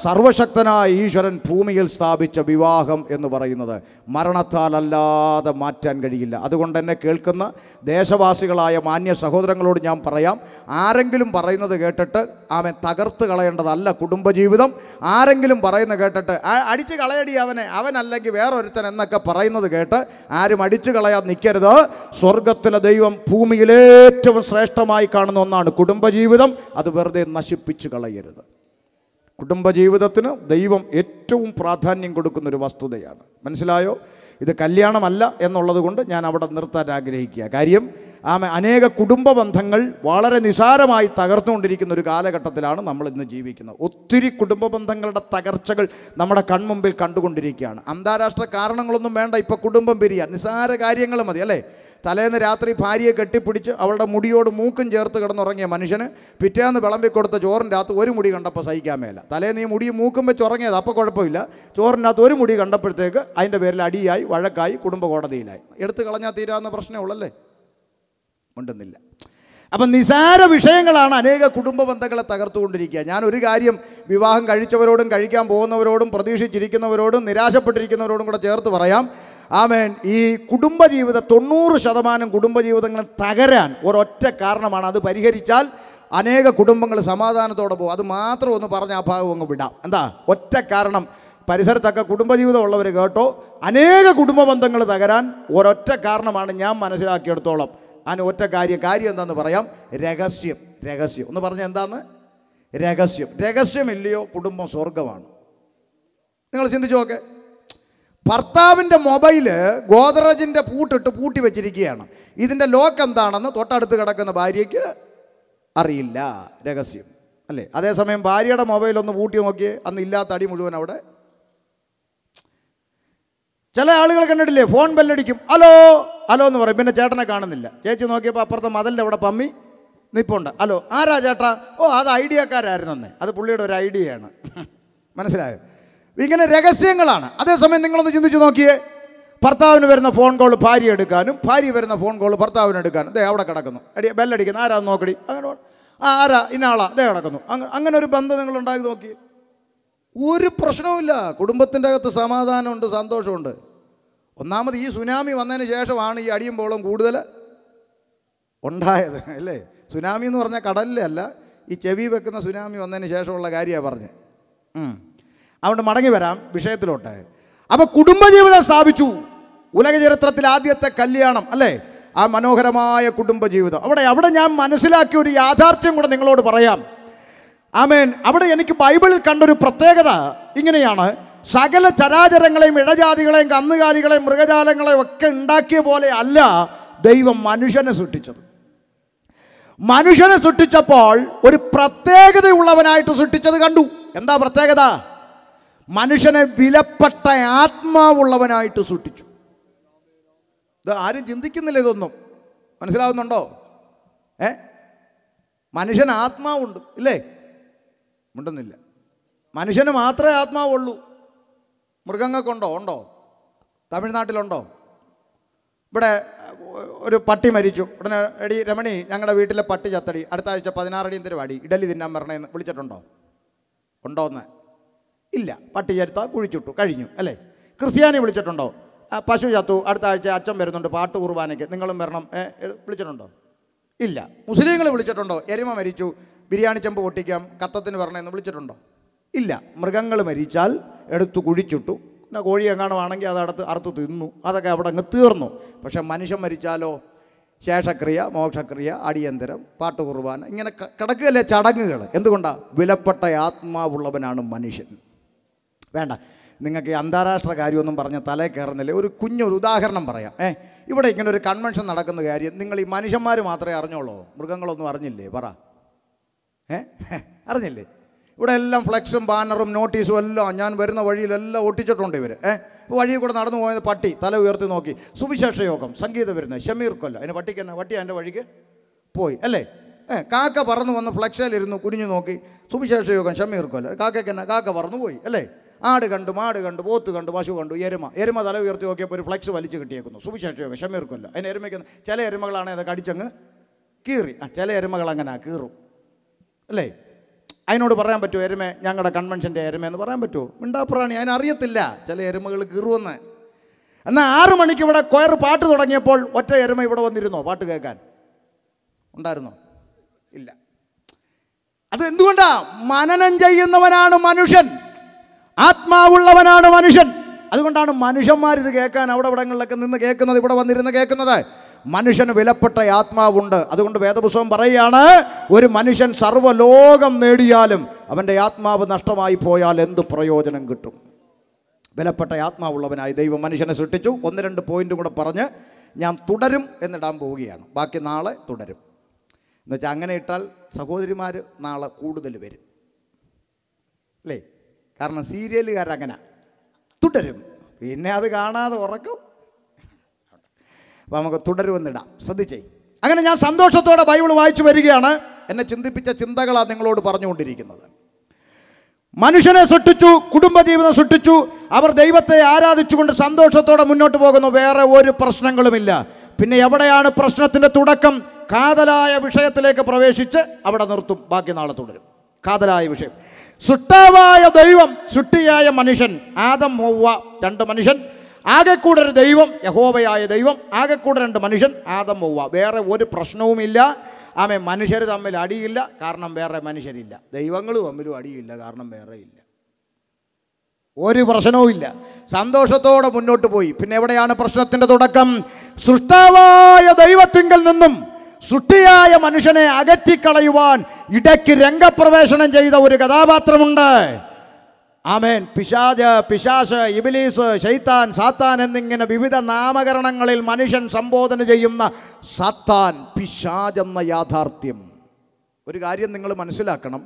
സർവശക്തനായ ഈശ്വരൻ ഭൂമിയിൽ സ്ഥാപിച്ച വിവാഹം എന്ന് പറയുന്നത് മരണത്താൽ അല്ലാതെ മാറ്റാൻ കഴിയില്ല അതുകൊണ്ട് തന്നെ കേൾക്കുന്ന ദേശവാസികളായ മാന്യ സഹോദരങ്ങളോട് ഞാൻ പറയാം ആരെങ്കിലും പറയുന്നത് കേട്ടിട്ട് ആമെ തകർത്ത് കളയേണ്ടതല്ല കുടുംബജീവിതം ആരെങ്കിലും പറയുന്നത് കേട്ടിട്ട് അടിച്ച് കളയടി അവനെ അവനല്ലെങ്കിൽ വേറൊരുത്തൻ എന്നൊക്കെ പറയുന്നത് കേട്ട് കേട്ട് ആരും അടിച്ചു കളയാൻ നിൽക്കരുത് സ്വർഗത്തിലെ ദൈവം ഭൂമിയിലേറ്റവും ഏറ്റവും ശ്രേഷ്ഠമായി കാണുന്ന ഒന്നാണ് കുടുംബജീവിതം അത് വെറുതെ നശിപ്പിച്ചു കളയരുത് കുടുംബജീവിതത്തിന് ദൈവം ഏറ്റവും പ്രാധാന്യം കൊടുക്കുന്ന ഒരു വസ്തുതയാണ് മനസ്സിലായോ ഇത് കല്യാണമല്ല എന്നുള്ളത് കൊണ്ട് ഞാൻ അവിടെ നിർത്താൻ ആഗ്രഹിക്കുക കാര്യം ആമ അനേക കുടുംബ ബന്ധങ്ങൾ വളരെ നിസാരമായി തകർന്നുകൊണ്ടിരിക്കുന്ന ഒരു കാലഘട്ടത്തിലാണ് നമ്മൾ ഇന്ന് ജീവിക്കുന്നത് ഒത്തിരി കുടുംബ ബന്ധങ്ങളുടെ തകർച്ചകൾ നമ്മുടെ കൺമുമ്പിൽ കണ്ടുകൊണ്ടിരിക്കുകയാണ് അന്താരാഷ്ട്ര കാരണങ്ങളൊന്നും വേണ്ട ഇപ്പോൾ കുടുംബം പിരിയാൻ നിസാര കാര്യങ്ങൾ മതി അല്ലേ തലേന്ന് രാത്രി ഭാര്യയെ കെട്ടിപ്പിടിച്ച് അവളുടെ മുടിയോട് മൂക്കും ചേർത്ത് കിടന്നുറങ്ങിയ മനുഷ്യന് പിറ്റേന്ന് വിളമ്പിക്കൊടുത്ത അകത്ത് ഒരു മുടി കണ്ടപ്പോൾ സഹിക്കാൻ മേല തലേന്ന് ഈ മുടി മൂക്കും വെച്ച് ഉറങ്ങിയത് അപ്പോൾ കുഴപ്പമില്ല അകത്ത് ഒരു മുടി കണ്ടപ്പോഴത്തേക്ക് അതിൻ്റെ പേരിൽ അടിയായി വഴക്കായി കുടുംബ കോടതിയിലായി എടുത്തു കളഞ്ഞാൽ തീരാവുന്ന പ്രശ്നമേ ഉള്ളല്ലേ ഉണ്ടെന്നില്ല അപ്പം നിസാര വിഷയങ്ങളാണ് അനേക കുടുംബ ബന്ധങ്ങളെ തകർത്തുകൊണ്ടിരിക്കുക ഒരു കാര്യം വിവാഹം കഴിച്ചവരോടും കഴിക്കാൻ പോകുന്നവരോടും പ്രതീക്ഷിച്ചിരിക്കുന്നവരോടും നിരാശപ്പെട്ടിരിക്കുന്നവരോടും കൂടെ ചേർത്ത് പറയാം ആമേൻ ഈ കുടുംബജീവിത തൊണ്ണൂറ് ശതമാനം കുടുംബജീവിതങ്ങളും തകരാൻ ഒരൊറ്റ കാരണമാണ് അത് പരിഹരിച്ചാൽ അനേക കുടുംബങ്ങൾ സമാധാനത്തോടെ പോകും അത് മാത്രം ഒന്ന് പറഞ്ഞ് ആ ഭാഗം അങ്ങ് വിടാം എന്താ ഒറ്റ കാരണം പരിസരത്തൊക്കെ കുടുംബജീവിതം ഉള്ളവർ കേട്ടോ അനേക കുടുംബ ബന്ധങ്ങൾ തകരാൻ ഒരൊറ്റ കാരണമാണ് ഞാൻ മനസ്സിലാക്കിയെടുത്തോളം അതിന് ഒറ്റ കാര്യം കാര്യം എന്താണെന്ന് പറയാം രഹസ്യം രഹസ്യം എന്ന് പറഞ്ഞാൽ എന്താണ് രഹസ്യം രഹസ്യമില്ലയോ കുടുംബം സ്വർഗമാണ് നിങ്ങൾ ചിന്തിച്ചു നോക്കെ ഭർത്താവിൻ്റെ മൊബൈല് ഗോദറേജിൻ്റെ പൂട്ടിട്ട് പൂട്ടി വെച്ചിരിക്കുകയാണ് ഇതിൻ്റെ ലോക്ക് എന്താണെന്ന് തൊട്ടടുത്ത് കിടക്കുന്ന ഭാര്യയ്ക്ക് അറിയില്ല രഹസ്യം അല്ലേ അതേസമയം ഭാര്യയുടെ ഒന്ന് പൂട്ടി നോക്കിയേ അന്ന് ഇല്ലാത്ത അടി മുഴുവൻ അവിടെ ചില ആളുകൾ കണ്ടിട്ടില്ലേ ഫോൺ ബെല്ലടിക്കും ഹലോ ഹലോ എന്ന് പറയും പിന്നെ ചേട്ടനെ കാണുന്നില്ല ചേച്ചി നോക്കിയപ്പോൾ അപ്പുറത്തെ മതിലിൻ്റെ അവിടെ പമ്മി നിപ്പുണ്ട് ഹലോ ആരാ ചേട്ടാ ഓ അത് ഐഡിയക്കാരായിരുന്നു അന്നേ അത് പുള്ളിയുടെ ഒരു ഐഡിയയാണ് മനസ്സിലായോ ഇങ്ങനെ രഹസ്യങ്ങളാണ് അതേസമയം നിങ്ങളൊന്ന് ചിന്തിച്ച് നോക്കിയേ ഭർത്താവിന് വരുന്ന ഫോൺ കോൾ ഭാര്യ എടുക്കാനും ഭാര്യ വരുന്ന ഫോൺ കോൾ ഭർത്താവിന് എടുക്കാനും ദേ അവിടെ കിടക്കുന്നു അടി ബെല്ലടിക്കുന്നു ആരാ നോക്കടി അങ്ങനെ ആ ആരാ ഇന്നാളാ ദേ കിടക്കുന്നു അങ്ങനെ ഒരു ബന്ധം നിങ്ങൾ ഉണ്ടാക്കി നോക്കി ഒരു പ്രശ്നവുമില്ല കുടുംബത്തിൻ്റെ അകത്ത് സമാധാനമുണ്ട് സന്തോഷമുണ്ട് ഒന്നാമത് ഈ സുനാമി വന്നതിന് ശേഷമാണ് ഈ അടിയും കൂടുതൽ ഉണ്ടായത് അല്ലേ സുനാമി എന്ന് പറഞ്ഞാൽ കടലിലല്ല ഈ ചെവി വെക്കുന്ന സുനാമി വന്നതിന് ശേഷമുള്ള കാര്യമാണ് പറഞ്ഞത് അതുകൊണ്ട് മടങ്ങി വരാം വിഷയത്തിലോട്ട് അപ്പോൾ കുടുംബജീവിതം സ്ഥാപിച്ചു ഉലക ചരിത്രത്തിൽ ആദ്യത്തെ കല്യാണം അല്ലേ ആ മനോഹരമായ കുടുംബജീവിതം അവിടെ അവിടെ ഞാൻ മനസ്സിലാക്കിയ ഒരു യാഥാർത്ഥ്യം കൂടെ നിങ്ങളോട് പറയാം ആമേൻ അവിടെ എനിക്ക് ബൈബിളിൽ കണ്ടൊരു പ്രത്യേകത ഇങ്ങനെയാണ് സകല ചരാചരങ്ങളെയും ഇടജാതികളെയും കന്നുകാലികളെയും മൃഗജാലങ്ങളെയും ഒക്കെ ഉണ്ടാക്കിയ പോലെ അല്ല ദൈവം മനുഷ്യനെ സൃഷ്ടിച്ചത് മനുഷ്യനെ സൃഷ്ടിച്ചപ്പോൾ ഒരു പ്രത്യേകതയുള്ളവനായിട്ട് സൃഷ്ടിച്ചത് കണ്ടു എന്താ പ്രത്യേകത മനുഷ്യനെ വിലപ്പെട്ട ആത്മാവുള്ളവനായിട്ട് സൃഷ്ടിച്ചു ഇത് ആരും ചിന്തിക്കുന്നില്ല ഇതൊന്നും മനസ്സിലാവുന്നുണ്ടോ ഏ മനുഷ്യൻ ആത്മാവുണ്ട് ഇല്ലേ ഉണ്ടെന്നില്ല മനുഷ്യന് മാത്രമേ ആത്മാവുള്ളൂ മൃഗങ്ങൾക്കുണ്ടോ ഉണ്ടോ തമിഴ്നാട്ടിലുണ്ടോ ഇവിടെ ഒരു പട്ടി മരിച്ചു ഉടനെ എടി രമണി ഞങ്ങളുടെ വീട്ടിലെ പട്ടി ചത്തടി അടുത്ത ആഴ്ച എന്തൊരു തരുവാടി ഇഡലി തിന്നാൻ പറഞ്ഞെന്ന് വിളിച്ചിട്ടുണ്ടോ എന്ന് ഇല്ല പട്ടി ചരുത്ത കുഴിച്ചിട്ടു കഴിഞ്ഞു അല്ലേ ക്രിസ്ത്യാനി വിളിച്ചിട്ടുണ്ടോ പശു ചത്തു അടുത്ത ആഴ്ച അച്ഛൻ വരുന്നുണ്ട് പാട്ട് കുർബാനയ്ക്ക് നിങ്ങളും വരണം വിളിച്ചിട്ടുണ്ടോ ഇല്ല മുസ്ലിങ്ങൾ വിളിച്ചിട്ടുണ്ടോ എരുമ മരിച്ചു ബിരിയാണി ചെമ്പ് പൊട്ടിക്കാം കത്തത്തിന് വരണമെന്ന് വിളിച്ചിട്ടുണ്ടോ ഇല്ല മൃഗങ്ങൾ മരിച്ചാൽ എടുത്തു കുഴിച്ചിട്ടു പിന്നെ കോഴി എങ്ങാണുവാണെങ്കിൽ അത് അടുത്ത് അറുത്ത് തിന്നു അതൊക്കെ അവിടെ അങ്ങ് തീർന്നു പക്ഷേ മനുഷ്യൻ മരിച്ചാലോ ശേഷക്രിയ മോക്ഷക്രിയ അടിയന്തരം പാട്ട് കുർബാന ഇങ്ങനെ കിടക്കുകയല്ലേ ചടങ്ങുകൾ എന്തുകൊണ്ടാണ് വിലപ്പെട്ട ആത്മാവുള്ളവനാണ് മനുഷ്യൻ വേണ്ട നിങ്ങൾക്ക് അന്താരാഷ്ട്ര കാര്യമൊന്നും പറഞ്ഞ തലേ കയറുന്നില്ലേ ഒരു കുഞ്ഞൊരു ഉദാഹരണം പറയാം ഏ ഇവിടെ ഇങ്ങനെ ഒരു കൺവെൻഷൻ നടക്കുന്ന കാര്യം നിങ്ങൾ ഈ മനുഷ്യന്മാർ മാത്രമേ അറിഞ്ഞോളൂ മൃഗങ്ങളൊന്നും അറിഞ്ഞില്ലേ പറ ഏ അറിഞ്ഞില്ലേ ഇവിടെ എല്ലാം ഫ്ലെക്സും ബാനറും നോട്ടീസും എല്ലാം ഞാൻ വരുന്ന വഴിയിലെല്ലാം ഒട്ടിച്ചിട്ടുണ്ട് ഇവർ ഏഹ് വഴിയിൽ കൂടെ നടന്നു പോയത് പട്ടി തല ഉയർത്തി നോക്കി സുവിശേഷ യോഗം സംഗീതം വരുന്നത് ഷമീർ കൊല്ല അതിന് പട്ടിക്ക് തന്നെ പട്ടി എൻ്റെ വഴിക്ക് പോയി അല്ലേ ഏ കാക്ക പറന്നു വന്ന് ഫ്ലക്സിലിരുന്നു കുനിഞ്ഞു നോക്കി സുവിശേഷ യോഗം ഷമീർ കൊല്ല കാക്കയ്ക്ക് തന്നെ കാക്ക പറന്നു പോയി അല്ലേ ആട് കണ്ടു മാട് കണ്ടു പോത്ത് കണ്ടു പശു കണ്ടു എരുമ എരുമ തല ഉയർത്തി നോക്കിയപ്പോൾ ഒരു ഫ്ലക്സ് വലിച്ചു കിട്ടിയേക്കുന്നു സുവിശേഷ യോഗം ഷമീർ കൊല്ല അതിന് എരുമയ്ക്ക് ചില എരുമകളാണ് അത് കടിച്ചങ്ങ് കീറി ആ ചില എരുമകൾ അങ്ങനെ കീറും അല്ലേ അതിനോട് പറയാൻ പറ്റുമോ എരുമേ ഞങ്ങളുടെ കൺവെൻഷൻ്റെ എരുമ എന്ന് പറയാൻ പറ്റുമോ മിണ്ടാപ്രാണി അതിനറിയത്തില്ല ചില എരുമകൾ കീറുമെന്ന് എന്നാൽ ആറ് മണിക്ക് ഇവിടെ കൊയർ പാട്ട് തുടങ്ങിയപ്പോൾ ഒറ്റ എരുമ ഇവിടെ വന്നിരുന്നോ പാട്ട് കേൾക്കാൻ ഉണ്ടായിരുന്നോ ഇല്ല അത് എന്തുകൊണ്ടാ മനനം ചെയ്യുന്നവനാണ് മനുഷ്യൻ ആത്മാവുള്ളവനാണ് മനുഷ്യൻ അതുകൊണ്ടാണ് മനുഷ്യന്മാരിത് കേൾക്കാൻ അവിടെ ഇവിടങ്ങളിലൊക്കെ നിന്ന് കേൾക്കുന്നത് ഇവിടെ വന്നിരുന്ന് കേൾക്കുന്നത് മനുഷ്യന് വിലപ്പെട്ട ആത്മാവുണ്ട് അതുകൊണ്ട് വേദപുസ്തകം പറയുകയാണ് ഒരു മനുഷ്യൻ സർവ്വലോകം നേടിയാലും അവൻ്റെ ആത്മാവ് നഷ്ടമായി പോയാൽ എന്ത് പ്രയോജനം കിട്ടും വിലപ്പെട്ട ആത്മാവുള്ളവനായി ദൈവം മനുഷ്യനെ സൃഷ്ടിച്ചു ഒന്ന് രണ്ട് പോയിൻറ്റും കൂടെ പറഞ്ഞ് ഞാൻ തുടരും എന്നിടാൻ പോവുകയാണ് ബാക്കി നാളെ തുടരും എന്ന് വെച്ചാൽ അങ്ങനെ ഇട്ടാൽ സഹോദരിമാർ നാളെ കൂടുതൽ വരും അല്ലേ കാരണം സീരിയലുകാരങ്ങനെ തുടരും പിന്നെ അത് കാണാതെ ഉറക്കും അപ്പോൾ നമുക്ക് തുടരുമെന്നിടാം ശ്രദ്ധിച്ചേ അങ്ങനെ ഞാൻ സന്തോഷത്തോടെ ബൈബിൾ വായിച്ചു വരികയാണ് എന്നെ ചിന്തിപ്പിച്ച ചിന്തകളാണ് നിങ്ങളോട് പറഞ്ഞുകൊണ്ടിരിക്കുന്നത് മനുഷ്യനെ സൃഷ്ടിച്ചു കുടുംബജീവിതം സൃഷ്ടിച്ചു അവർ ദൈവത്തെ ആരാധിച്ചുകൊണ്ട് സന്തോഷത്തോടെ മുന്നോട്ട് പോകുന്നു വേറെ ഒരു പ്രശ്നങ്ങളുമില്ല പിന്നെ എവിടെയാണ് പ്രശ്നത്തിൻ്റെ തുടക്കം കാതലായ വിഷയത്തിലേക്ക് പ്രവേശിച്ച് അവിടെ നിർത്തും ബാക്കി നാളെ തുടരും കാതലായ വിഷയം സൃഷ്ടാവായ ദൈവം സൃഷ്ടിയായ മനുഷ്യൻ ആദം മൊവ്വ രണ്ട് മനുഷ്യൻ ആകെക്കൂടെ ഒരു ദൈവം യഹോബയായ ദൈവം ആകെക്കൂടെ രണ്ട് മനുഷ്യൻ ആദം പോവുക വേറെ ഒരു പ്രശ്നവുമില്ല ആമേ മനുഷ്യർ തമ്മിൽ അടിയില്ല കാരണം വേറെ മനുഷ്യരില്ല ദൈവങ്ങൾ തമ്മിലും അടിയില്ല കാരണം വേറെ ഇല്ല ഒരു പ്രശ്നവുമില്ല സന്തോഷത്തോടെ മുന്നോട്ട് പോയി പിന്നെ എവിടെയാണ് പ്രശ്നത്തിൻ്റെ തുടക്കം സൃഷ്ടാവായ ദൈവത്തിങ്കൽ നിന്നും സൃഷ്ടിയായ മനുഷ്യനെ അകറ്റിക്കളയുവാൻ ഇടയ്ക്ക് രംഗപ്രവേശനം ചെയ്ത ഒരു കഥാപാത്രമുണ്ട് ആമേൻ പിശാജ് പിശാസ് ഇബിലീസ് ഷെയ്ത്താൻ സാത്താൻ എന്നിങ്ങനെ വിവിധ നാമകരണങ്ങളിൽ മനുഷ്യൻ സംബോധന ചെയ്യുന്ന സാത്താൻ പിശാജ് എന്ന യാഥാർത്ഥ്യം ഒരു കാര്യം നിങ്ങൾ മനസ്സിലാക്കണം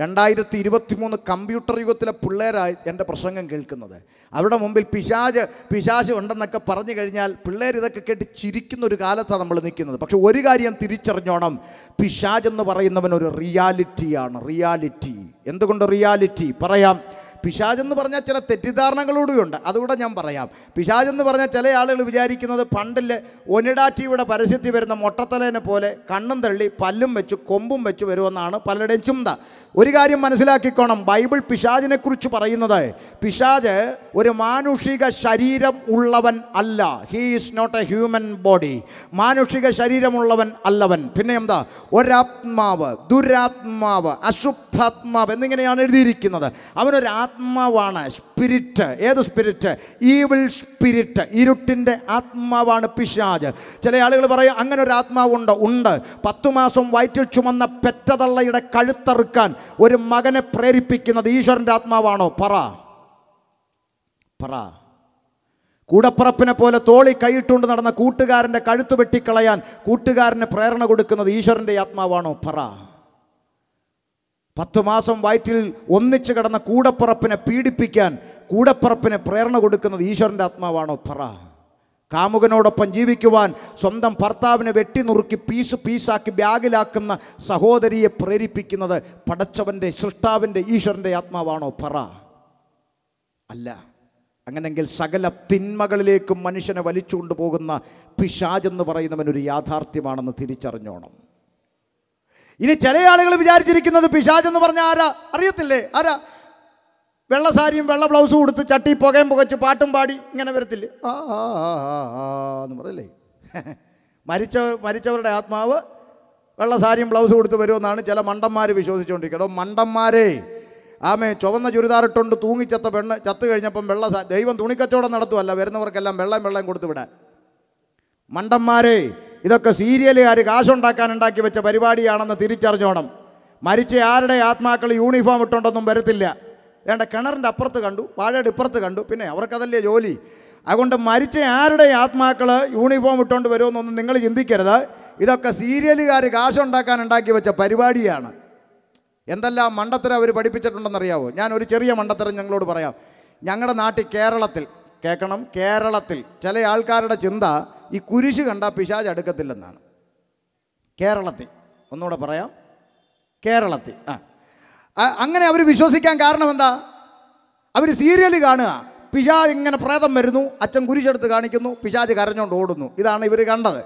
രണ്ടായിരത്തി ഇരുപത്തി മൂന്ന് കമ്പ്യൂട്ടർ യുഗത്തിലെ പിള്ളേരായി എൻ്റെ പ്രസംഗം കേൾക്കുന്നത് അവരുടെ മുമ്പിൽ പിശാജ് പിശാജ് ഉണ്ടെന്നൊക്കെ പറഞ്ഞു കഴിഞ്ഞാൽ പിള്ളേർ ഇതൊക്കെ കേട്ട് ചിരിക്കുന്ന ഒരു കാലത്താണ് നമ്മൾ നിൽക്കുന്നത് പക്ഷെ ഒരു കാര്യം തിരിച്ചറിഞ്ഞോണം പിശാജ് എന്ന് പറയുന്നവൻ ഒരു റിയാലിറ്റിയാണ് റിയാലിറ്റി എന്തുകൊണ്ട് റിയാലിറ്റി പറയാം പിശാജെന്ന് പറഞ്ഞാൽ ചില തെറ്റിദ്ധാരണകളോടുകൂടിയുണ്ട് അതുകൂടെ ഞാൻ പറയാം പിശാജെന്ന് പറഞ്ഞാൽ ചില ആളുകൾ വിചാരിക്കുന്നത് പണ്ടിൽ ഒനിടാറ്റിയുടെ പരസ്യത്തിൽ വരുന്ന മൊട്ടത്തലേനെ പോലെ കണ്ണും തള്ളി പല്ലും വെച്ച് കൊമ്പും വെച്ച് വരുമെന്നാണ് പലരുടെയും ചിന്ത ഒരു കാര്യം മനസ്സിലാക്കിക്കോണം ബൈബിൾ പിശാജിനെക്കുറിച്ച് പറയുന്നത് പിശാജ് ഒരു മാനുഷിക ശരീരം ഉള്ളവൻ അല്ല he is not a human body മാനുഷിക ശരീരമുള്ളവൻ അല്ലവൻ പിന്നെ എന്താ ഒരാത്മാവ് ദുരാത്മാവ് അശുദ്ധാത്മാവ് എന്നിങ്ങനെയാണ് എഴുതിയിരിക്കുന്നത് അവനൊരു ആത്മാവാണ് സ്പിരിറ്റ് ഏത് സ്പിരിറ്റ് ഈവിൾ സ്പിരിറ്റ് ഇരുട്ടിൻ്റെ ആത്മാവാണ് പിശാജ് ചില ആളുകൾ പറയും അങ്ങനെ ഒരു ആത്മാവുണ്ട് ഉണ്ട് പത്തു മാസം വയറ്റിൽ ചുമന്ന പെറ്റതള്ളയുടെ കഴുത്തറുക്കാൻ ഒരു മകനെ പ്രേരിപ്പിക്കുന്നത് ഈശ്വരൻ്റെ ആത്മാവാണോ പറ പറ കൂടപ്പറപ്പിനെ പോലെ തോളി കൈയിട്ടുകൊണ്ട് നടന്ന കൂട്ടുകാരൻ്റെ കഴുത്ത് വെട്ടിക്കളയാൻ കൂട്ടുകാരന് പ്രേരണ കൊടുക്കുന്നത് ഈശ്വരൻ്റെ ആത്മാവാണോ പറ പത്തു മാസം വയറ്റിൽ ഒന്നിച്ചു കിടന്ന കൂടപ്പറപ്പിനെ പീഡിപ്പിക്കാൻ കൂടപ്പുറപ്പിനെ പ്രേരണ കൊടുക്കുന്നത് ഈശ്വരൻ്റെ ആത്മാവാണോ പറ കാമുകനോടൊപ്പം ജീവിക്കുവാൻ സ്വന്തം ഭർത്താവിനെ വെട്ടിനുറുക്കി പീസ് പീസാക്കി ബാഗിലാക്കുന്ന സഹോദരിയെ പ്രേരിപ്പിക്കുന്നത് പടച്ചവൻ്റെ സൃഷ്ടാവിൻ്റെ ഈശ്വരൻ്റെ ആത്മാവാണോ പറ അല്ല അങ്ങനെങ്കിൽ സകല തിന്മകളിലേക്കും മനുഷ്യനെ വലിച്ചുകൊണ്ടുപോകുന്ന പിശാജ് പിശാജെന്ന് പറയുന്നവൻ ഒരു യാഥാർത്ഥ്യമാണെന്ന് തിരിച്ചറിഞ്ഞോണം ഇനി ചില ആളുകൾ വിചാരിച്ചിരിക്കുന്നത് പിശാജെന്ന് പറഞ്ഞാൽ ആരാ അറിയത്തില്ലേ ആരാ വെള്ള സാരിയും വെള്ള ബ്ലൗസും കൊടുത്ത് ചട്ടി പുകയും പുകച്ച് പാട്ടും പാടി ഇങ്ങനെ വരത്തില്ല ആ ആ എന്ന് പറയല്ലേ മരിച്ച മരിച്ചവരുടെ ആത്മാവ് വെള്ള സാരിയും ബ്ലൗസ് കൊടുത്ത് വരുമെന്നാണ് ചില മണ്ടന്മാർ വിശ്വസിച്ചുകൊണ്ടിരിക്കുന്നത് മണ്ടന്മാരെ ആമേ ചുവന്ന ചുരിദാറിട്ടുണ്ട് തൂങ്ങിച്ചത്ത പെണ്ണ് ചത്ത് കഴിഞ്ഞപ്പം വെള്ള ദൈവം തുണിക്കച്ചവടം നടത്തുമല്ല വരുന്നവർക്കെല്ലാം വെള്ളം വെള്ളം കൊടുത്തു വിടാൻ മണ്ടന്മാരെ ഇതൊക്കെ സീരിയലുകാർ കാശുണ്ടാക്കാൻ ഉണ്ടാക്കി വെച്ച പരിപാടിയാണെന്ന് തിരിച്ചറിഞ്ഞോണം മരിച്ച ആരുടെ ആത്മാക്കൾ യൂണിഫോം ഇട്ടുണ്ടെന്നും വരത്തില്ല വേണ്ട കിണറിൻ്റെ അപ്പുറത്ത് കണ്ടു വാഴയുടെ ഇപ്പുറത്ത് കണ്ടു പിന്നെ അവർക്കതല്ലേ ജോലി അതുകൊണ്ട് മരിച്ച ആരുടെ ആത്മാക്കൾ യൂണിഫോം ഇട്ടുകൊണ്ട് വരുമെന്നൊന്നും നിങ്ങൾ ചിന്തിക്കരുത് ഇതൊക്കെ സീരിയലുകാർ കാശുണ്ടാക്കാൻ ഉണ്ടാക്കി വെച്ച പരിപാടിയാണ് എന്തെല്ലാം മണ്ടത്തരം അവർ പഠിപ്പിച്ചിട്ടുണ്ടെന്ന് അറിയാവോ ഞാൻ ഒരു ചെറിയ മണ്ടത്തരം ഞങ്ങളോട് പറയാം ഞങ്ങളുടെ നാട്ടിൽ കേരളത്തിൽ കേൾക്കണം കേരളത്തിൽ ചില ആൾക്കാരുടെ ചിന്ത ഈ കുരിശ് കണ്ട പിശാജ് അടുക്കത്തില്ലെന്നാണ് കേരളത്തിൽ ഒന്നുകൂടെ പറയാം കേരളത്തിൽ ആ അങ്ങനെ അവർ വിശ്വസിക്കാൻ കാരണം എന്താ അവർ സീരിയൽ കാണുക പിശാ ഇങ്ങനെ പ്രേതം വരുന്നു അച്ഛൻ കുരിശെടുത്ത് കാണിക്കുന്നു പിശാജ് കരഞ്ഞുകൊണ്ട് ഓടുന്നു ഇതാണ് ഇവർ കണ്ടത്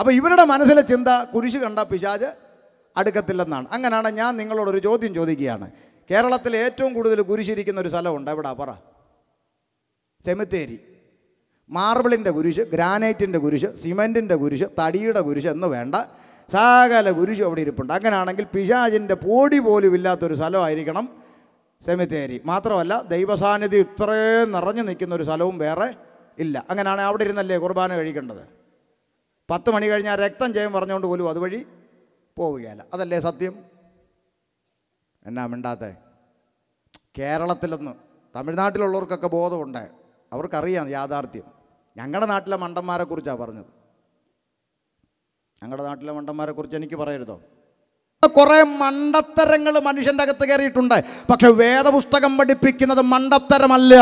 അപ്പോൾ ഇവരുടെ മനസ്സിലെ ചിന്ത കുരിശ് കണ്ട പിശാജ് അടുക്കത്തില്ലെന്നാണ് അങ്ങനെയാണ് ഞാൻ നിങ്ങളോടൊരു ചോദ്യം ചോദിക്കുകയാണ് കേരളത്തിൽ ഏറ്റവും കൂടുതൽ കുരിശിരിക്കുന്ന ഒരു സ്ഥലമുണ്ട് എവിടെ പറ സെമിത്തേരി മാർബിളിൻ്റെ കുരിശ് ഗ്രാനൈറ്റിൻ്റെ കുരിശ് സിമെൻറ്റിൻ്റെ കുരിശ് തടിയുടെ കുരിശ് എന്ന് വേണ്ട സകല കുരിശും അവിടെ ഇരിപ്പുണ്ട് അങ്ങനെയാണെങ്കിൽ പിശാചിൻ്റെ പൊടി പോലും ഇല്ലാത്തൊരു സ്ഥലമായിരിക്കണം സെമിത്തേരി മാത്രമല്ല ദൈവസാന്നിധ്യം ഇത്രയും നിറഞ്ഞു നിൽക്കുന്ന ഒരു സ്ഥലവും വേറെ ഇല്ല അങ്ങനെയാണ് അവിടെ ഇരുന്നല്ലേ കുർബാന കഴിക്കേണ്ടത് പത്ത് മണി കഴിഞ്ഞാൽ രക്തം ചെയ്യാൻ പറഞ്ഞുകൊണ്ട് പോലും അതുവഴി പോവുകയല്ല അതല്ലേ സത്യം എന്നാ മിണ്ടാത്തേ കേരളത്തിലൊന്നും തമിഴ്നാട്ടിലുള്ളവർക്കൊക്കെ ബോധമുണ്ട് അവർക്കറിയാം യാഥാർത്ഥ്യം ഞങ്ങളുടെ നാട്ടിലെ മണ്ടന്മാരെക്കുറിച്ചാണ് പറഞ്ഞത് ഞങ്ങളുടെ നാട്ടിലെ മണ്ടന്മാരെക്കുറിച്ച് എനിക്ക് പറയരുതോ കുറെ മണ്ടത്തരങ്ങൾ മനുഷ്യൻ്റെ അകത്ത് കയറിയിട്ടുണ്ട് പക്ഷെ വേദപുസ്തകം പഠിപ്പിക്കുന്നത് മണ്ടത്തരമല്ല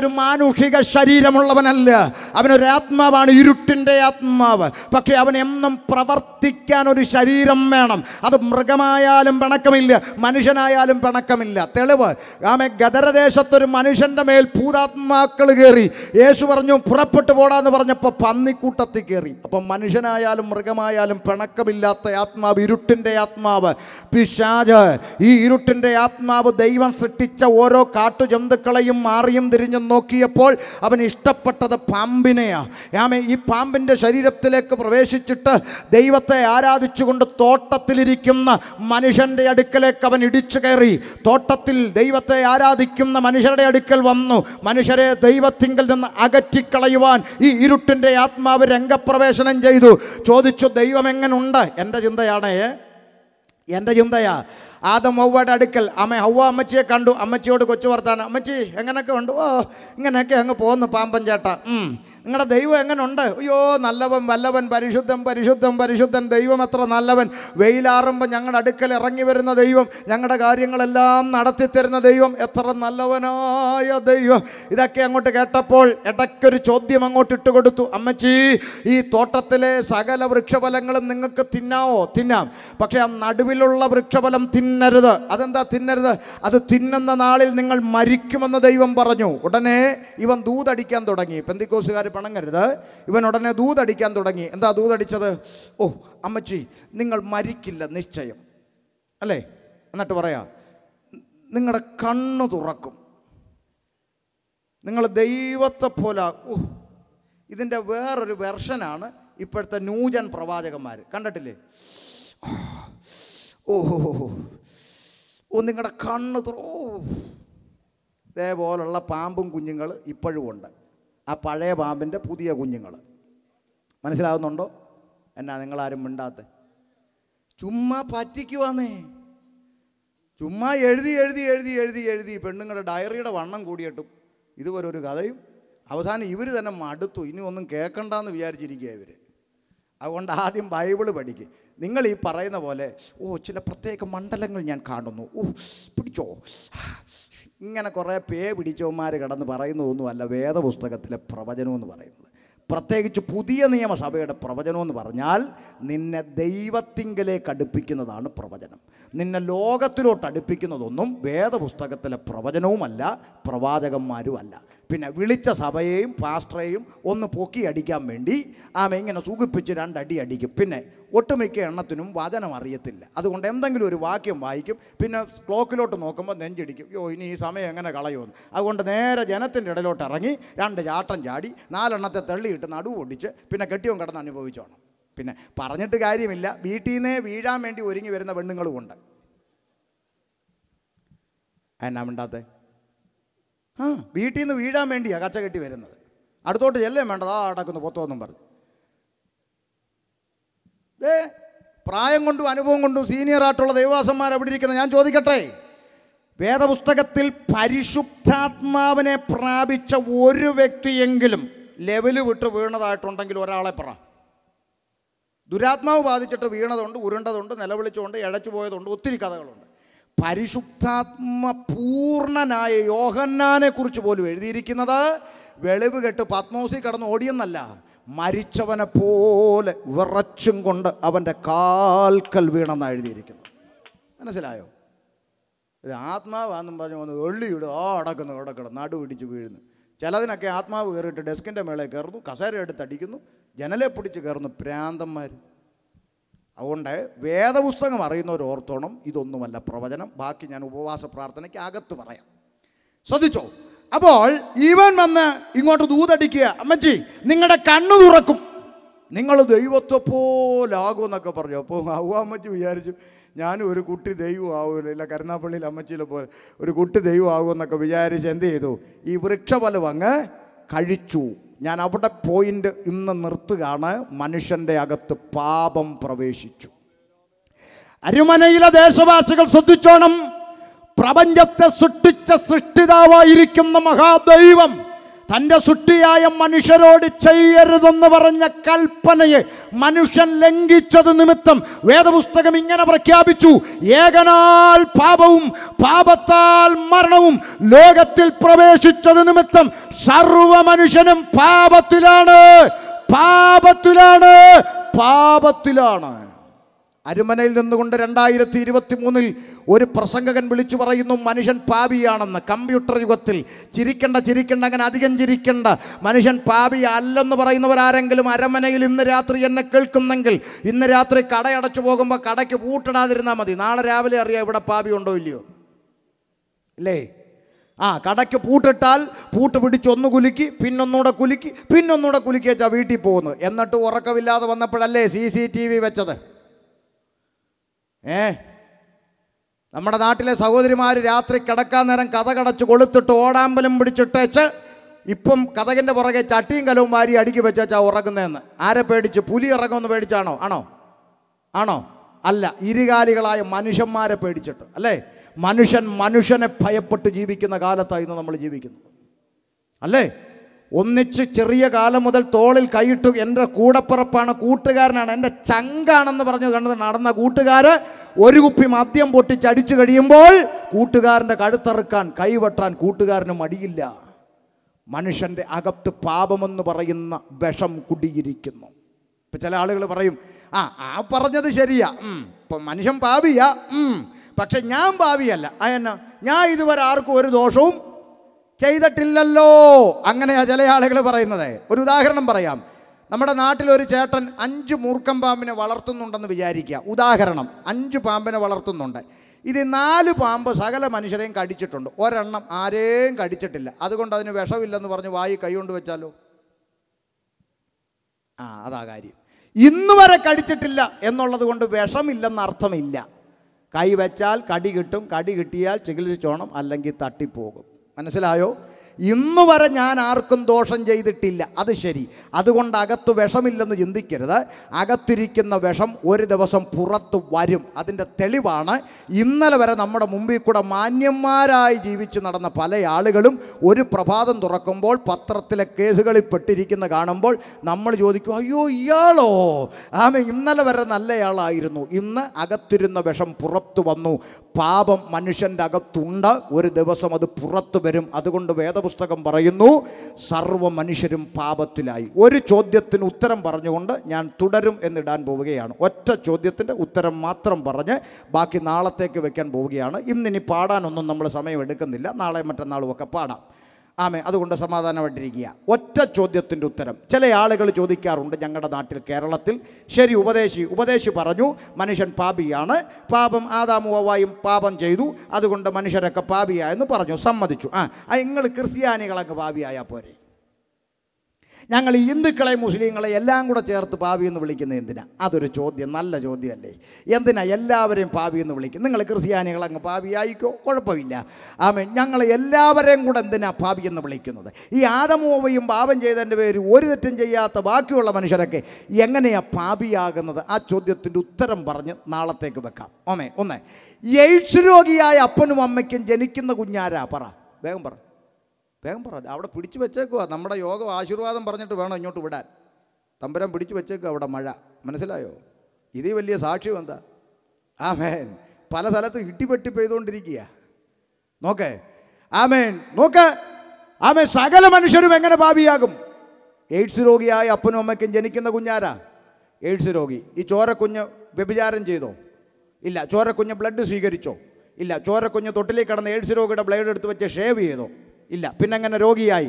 ഒരു മാനുഷിക ശരീരമുള്ളവനല്ല അവനൊരു ആത്മാവാണ് ഇരുട്ടിൻ്റെ ആത്മാവ് പക്ഷെ അവൻ എന്നും പ്രവർത്തിക്കാൻ ഒരു ശരീരം വേണം അത് മൃഗമായാലും പിണക്കമില്ല മനുഷ്യനായാലും പിണക്കമില്ല തെളിവ് ആമെ ഗദരദേശത്തൊരു മനുഷ്യൻ്റെ മേൽ ഭൂതാത്മാക്കൾ കയറി യേശു പറഞ്ഞു പുറപ്പെട്ടു പോടാന്ന് പറഞ്ഞപ്പോൾ പന്നിക്കൂട്ടത്തിൽ കയറി അപ്പം മനുഷ്യനായാലും മൃഗമായാലും പിണക്കമില്ലാത്ത ആത്മാവ് ഇരുട്ടിൻ്റെ ഇരുട്ടിൻ്റെ ആത്മാവ് പിശാജ് ഈ ഇരുട്ടിൻ്റെ ആത്മാവ് ദൈവം സൃഷ്ടിച്ച ഓരോ കാട്ടു ജന്തുക്കളെയും മാറിയും തിരിഞ്ഞു നോക്കിയപ്പോൾ അവൻ ഇഷ്ടപ്പെട്ടത് പാമ്പിനെയാണ് ആമേ ഈ പാമ്പിൻ്റെ ശരീരത്തിലേക്ക് പ്രവേശിച്ചിട്ട് ദൈവത്തെ ആരാധിച്ചുകൊണ്ട് തോട്ടത്തിലിരിക്കുന്ന മനുഷ്യൻ്റെ അടുക്കലേക്ക് അവൻ ഇടിച്ചു കയറി തോട്ടത്തിൽ ദൈവത്തെ ആരാധിക്കുന്ന മനുഷ്യരുടെ അടുക്കൽ വന്നു മനുഷ്യരെ ദൈവത്തിങ്കിൽ നിന്ന് അകറ്റിക്കളയുവാൻ ഈ ഇരുട്ടിൻ്റെ ആത്മാവ് രംഗപ്രവേശനം ചെയ്തു ചോദിച്ചു ദൈവം എങ്ങനുണ്ട് എൻ്റെ ചിന്തയാണേ എൻ്റെ ചിന്തയാ ആദം ഹൗവയുടെ അടുക്കൽ അമ്മ ഔവ അമ്മച്ചിയെ കണ്ടു അമ്മച്ചിയോട് കൊച്ചു വർത്താനം അമ്മച്ചി എങ്ങനെയൊക്കെ ഉണ്ട് ഓ ഇങ്ങനെയൊക്കെ അങ്ങ് പോകുന്നു പാമ്പൻ ചേട്ട നിങ്ങളുടെ ദൈവം ഉണ്ട് അയ്യോ നല്ലവൻ വല്ലവൻ പരിശുദ്ധൻ പരിശുദ്ധൻ പരിശുദ്ധൻ ദൈവം എത്ര നല്ലവൻ വെയിലാറുമ്പോൾ ഞങ്ങളുടെ അടുക്കൽ ഇറങ്ങി വരുന്ന ദൈവം ഞങ്ങളുടെ കാര്യങ്ങളെല്ലാം നടത്തിത്തരുന്ന ദൈവം എത്ര നല്ലവനായ ദൈവം ഇതൊക്കെ അങ്ങോട്ട് കേട്ടപ്പോൾ ഇടയ്ക്കൊരു ചോദ്യം അങ്ങോട്ട് ഇട്ട് കൊടുത്തു അമ്മച്ചി ഈ തോട്ടത്തിലെ സകല വൃക്ഷഫലങ്ങളും നിങ്ങൾക്ക് തിന്നാവോ തിന്നാം പക്ഷേ ആ നടുവിലുള്ള വൃക്ഷഫലം തിന്നരുത് അതെന്താ തിന്നരുത് അത് തിന്നുന്ന നാളിൽ നിങ്ങൾ മരിക്കുമെന്ന് ദൈവം പറഞ്ഞു ഉടനെ ഇവൻ ദൂതടിക്കാൻ തുടങ്ങി പെന്തിക്കോസുകാർ പണങ്ങരുത് ഇവൻ ഉടനെ ദൂതടിക്കാൻ തുടങ്ങി എന്താ ദൂതടിച്ചത് ഓ അമ്മച്ചി നിങ്ങൾ മരിക്കില്ല നിശ്ചയം അല്ലേ എന്നിട്ട് പറയാ നിങ്ങളുടെ കണ്ണ് തുറക്കും നിങ്ങൾ ദൈവത്തെ പോലെ ഓ ഇതിൻ്റെ വേറൊരു വെർഷനാണ് ഇപ്പോഴത്തെ ന്യൂജൻ പ്രവാചകന്മാർ കണ്ടിട്ടില്ലേ ഓഹോ ഓ നിങ്ങളുടെ കണ്ണ് തുറ ഓ ഇതേപോലുള്ള പാമ്പും കുഞ്ഞുങ്ങൾ ഇപ്പോഴും ഉണ്ട് ആ പഴയ പാമ്പിൻ്റെ പുതിയ കുഞ്ഞുങ്ങൾ മനസ്സിലാകുന്നുണ്ടോ എന്നാ നിങ്ങളാരും മിണ്ടാത്ത ചുമ്മാ പറ്റിക്കുവാന്നേ ചുമ്മാ എഴുതി എഴുതി എഴുതി എഴുതി എഴുതി പെണ്ണുങ്ങളുടെ ഡയറിയുടെ വണ്ണം കൂടിയിട്ടും ഇതുപോലെ ഒരു കഥയും അവസാനം ഇവർ തന്നെ മടുത്തു ഇനി ഒന്നും കേൾക്കണ്ടെന്ന് വിചാരിച്ചിരിക്കുക ഇവർ അതുകൊണ്ട് ആദ്യം ബൈബിള് പഠിക്കുക നിങ്ങൾ ഈ പറയുന്ന പോലെ ഓ ചില പ്രത്യേക മണ്ഡലങ്ങൾ ഞാൻ കാണുന്നു ഓ പിടിച്ചോ ഇങ്ങനെ കുറേ പേ പിടിച്ചവന്മാർ കടന്ന് പറയുന്നതൊന്നുമല്ല വേദപുസ്തകത്തിലെ പ്രവചനമെന്ന് പറയുന്നത് പ്രത്യേകിച്ച് പുതിയ നിയമസഭയുടെ പ്രവചനമെന്ന് പറഞ്ഞാൽ നിന്നെ ദൈവത്തിങ്കലേക്ക് അടുപ്പിക്കുന്നതാണ് പ്രവചനം നിന്നെ ലോകത്തിലോട്ട് അടുപ്പിക്കുന്നതൊന്നും വേദപുസ്തകത്തിലെ പ്രവചനവുമല്ല പ്രവാചകന്മാരും അല്ല പിന്നെ വിളിച്ച സഭയെയും പാസ്റ്ററേയും ഒന്ന് പൊക്കി അടിക്കാൻ വേണ്ടി ആമ ഇങ്ങനെ സൂഖിപ്പിച്ച് രണ്ടടി അടിക്കും പിന്നെ ഒട്ടുമിക്ക എണ്ണത്തിനും വചനം അറിയത്തില്ല അതുകൊണ്ട് എന്തെങ്കിലും ഒരു വാക്യം വായിക്കും പിന്നെ ക്ലോക്കിലോട്ട് നോക്കുമ്പോൾ നെഞ്ചിടിക്കും യോ ഇനി ഈ സമയം എങ്ങനെ കളയുമെന്ന് അതുകൊണ്ട് നേരെ ജനത്തിൻ്റെ ഇടയിലോട്ട് ഇറങ്ങി രണ്ട് ചാട്ടം ചാടി നാലെണ്ണത്തെ തള്ളിയിട്ട് നടുവ് ഒടിച്ച് പിന്നെ കെട്ടിയോ കിടന്ന് അനുഭവിച്ചോണം പിന്നെ പറഞ്ഞിട്ട് കാര്യമില്ല വീട്ടിൽ നിന്നേ വീഴാൻ വേണ്ടി ഒരുങ്ങി വരുന്ന പെണ്ണുങ്ങളുമുണ്ട് എന്നാ മിണ്ടാത്തേ ആ വീട്ടിൽ നിന്ന് വീഴാൻ വേണ്ടിയാണ് കച്ച കെട്ടി വരുന്നത് അടുത്തോട്ട് ചെല്ലേ വേണ്ടത് ആ അടക്കുന്ന പൊത്തോന്നും പറഞ്ഞു ഏ പ്രായം കൊണ്ടും അനുഭവം കൊണ്ടും സീനിയർ ആയിട്ടുള്ള ദൈവാസന്മാർ എവിടെ ഇരിക്കുന്നത് ഞാൻ ചോദിക്കട്ടെ വേദപുസ്തകത്തിൽ പരിശുദ്ധാത്മാവിനെ പ്രാപിച്ച ഒരു വ്യക്തിയെങ്കിലും ലെവൽ വിട്ട് വീണതായിട്ടുണ്ടെങ്കിൽ ഒരാളെ പറ ദുരാത്മാവ് ബാധിച്ചിട്ട് വീണതുണ്ട് ഉരുണ്ടതുണ്ട് നിലവിളിച്ചുകൊണ്ട് ഇഴച്ചു പോയതുണ്ട് ഒത്തിരി കഥകളുണ്ട് പരിശുദ്ധാത്മ പൂർണനായ യോഹന്നാനെ കുറിച്ച് പോലും എഴുതിയിരിക്കുന്നത് വെളിവ് കെട്ട് പത്മോസി കടന്ന് ഓടിയെന്നല്ല മരിച്ചവനെ പോലെ വിറച്ചും കൊണ്ട് അവൻ്റെ കാൽക്കൽ വീണെന്ന് എഴുതിയിരിക്കുന്നു മനസ്സിലായോ ഇത് ആത്മാവാന്നും പറഞ്ഞു വന്ന് ഒള്ളിയിടും ആ അടക്കുന്നു അടക്കണം നടുപിടിച്ച് വീഴുന്നു ചിലതിനൊക്കെ ആത്മാവ് കയറിയിട്ട് ഡെസ്കിൻ്റെ മേളെ കയറുന്നു കസേര എടുത്തടിക്കുന്നു ജനലെ പിടിച്ച് കയറുന്നു പ്രാന്തന്മാർ അതുകൊണ്ട് വേദപുസ്തകം അറിയുന്നവർ ഓർത്തോണം ഇതൊന്നുമല്ല പ്രവചനം ബാക്കി ഞാൻ ഉപവാസ പ്രാർത്ഥനയ്ക്ക് അകത്ത് പറയാം ശ്രദ്ധിച്ചോ അപ്പോൾ ഇവൻ വന്ന് ഇങ്ങോട്ട് ദൂതടിക്കുക അമ്മച്ചി നിങ്ങളുടെ കണ്ണു തുറക്കും നിങ്ങൾ ദൈവത്തെ പോലെ എന്നൊക്കെ പറഞ്ഞു അപ്പോൾ ആവുക അമ്മച്ചി വിചാരിച്ചു ഞാനും ഒരു കുട്ടി ദൈവം ഇല്ല കരുനാപ്പള്ളിയിൽ അമ്മച്ചിയിലെ പോലെ ഒരു കുട്ടി ദൈവം ആകുമെന്നൊക്കെ വിചാരിച്ച് എന്ത് ചെയ്തു ഈ വൃക്ഷഫലം അങ്ങ് കഴിച്ചു ഞാൻ അവിടെ പോയിൻ്റ് ഇന്ന് നിർത്തുകയാണ് മനുഷ്യൻ്റെ അകത്ത് പാപം പ്രവേശിച്ചു അരുമനയിലെ ദേശവാസികൾ ശ്രദ്ധിച്ചോണം പ്രപഞ്ചത്തെ സൃഷ്ടിച്ച സൃഷ്ടിതാവായിരിക്കുന്ന മഹാദൈവം തൻ്റെ സുട്ടിയായ മനുഷ്യരോട് ചെയ്യരുതെന്ന് പറഞ്ഞ കൽപ്പനയെ മനുഷ്യൻ ലംഘിച്ചത് നിമിത്തം വേദപുസ്തകം ഇങ്ങനെ പ്രഖ്യാപിച്ചു ഏകനാൽ പാപവും പാപത്താൽ മരണവും ലോകത്തിൽ പ്രവേശിച്ചത് നിമിത്തം സർവ മനുഷ്യനും പാപത്തിലാണ് പാപത്തിലാണ് പാപത്തിലാണ് അരുമനയിൽ നിന്നുകൊണ്ട് രണ്ടായിരത്തി ഇരുപത്തി മൂന്നിൽ ഒരു പ്രസംഗകൻ വിളിച്ചു പറയുന്നു മനുഷ്യൻ പാപിയാണെന്ന് കമ്പ്യൂട്ടർ യുഗത്തിൽ ചിരിക്കേണ്ട ചിരിക്കേണ്ട അങ്ങനെ അധികം ചിരിക്കേണ്ട മനുഷ്യൻ പാപി അല്ലെന്ന് പറയുന്നവരാരെങ്കിലും അരമനയിൽ ഇന്ന് രാത്രി എന്നെ കേൾക്കുന്നെങ്കിൽ ഇന്ന് രാത്രി കടയടച്ചു പോകുമ്പോൾ കടയ്ക്ക് പൂട്ടിടാതിരുന്നാൽ മതി നാളെ രാവിലെ അറിയാം ഇവിടെ പാപി ഉണ്ടോ ഇല്ലയോ അല്ലേ ആ കടയ്ക്ക് പൂട്ടിട്ടാൽ പൂട്ട് പിടിച്ച് ഒന്ന് കുലുക്കി പിന്നൊന്നുകൂടെ കുലുക്കി പിന്നൊന്നുകൂടെ കുലുക്കി വെച്ചാൽ വീട്ടിൽ പോകുന്നു എന്നിട്ട് ഉറക്കമില്ലാതെ വന്നപ്പോഴല്ലേ സി സി ടി വി വെച്ചത് ഏ നമ്മുടെ നാട്ടിലെ സഹോദരിമാർ രാത്രി കിടക്കാൻ നേരം കഥ കടച്ച് കൊളുത്തിട്ട് ഓടാമ്പലം പിടിച്ചിട്ടേച്ച് ഇപ്പം കഥകിൻ്റെ പുറകെ ചട്ടിയും കലവും വാരി അടുക്കി വെച്ചാച്ചാ ഉറങ്ങുന്നതെന്ന് ആരെ പേടിച്ച് പുലി ഇറങ്ങുമെന്ന് പേടിച്ചാണോ ആണോ ആണോ അല്ല ഇരുകാലികളായ മനുഷ്യന്മാരെ പേടിച്ചിട്ട് അല്ലേ മനുഷ്യൻ മനുഷ്യനെ ഭയപ്പെട്ട് ജീവിക്കുന്ന കാലത്താണ് ഇന്ന് നമ്മൾ ജീവിക്കുന്നത് അല്ലേ ഒന്നിച്ച് ചെറിയ കാലം മുതൽ തോളിൽ കൈയിട്ട് എൻ്റെ കൂടപ്പുറപ്പാണ് കൂട്ടുകാരനാണ് എൻ്റെ ചങ്കാണെന്ന് പറഞ്ഞു കണ്ടത് നടന്ന കൂട്ടുകാർ ഒരു കുപ്പി മദ്യം പൊട്ടിച്ച് അടിച്ചു കഴിയുമ്പോൾ കൂട്ടുകാരൻ്റെ കഴുത്തറുക്കാൻ കൈവെട്ടാൻ കൂട്ടുകാരന് മടിയില്ല മനുഷ്യൻ്റെ അകത്ത് പാപമെന്ന് പറയുന്ന വിഷം കുടിയിരിക്കുന്നു ഇപ്പം ചില ആളുകൾ പറയും ആ ആ പറഞ്ഞത് ശരിയാ ഇപ്പം മനുഷ്യൻ പാപിയാ പക്ഷെ ഞാൻ പാപിയല്ല അതെന്നാ ഞാൻ ഇതുവരെ ആർക്കും ഒരു ദോഷവും ചെയ്തിട്ടില്ലല്ലോ അങ്ങനെയാ ചില ആളുകൾ പറയുന്നത് ഒരു ഉദാഹരണം പറയാം നമ്മുടെ നാട്ടിൽ ഒരു ചേട്ടൻ അഞ്ച് മൂർക്കം പാമ്പിനെ വളർത്തുന്നുണ്ടെന്ന് വിചാരിക്കുക ഉദാഹരണം അഞ്ച് പാമ്പിനെ വളർത്തുന്നുണ്ട് ഇത് നാല് പാമ്പ് സകല മനുഷ്യരെയും കടിച്ചിട്ടുണ്ട് ഒരെണ്ണം ആരെയും കടിച്ചിട്ടില്ല അതുകൊണ്ട് അതിന് വിഷമില്ലെന്ന് പറഞ്ഞ് വായി കൈകൊണ്ട് വെച്ചാലോ ആ അതാ കാര്യം ഇന്ന് വരെ കടിച്ചിട്ടില്ല എന്നുള്ളത് കൊണ്ട് വിഷമില്ലെന്ന് അർത്ഥമില്ല കൈ വെച്ചാൽ കടി കിട്ടും കടി കിട്ടിയാൽ ചികിത്സിച്ചോണം അല്ലെങ്കിൽ തട്ടിപ്പോകും മനസ്സിലായോ ഇന്ന് വരെ ഞാൻ ആർക്കും ദോഷം ചെയ്തിട്ടില്ല അത് ശരി അതുകൊണ്ട് അകത്ത് വിഷമില്ലെന്ന് ചിന്തിക്കരുത് അകത്തിരിക്കുന്ന വിഷം ഒരു ദിവസം പുറത്ത് വരും അതിൻ്റെ തെളിവാണ് ഇന്നലെ വരെ നമ്മുടെ മുമ്പിൽ കൂടെ മാന്യന്മാരായി ജീവിച്ചു നടന്ന പല ആളുകളും ഒരു പ്രഭാതം തുറക്കുമ്പോൾ പത്രത്തിലെ കേസുകളിൽ പെട്ടിരിക്കുന്ന കാണുമ്പോൾ നമ്മൾ ചോദിക്കും അയ്യോ ഇയാളോ ആമ ഇന്നലെ വരെ നല്ലയാളായിരുന്നു ഇന്ന് അകത്തിരുന്ന വിഷം പുറത്തു വന്നു പാപം മനുഷ്യൻ്റെ അകത്തുണ്ട് ഒരു ദിവസം അത് പുറത്തു വരും അതുകൊണ്ട് വേദം വേദപുസ്തകം പറയുന്നു സർവ്വ മനുഷ്യരും പാപത്തിലായി ഒരു ചോദ്യത്തിന് ഉത്തരം പറഞ്ഞുകൊണ്ട് ഞാൻ തുടരും എന്നിടാൻ പോവുകയാണ് ഒറ്റ ചോദ്യത്തിൻ്റെ ഉത്തരം മാത്രം പറഞ്ഞ് ബാക്കി നാളത്തേക്ക് വെക്കാൻ പോവുകയാണ് ഇന്നിനി പാടാനൊന്നും നമ്മൾ സമയം എടുക്കുന്നില്ല നാളെ മറ്റന്നാളും ഒക്കെ പാടാം ആമേ അതുകൊണ്ട് സമാധാനമായിട്ടിരിക്കുക ഒറ്റ ചോദ്യത്തിൻ്റെ ഉത്തരം ചില ആളുകൾ ചോദിക്കാറുണ്ട് ഞങ്ങളുടെ നാട്ടിൽ കേരളത്തിൽ ശരി ഉപദേശി ഉപദേശി പറഞ്ഞു മനുഷ്യൻ പാപിയാണ് പാപം ആദാമുവായും പാപം ചെയ്തു അതുകൊണ്ട് മനുഷ്യരൊക്കെ പാപിയായെന്ന് പറഞ്ഞു സമ്മതിച്ചു ആ നിങ്ങൾ ക്രിസ്ത്യാനികളൊക്കെ പാപിയായാൽ പോരെ ഞങ്ങൾ ഹിന്ദുക്കളെ മുസ്ലിങ്ങളെ എല്ലാം കൂടെ ചേർത്ത് പാവി എന്ന് വിളിക്കുന്നത് എന്തിനാ അതൊരു ചോദ്യം നല്ല ചോദ്യമല്ലേ എന്തിനാ എല്ലാവരെയും പാവി എന്ന് വിളിക്കും നിങ്ങൾ ക്രിസ്ത്യാനികൾ അങ്ങ് പാവിയായിക്കോ കുഴപ്പമില്ല ആമേ ഞങ്ങൾ എല്ലാവരെയും കൂടെ എന്തിനാ പാവി എന്ന് വിളിക്കുന്നത് ഈ ആദമോവയും പാപം ചെയ്തതിൻ്റെ പേര് ഒരു തെറ്റും ചെയ്യാത്ത ബാക്കിയുള്ള മനുഷ്യരൊക്കെ എങ്ങനെയാ പാപിയാകുന്നത് ആ ചോദ്യത്തിൻ്റെ ഉത്തരം പറഞ്ഞ് നാളത്തേക്ക് വെക്കാം ഓമേ ഒന്ന് എയ്ഡ്സ് രോഗിയായ അപ്പനും അമ്മയ്ക്കും ജനിക്കുന്ന കുഞ്ഞാരാ പറ വേഗം പറ വേഗം പറ അവിടെ പിടിച്ചു വെച്ചേക്കുക നമ്മുടെ യോഗം ആശീർവാദം പറഞ്ഞിട്ട് വേണം ഇങ്ങോട്ട് വിടാൻ തമ്പുരാൻ പിടിച്ചു വെച്ചേക്കുക അവിടെ മഴ മനസ്സിലായോ ഇതേ വലിയ സാക്ഷ്യം എന്താ ആ മേൻ പല സ്ഥലത്തും ഇട്ടിപ്പെട്ടി പെയ്തുകൊണ്ടിരിക്കുക നോക്കേ ആ മേൻ നോക്ക് ആ മേൻ സകല മനുഷ്യരും എങ്ങനെ ഭാവിയാകും എയ്ഡ്സ് രോഗിയായ അപ്പനും അമ്മയ്ക്കും ജനിക്കുന്ന കുഞ്ഞാരാ എയ്ഡ്സ് രോഗി ഈ ചോരക്കുഞ്ഞ് വ്യഭിചാരം ചെയ്തോ ഇല്ല ചോരക്കുഞ്ഞ് ബ്ലഡ് സ്വീകരിച്ചോ ഇല്ല ചോരക്കുഞ്ഞ് തൊട്ടിലേക്ക് കടന്ന് എയ്ഡ്സ് രോഗിയുടെ ബ്ലഡ് എടുത്ത് വെച്ച് ഷേവ് ചെയ്തോ ഇല്ല പിന്നെ അങ്ങനെ രോഗിയായി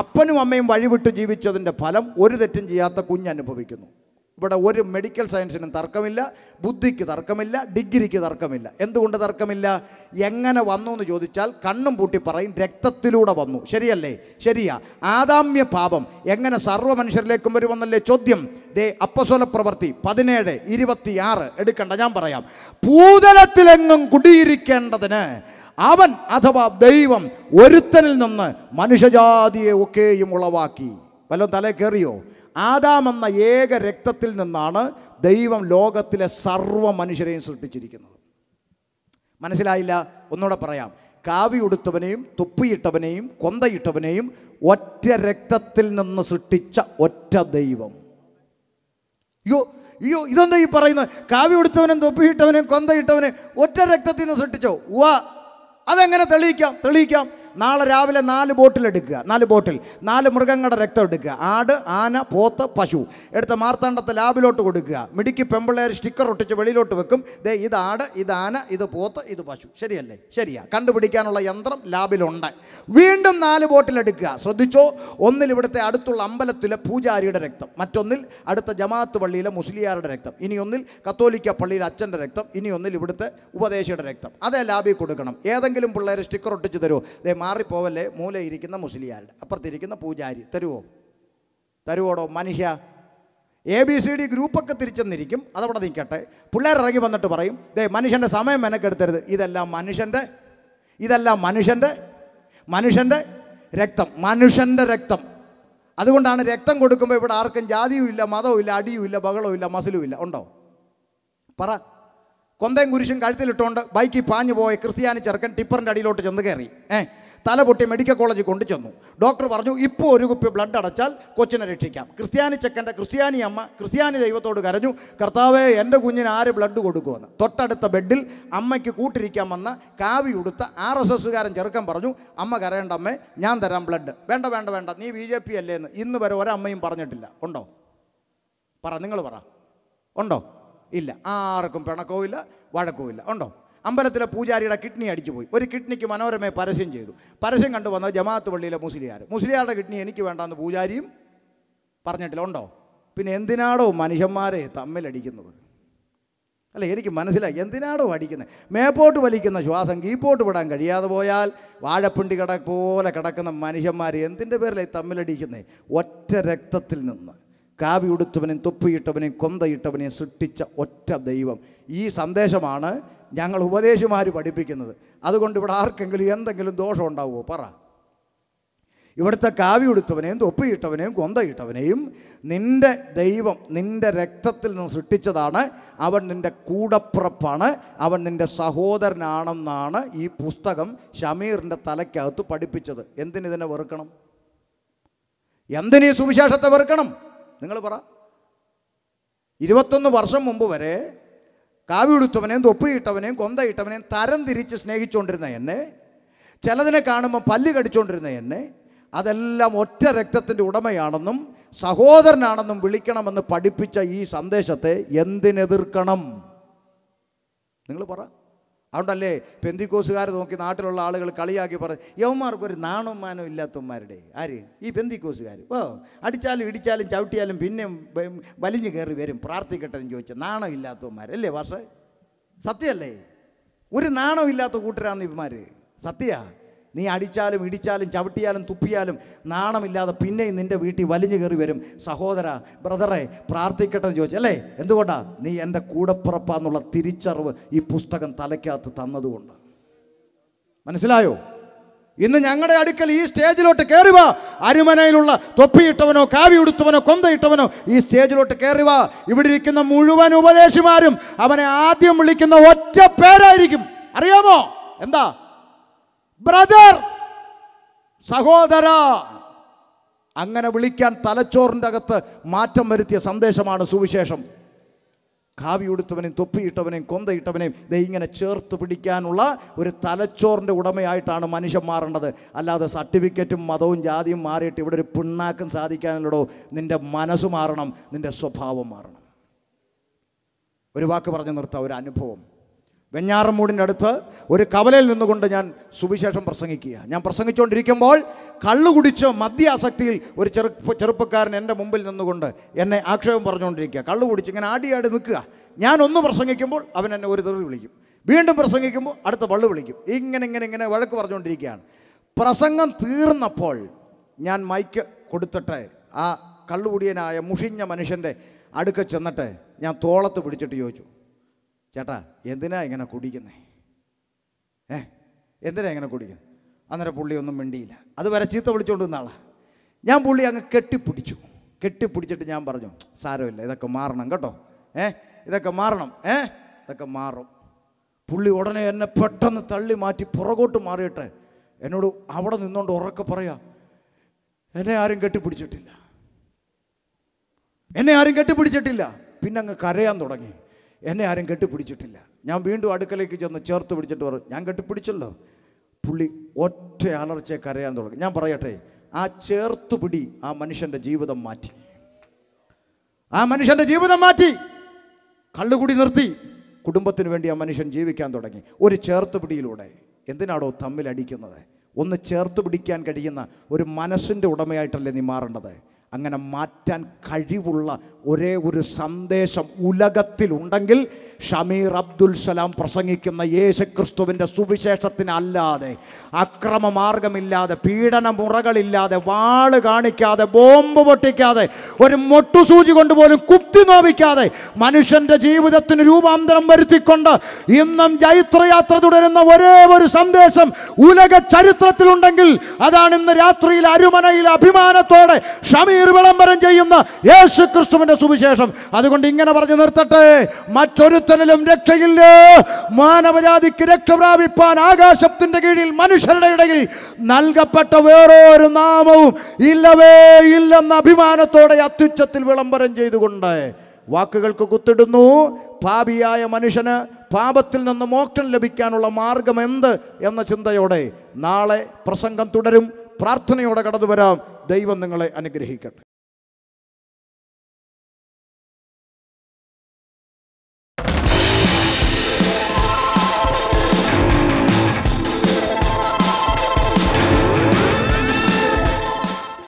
അപ്പനും അമ്മയും വഴിവിട്ട് ജീവിച്ചതിൻ്റെ ഫലം ഒരു തെറ്റും ചെയ്യാത്ത കുഞ്ഞ് അനുഭവിക്കുന്നു ഇവിടെ ഒരു മെഡിക്കൽ സയൻസിനും തർക്കമില്ല ബുദ്ധിക്ക് തർക്കമില്ല ഡിഗ്രിക്ക് തർക്കമില്ല എന്തുകൊണ്ട് തർക്കമില്ല എങ്ങനെ വന്നു എന്ന് ചോദിച്ചാൽ കണ്ണും പൂട്ടി പറയും രക്തത്തിലൂടെ വന്നു ശരിയല്ലേ ശരിയാ ആദാമ്യ പാപം എങ്ങനെ സർവ്വ മനുഷ്യരിലേക്കും വരുമെന്നല്ലേ ചോദ്യം ദേ അപ്പസോല പ്രവൃത്തി പതിനേഴ് ഇരുപത്തിയാറ് എടുക്കണ്ട ഞാൻ പറയാം ഭൂതലത്തിലെങ്ങും കുടിയിരിക്കേണ്ടതിന് അവൻ അഥവാ ദൈവം ഒരുത്തനിൽ നിന്ന് മനുഷ്യജാതിയെ ഒക്കെയും ഉളവാക്കി വല്ല തല കയറിയോ ആദാമെന്ന ഏക രക്തത്തിൽ നിന്നാണ് ദൈവം ലോകത്തിലെ സർവ്വ മനുഷ്യരെയും സൃഷ്ടിച്ചിരിക്കുന്നത് മനസ്സിലായില്ല ഒന്നുകൂടെ പറയാം കാവി ഉടുത്തവനെയും തുപ്പിയിട്ടവനെയും കൊന്തയിട്ടവനെയും ഒറ്റ രക്തത്തിൽ നിന്ന് സൃഷ്ടിച്ച ഒറ്റ ദൈവം അയ്യോ അയ്യോ ഇതെന്താ ഈ പറയുന്നത് കാവി ഉടുത്തവനും തൊപ്പിയിട്ടവനും കൊന്തയിട്ടവനെ ഒറ്റ രക്തത്തിൽ നിന്ന് സൃഷ്ടിച്ചോ വാ അതെങ്ങനെ തെളിയിക്കാം തെളിയിക്കാം നാളെ രാവിലെ നാല് ബോട്ടിൽ എടുക്കുക നാല് ബോട്ടിൽ നാല് മൃഗങ്ങളുടെ രക്തം എടുക്കുക ആട് ആന പോത്ത് പശു എടുത്ത മാർത്താണ്ഡത്തെ ലാബിലോട്ട് കൊടുക്കുക മിടിക്ക് പെമ്പിള്ളേർ സ്റ്റിക്കർ ഒട്ടിച്ച് വെളിയിലോട്ട് വെക്കും ദേ ഇത് ആട് ഇത് ആന ഇത് പോത്ത് ഇത് പശു ശരിയല്ലേ ശരിയാ കണ്ടുപിടിക്കാനുള്ള യന്ത്രം ലാബിലുണ്ട് വീണ്ടും നാല് ബോട്ടിൽ എടുക്കുക ശ്രദ്ധിച്ചോ ഒന്നിൽ ഇവിടുത്തെ അടുത്തുള്ള അമ്പലത്തിലെ പൂജാരിയുടെ രക്തം മറ്റൊന്നിൽ അടുത്ത ജമാഅത്ത് പള്ളിയിലെ മുസ്ലിയാരുടെ രക്തം ഇനിയൊന്നിൽ കത്തോലിക്ക പള്ളിയിലെ അച്ഛൻ്റെ രക്തം ഇനിയൊന്നിൽ ഇവിടുത്തെ ഉപദേശിയുടെ രക്തം അതേ ലാബിൽ കൊടുക്കണം ഏതെങ്കിലും പിള്ളേരെ സ്റ്റിക്കർ ഒട്ടിച്ച് തരുമോ മാറിപ്പോവല്ലേ മൂലയിരിക്കുന്ന മുസ്ലിയാരുടെ അപ്പുറത്തിരിക്കുന്ന പൂജാരി തരുവോ തരുവോടോ മനുഷ്യ എ ബി സി ഡി ഗ്രൂപ്പൊക്കെ തിരിച്ചെന്നിരിക്കും അതവിടെ നിൽക്കട്ടെ പിള്ളേർ ഇറങ്ങി വന്നിട്ട് പറയും ദേ മനുഷ്യൻ്റെ സമയം മെനക്കെടുത്തരുത് ഇതെല്ലാം മനുഷ്യൻ്റെ ഇതെല്ലാം മനുഷ്യൻ്റെ മനുഷ്യൻ്റെ രക്തം മനുഷ്യൻ്റെ രക്തം അതുകൊണ്ടാണ് രക്തം കൊടുക്കുമ്പോൾ ഇവിടെ ആർക്കും ജാതിയും ഇല്ല മതവും ഇല്ല അടിയും ഇല്ല ബഹളവും ഇല്ല മസിലും ഇല്ല ഉണ്ടോ പറ കൊന്തയും കുരിശും കഴുത്തിലിട്ടുകൊണ്ട് ബൈക്കിൽ പാഞ്ഞു പോയ ക്രിസ്ത്യാനി ചെറുക്കൻ ടിപ്പറിൻ്റെ അടിയിലോട്ട് ചെന്ന് കയറി ഏഹ് തല പൊട്ടി മെഡിക്കൽ കോളേജിൽ കൊണ്ടു ചെന്നു ഡോക്ടർ പറഞ്ഞു ഇപ്പോൾ ഒരു കുപ്പി ബ്ലഡ് അടച്ചാൽ കൊച്ചിനെ രക്ഷിക്കാം ക്രിസ്ത്യാനി ചെക്കൻ്റെ ക്രിസ്ത്യാനി അമ്മ ക്രിസ്ത്യാനി ദൈവത്തോട് കരഞ്ഞു കർത്താവെ എൻ്റെ കുഞ്ഞിന് ആര് ബ്ലഡ് കൊടുക്കുമെന്ന് തൊട്ടടുത്ത ബെഡിൽ അമ്മയ്ക്ക് കൂട്ടിരിക്കാൻ വന്ന കാവി ഉടുത്ത ആർ എസ് എസ്സുകാരൻ ചെറുക്കൻ പറഞ്ഞു അമ്മ കരയേണ്ട അമ്മേ ഞാൻ തരാം ബ്ലഡ് വേണ്ട വേണ്ട വേണ്ട നീ ബി ജെ പി അല്ലേന്ന് ഇന്ന് വരെ ഒരമ്മയും പറഞ്ഞിട്ടില്ല ഉണ്ടോ പറ നിങ്ങൾ പറ ഉണ്ടോ ഇല്ല ആർക്കും പിണക്കവും ഇല്ല വഴക്കവും ഇല്ല ഉണ്ടോ അമ്പലത്തിലെ പൂജാരിയുടെ കിഡ്നി അടിച്ചുപോയി ഒരു കിഡ്നിക്ക് മനോരമയെ പരസ്യം ചെയ്തു പരസ്യം കണ്ടു ജമാഅത്ത് പള്ളിയിലെ മുസ്ലിയാർ മുസ്ലിയാരുടെ കിഡ്നി എനിക്ക് വേണ്ടാന്ന് പൂജാരിയും പറഞ്ഞിട്ടില്ല ഉണ്ടോ പിന്നെ എന്തിനാടോ മനുഷ്യന്മാരെ തമ്മിലടിക്കുന്നത് അല്ല എനിക്ക് മനസ്സിലായി എന്തിനാടോ അടിക്കുന്നത് മേപ്പോട്ട് വലിക്കുന്ന ശ്വാസം കീപ്പോട്ട് വിടാൻ കഴിയാതെ പോയാൽ വാഴപ്പിണ്ടി കട പോലെ കിടക്കുന്ന മനുഷ്യന്മാർ എന്തിൻ്റെ പേരിലായി തമ്മിലടിക്കുന്നത് ഒറ്റ രക്തത്തിൽ നിന്ന് കാവി ഉടുത്തവനെയും തൊപ്പിയിട്ടവനെയും കൊന്തയിട്ടവനെയും സൃഷ്ടിച്ച ഒറ്റ ദൈവം ഈ സന്ദേശമാണ് ഞങ്ങൾ ഉപദേശിമാർ പഠിപ്പിക്കുന്നത് അതുകൊണ്ട് ഇവിടെ ആർക്കെങ്കിലും എന്തെങ്കിലും ദോഷം ഉണ്ടാവുമോ പറ ഇവിടുത്തെ കാവി ഉടുത്തവനെയും തൊപ്പിയിട്ടവനെയും കൊന്തയിട്ടവനെയും നിൻ്റെ ദൈവം നിൻ്റെ രക്തത്തിൽ നിന്ന് സൃഷ്ടിച്ചതാണ് അവൻ നിൻ്റെ കൂടപ്പുറപ്പാണ് അവൻ നിൻ്റെ സഹോദരനാണെന്നാണ് ഈ പുസ്തകം ഷമീറിൻ്റെ തലയ്ക്കകത്ത് പഠിപ്പിച്ചത് ഇതിനെ വെറുക്കണം എന്തിനീ സുവിശേഷത്തെ വെറുക്കണം നിങ്ങൾ പറ ഇരുപത്തൊന്ന് വർഷം മുമ്പ് വരെ കാവി ഉടുത്തവനെയും തൊപ്പിയിട്ടവനെയും കൊന്തയിട്ടവനെയും തരം തിരിച്ച് സ്നേഹിച്ചുകൊണ്ടിരുന്ന എന്നെ ചിലതിനെ കാണുമ്പോൾ പല്ല് കടിച്ചുകൊണ്ടിരുന്ന എന്നെ അതെല്ലാം ഒറ്റ രക്തത്തിൻ്റെ ഉടമയാണെന്നും സഹോദരനാണെന്നും വിളിക്കണമെന്ന് പഠിപ്പിച്ച ഈ സന്ദേശത്തെ എന്തിനെതിർക്കണം നിങ്ങൾ പറ അതുകൊണ്ടല്ലേ പെന്തിക്കോസുകാർ നോക്കി നാട്ടിലുള്ള ആളുകൾ കളിയാക്കി പറഞ്ഞു യവന്മാർക്കൊരു നാണവും മാനവും ഇല്ലാത്തവന്മാരുടെ ആര് ഈ പെന്തിക്കോസുകാർ ഓ അടിച്ചാലും ഇടിച്ചാലും ചവിട്ടിയാലും പിന്നെ വലിഞ്ഞു കയറി വരും പ്രാർത്ഥിക്കട്ടെന്ന് ചോദിച്ചാൽ നാണം ഇല്ലാത്തവന്മാരല്ലേ പക്ഷേ സത്യമല്ലേ ഒരു നാണം ഇല്ലാത്ത കൂട്ടരാന്ന് ഇവന്മാർ സത്യ നീ അടിച്ചാലും ഇടിച്ചാലും ചവിട്ടിയാലും തുപ്പിയാലും നാണമില്ലാതെ പിന്നെയും നിൻ്റെ വീട്ടിൽ വലിഞ്ഞു കയറി വരും സഹോദര ബ്രദറെ പ്രാർത്ഥിക്കട്ടെ ചോദിച്ചു അല്ലേ എന്തുകൊണ്ടാണ് നീ എൻ്റെ കൂടപ്പിറപ്പാന്നുള്ള തിരിച്ചറിവ് ഈ പുസ്തകം തലയ്ക്കകത്ത് തന്നതുകൊണ്ട് മനസ്സിലായോ ഇന്ന് ഞങ്ങളുടെ അടുക്കൽ ഈ സ്റ്റേജിലോട്ട് കയറിവ അരുമനയിലുള്ള തൊപ്പിയിട്ടവനോ കാവി ഉടുത്തവനോ കൊന്തയിട്ടവനോ ഈ സ്റ്റേജിലോട്ട് കയറിവ ഇവിടെ ഇരിക്കുന്ന മുഴുവൻ ഉപദേശിമാരും അവനെ ആദ്യം വിളിക്കുന്ന ഒറ്റ പേരായിരിക്കും അറിയാമോ എന്താ ബ്രദർ സഹോദര അങ്ങനെ വിളിക്കാൻ തലച്ചോറിൻ്റെ അകത്ത് മാറ്റം വരുത്തിയ സന്ദേശമാണ് സുവിശേഷം കാവി ഉടുത്തവനെയും തൊപ്പിയിട്ടവനെയും കൊന്തയിട്ടവനെയും ദേ ഇങ്ങനെ ചേർത്ത് പിടിക്കാനുള്ള ഒരു തലച്ചോറിൻ്റെ ഉടമയായിട്ടാണ് മനുഷ്യൻ മാറേണ്ടത് അല്ലാതെ സർട്ടിഫിക്കറ്റും മതവും ജാതിയും മാറിയിട്ട് ഇവിടെ ഒരു പിണ്ണാക്കും സാധിക്കാനുള്ളടോ നിൻ്റെ മനസ്സ് മാറണം നിൻ്റെ സ്വഭാവം മാറണം ഒരു വാക്ക് പറഞ്ഞു നിർത്താം ഒരു അനുഭവം വെഞ്ഞാറമൂടിൻ്റെ അടുത്ത് ഒരു കവലയിൽ നിന്നുകൊണ്ട് ഞാൻ സുവിശേഷം പ്രസംഗിക്കുക ഞാൻ പ്രസംഗിച്ചുകൊണ്ടിരിക്കുമ്പോൾ കള്ളു കുടിച്ച് മദ്യാസക്തിയിൽ ഒരു ചെറുപ്പ ചെറുപ്പക്കാരൻ എൻ്റെ മുമ്പിൽ നിന്നുകൊണ്ട് എന്നെ ആക്ഷേപം പറഞ്ഞുകൊണ്ടിരിക്കുക കള്ളു കുടിച്ച് ഇങ്ങനെ ആടിയാടി നിൽക്കുക ഞാൻ ഒന്ന് പ്രസംഗിക്കുമ്പോൾ അവൻ എന്നെ ഒരു തെറി വിളിക്കും വീണ്ടും പ്രസംഗിക്കുമ്പോൾ അടുത്ത വള്ളു വിളിക്കും ഇങ്ങനെ ഇങ്ങനെ ഇങ്ങനെ വഴക്ക് പറഞ്ഞുകൊണ്ടിരിക്കുകയാണ് പ്രസംഗം തീർന്നപ്പോൾ ഞാൻ മൈക്ക് കൊടുത്തിട്ട് ആ കള്ളുകുടിയനായ മുഷിഞ്ഞ മനുഷ്യൻ്റെ അടുക്ക ചെന്നിട്ട് ഞാൻ തോളത്ത് പിടിച്ചിട്ട് ചോദിച്ചു ചേട്ടാ എന്തിനാ ഇങ്ങനെ കുടിക്കുന്നേ ഏ എന്തിനാ ഇങ്ങനെ കുടിക്കുന്നത് അന്നേരം പുള്ളി ഒന്നും മിണ്ടിയില്ല അതുവരെ ചീത്ത വിളിച്ചുകൊണ്ട് നിന്ന ഞാൻ പുള്ളി അങ്ങ് കെട്ടിപ്പിടിച്ചു കെട്ടിപ്പിടിച്ചിട്ട് ഞാൻ പറഞ്ഞു സാരമില്ല ഇതൊക്കെ മാറണം കേട്ടോ ഏ ഇതൊക്കെ മാറണം ഏ ഇതൊക്കെ മാറും പുള്ളി ഉടനെ എന്നെ പെട്ടെന്ന് തള്ളി മാറ്റി പുറകോട്ട് മാറിയിട്ട് എന്നോട് അവിടെ നിന്നുകൊണ്ട് ഉറക്കെ പറയാ എന്നെ ആരും കെട്ടിപ്പിടിച്ചിട്ടില്ല എന്നെ ആരും കെട്ടിപ്പിടിച്ചിട്ടില്ല പിന്നെ അങ്ങ് കരയാൻ തുടങ്ങി എന്നെ ആരും കെട്ടിപ്പിടിച്ചിട്ടില്ല ഞാൻ വീണ്ടും അടുക്കലേക്ക് ചെന്ന് ചേർത്ത് പിടിച്ചിട്ട് പറഞ്ഞു ഞാൻ കെട്ടിപ്പിടിച്ചല്ലോ പുള്ളി ഒറ്റ അലർച്ചയെ കരയാൻ തുടങ്ങി ഞാൻ പറയട്ടെ ആ ചേർത്ത് പിടി ആ മനുഷ്യൻ്റെ ജീവിതം മാറ്റി ആ മനുഷ്യൻ്റെ ജീവിതം മാറ്റി കള്ളുകൂടി നിർത്തി കുടുംബത്തിന് വേണ്ടി ആ മനുഷ്യൻ ജീവിക്കാൻ തുടങ്ങി ഒരു ചേർത്ത് പിടിയിലൂടെ എന്തിനാണോ തമ്മിലടിക്കുന്നത് ഒന്ന് ചേർത്ത് പിടിക്കാൻ കഴിയുന്ന ഒരു മനസ്സിൻ്റെ ഉടമയായിട്ടല്ലേ നീ മാറേണ്ടത് അങ്ങനെ മാറ്റാൻ കഴിവുള്ള ഒരേ ഒരു സന്ദേശം ഉലകത്തിലുണ്ടെങ്കിൽ ഷമീർ അബ്ദുൽ സലാം പ്രസംഗിക്കുന്ന യേശുക്രിസ്തുവിൻ്റെ സുവിശേഷത്തിനല്ലാതെ അക്രമമാർഗമില്ലാതെ പീഡനമുറകളില്ലാതെ വാള് കാണിക്കാതെ ബോംബ് പൊട്ടിക്കാതെ ഒരു മൊട്ടുസൂചി കൊണ്ട് പോലും കുത്തി നോവിക്കാതെ മനുഷ്യൻ്റെ ജീവിതത്തിന് രൂപാന്തരം വരുത്തിക്കൊണ്ട് ഇന്നും ജൈത്രയാത്ര തുടരുന്ന ഒരേ ഒരു സന്ദേശം ഉലക ചരിത്രത്തിലുണ്ടെങ്കിൽ അതാണ് ഇന്ന് രാത്രിയിൽ അരുമനയിൽ അഭിമാനത്തോടെ ഷമീർ വിളംബരം ചെയ്യുന്ന യേശുക്രിസ്തുവിൻ്റെ സുവിശേഷം അതുകൊണ്ട് ഇങ്ങനെ പറഞ്ഞു നിർത്തട്ടെ മറ്റൊരു ഉയർത്തലിലും രക്ഷയില്ല മാനവജാതിക്ക് രക്ഷ പ്രാപിപ്പാൻ ആകാശത്തിന്റെ കീഴിൽ മനുഷ്യരുടെ ഇടയിൽ നൽകപ്പെട്ട വേറൊരു നാമവും ഇല്ലവേ ഇല്ലെന്ന അഭിമാനത്തോടെ അത്യുച്ചത്തിൽ വിളംബരം ചെയ്തുകൊണ്ട് വാക്കുകൾക്ക് കുത്തിടുന്നു പാപിയായ മനുഷ്യന് പാപത്തിൽ നിന്ന് മോക്ഷം ലഭിക്കാനുള്ള മാർഗം എന്ത് എന്ന ചിന്തയോടെ നാളെ പ്രസംഗം തുടരും പ്രാർത്ഥനയോടെ കടന്നു വരാം ദൈവം നിങ്ങളെ അനുഗ്രഹിക്കട്ടെ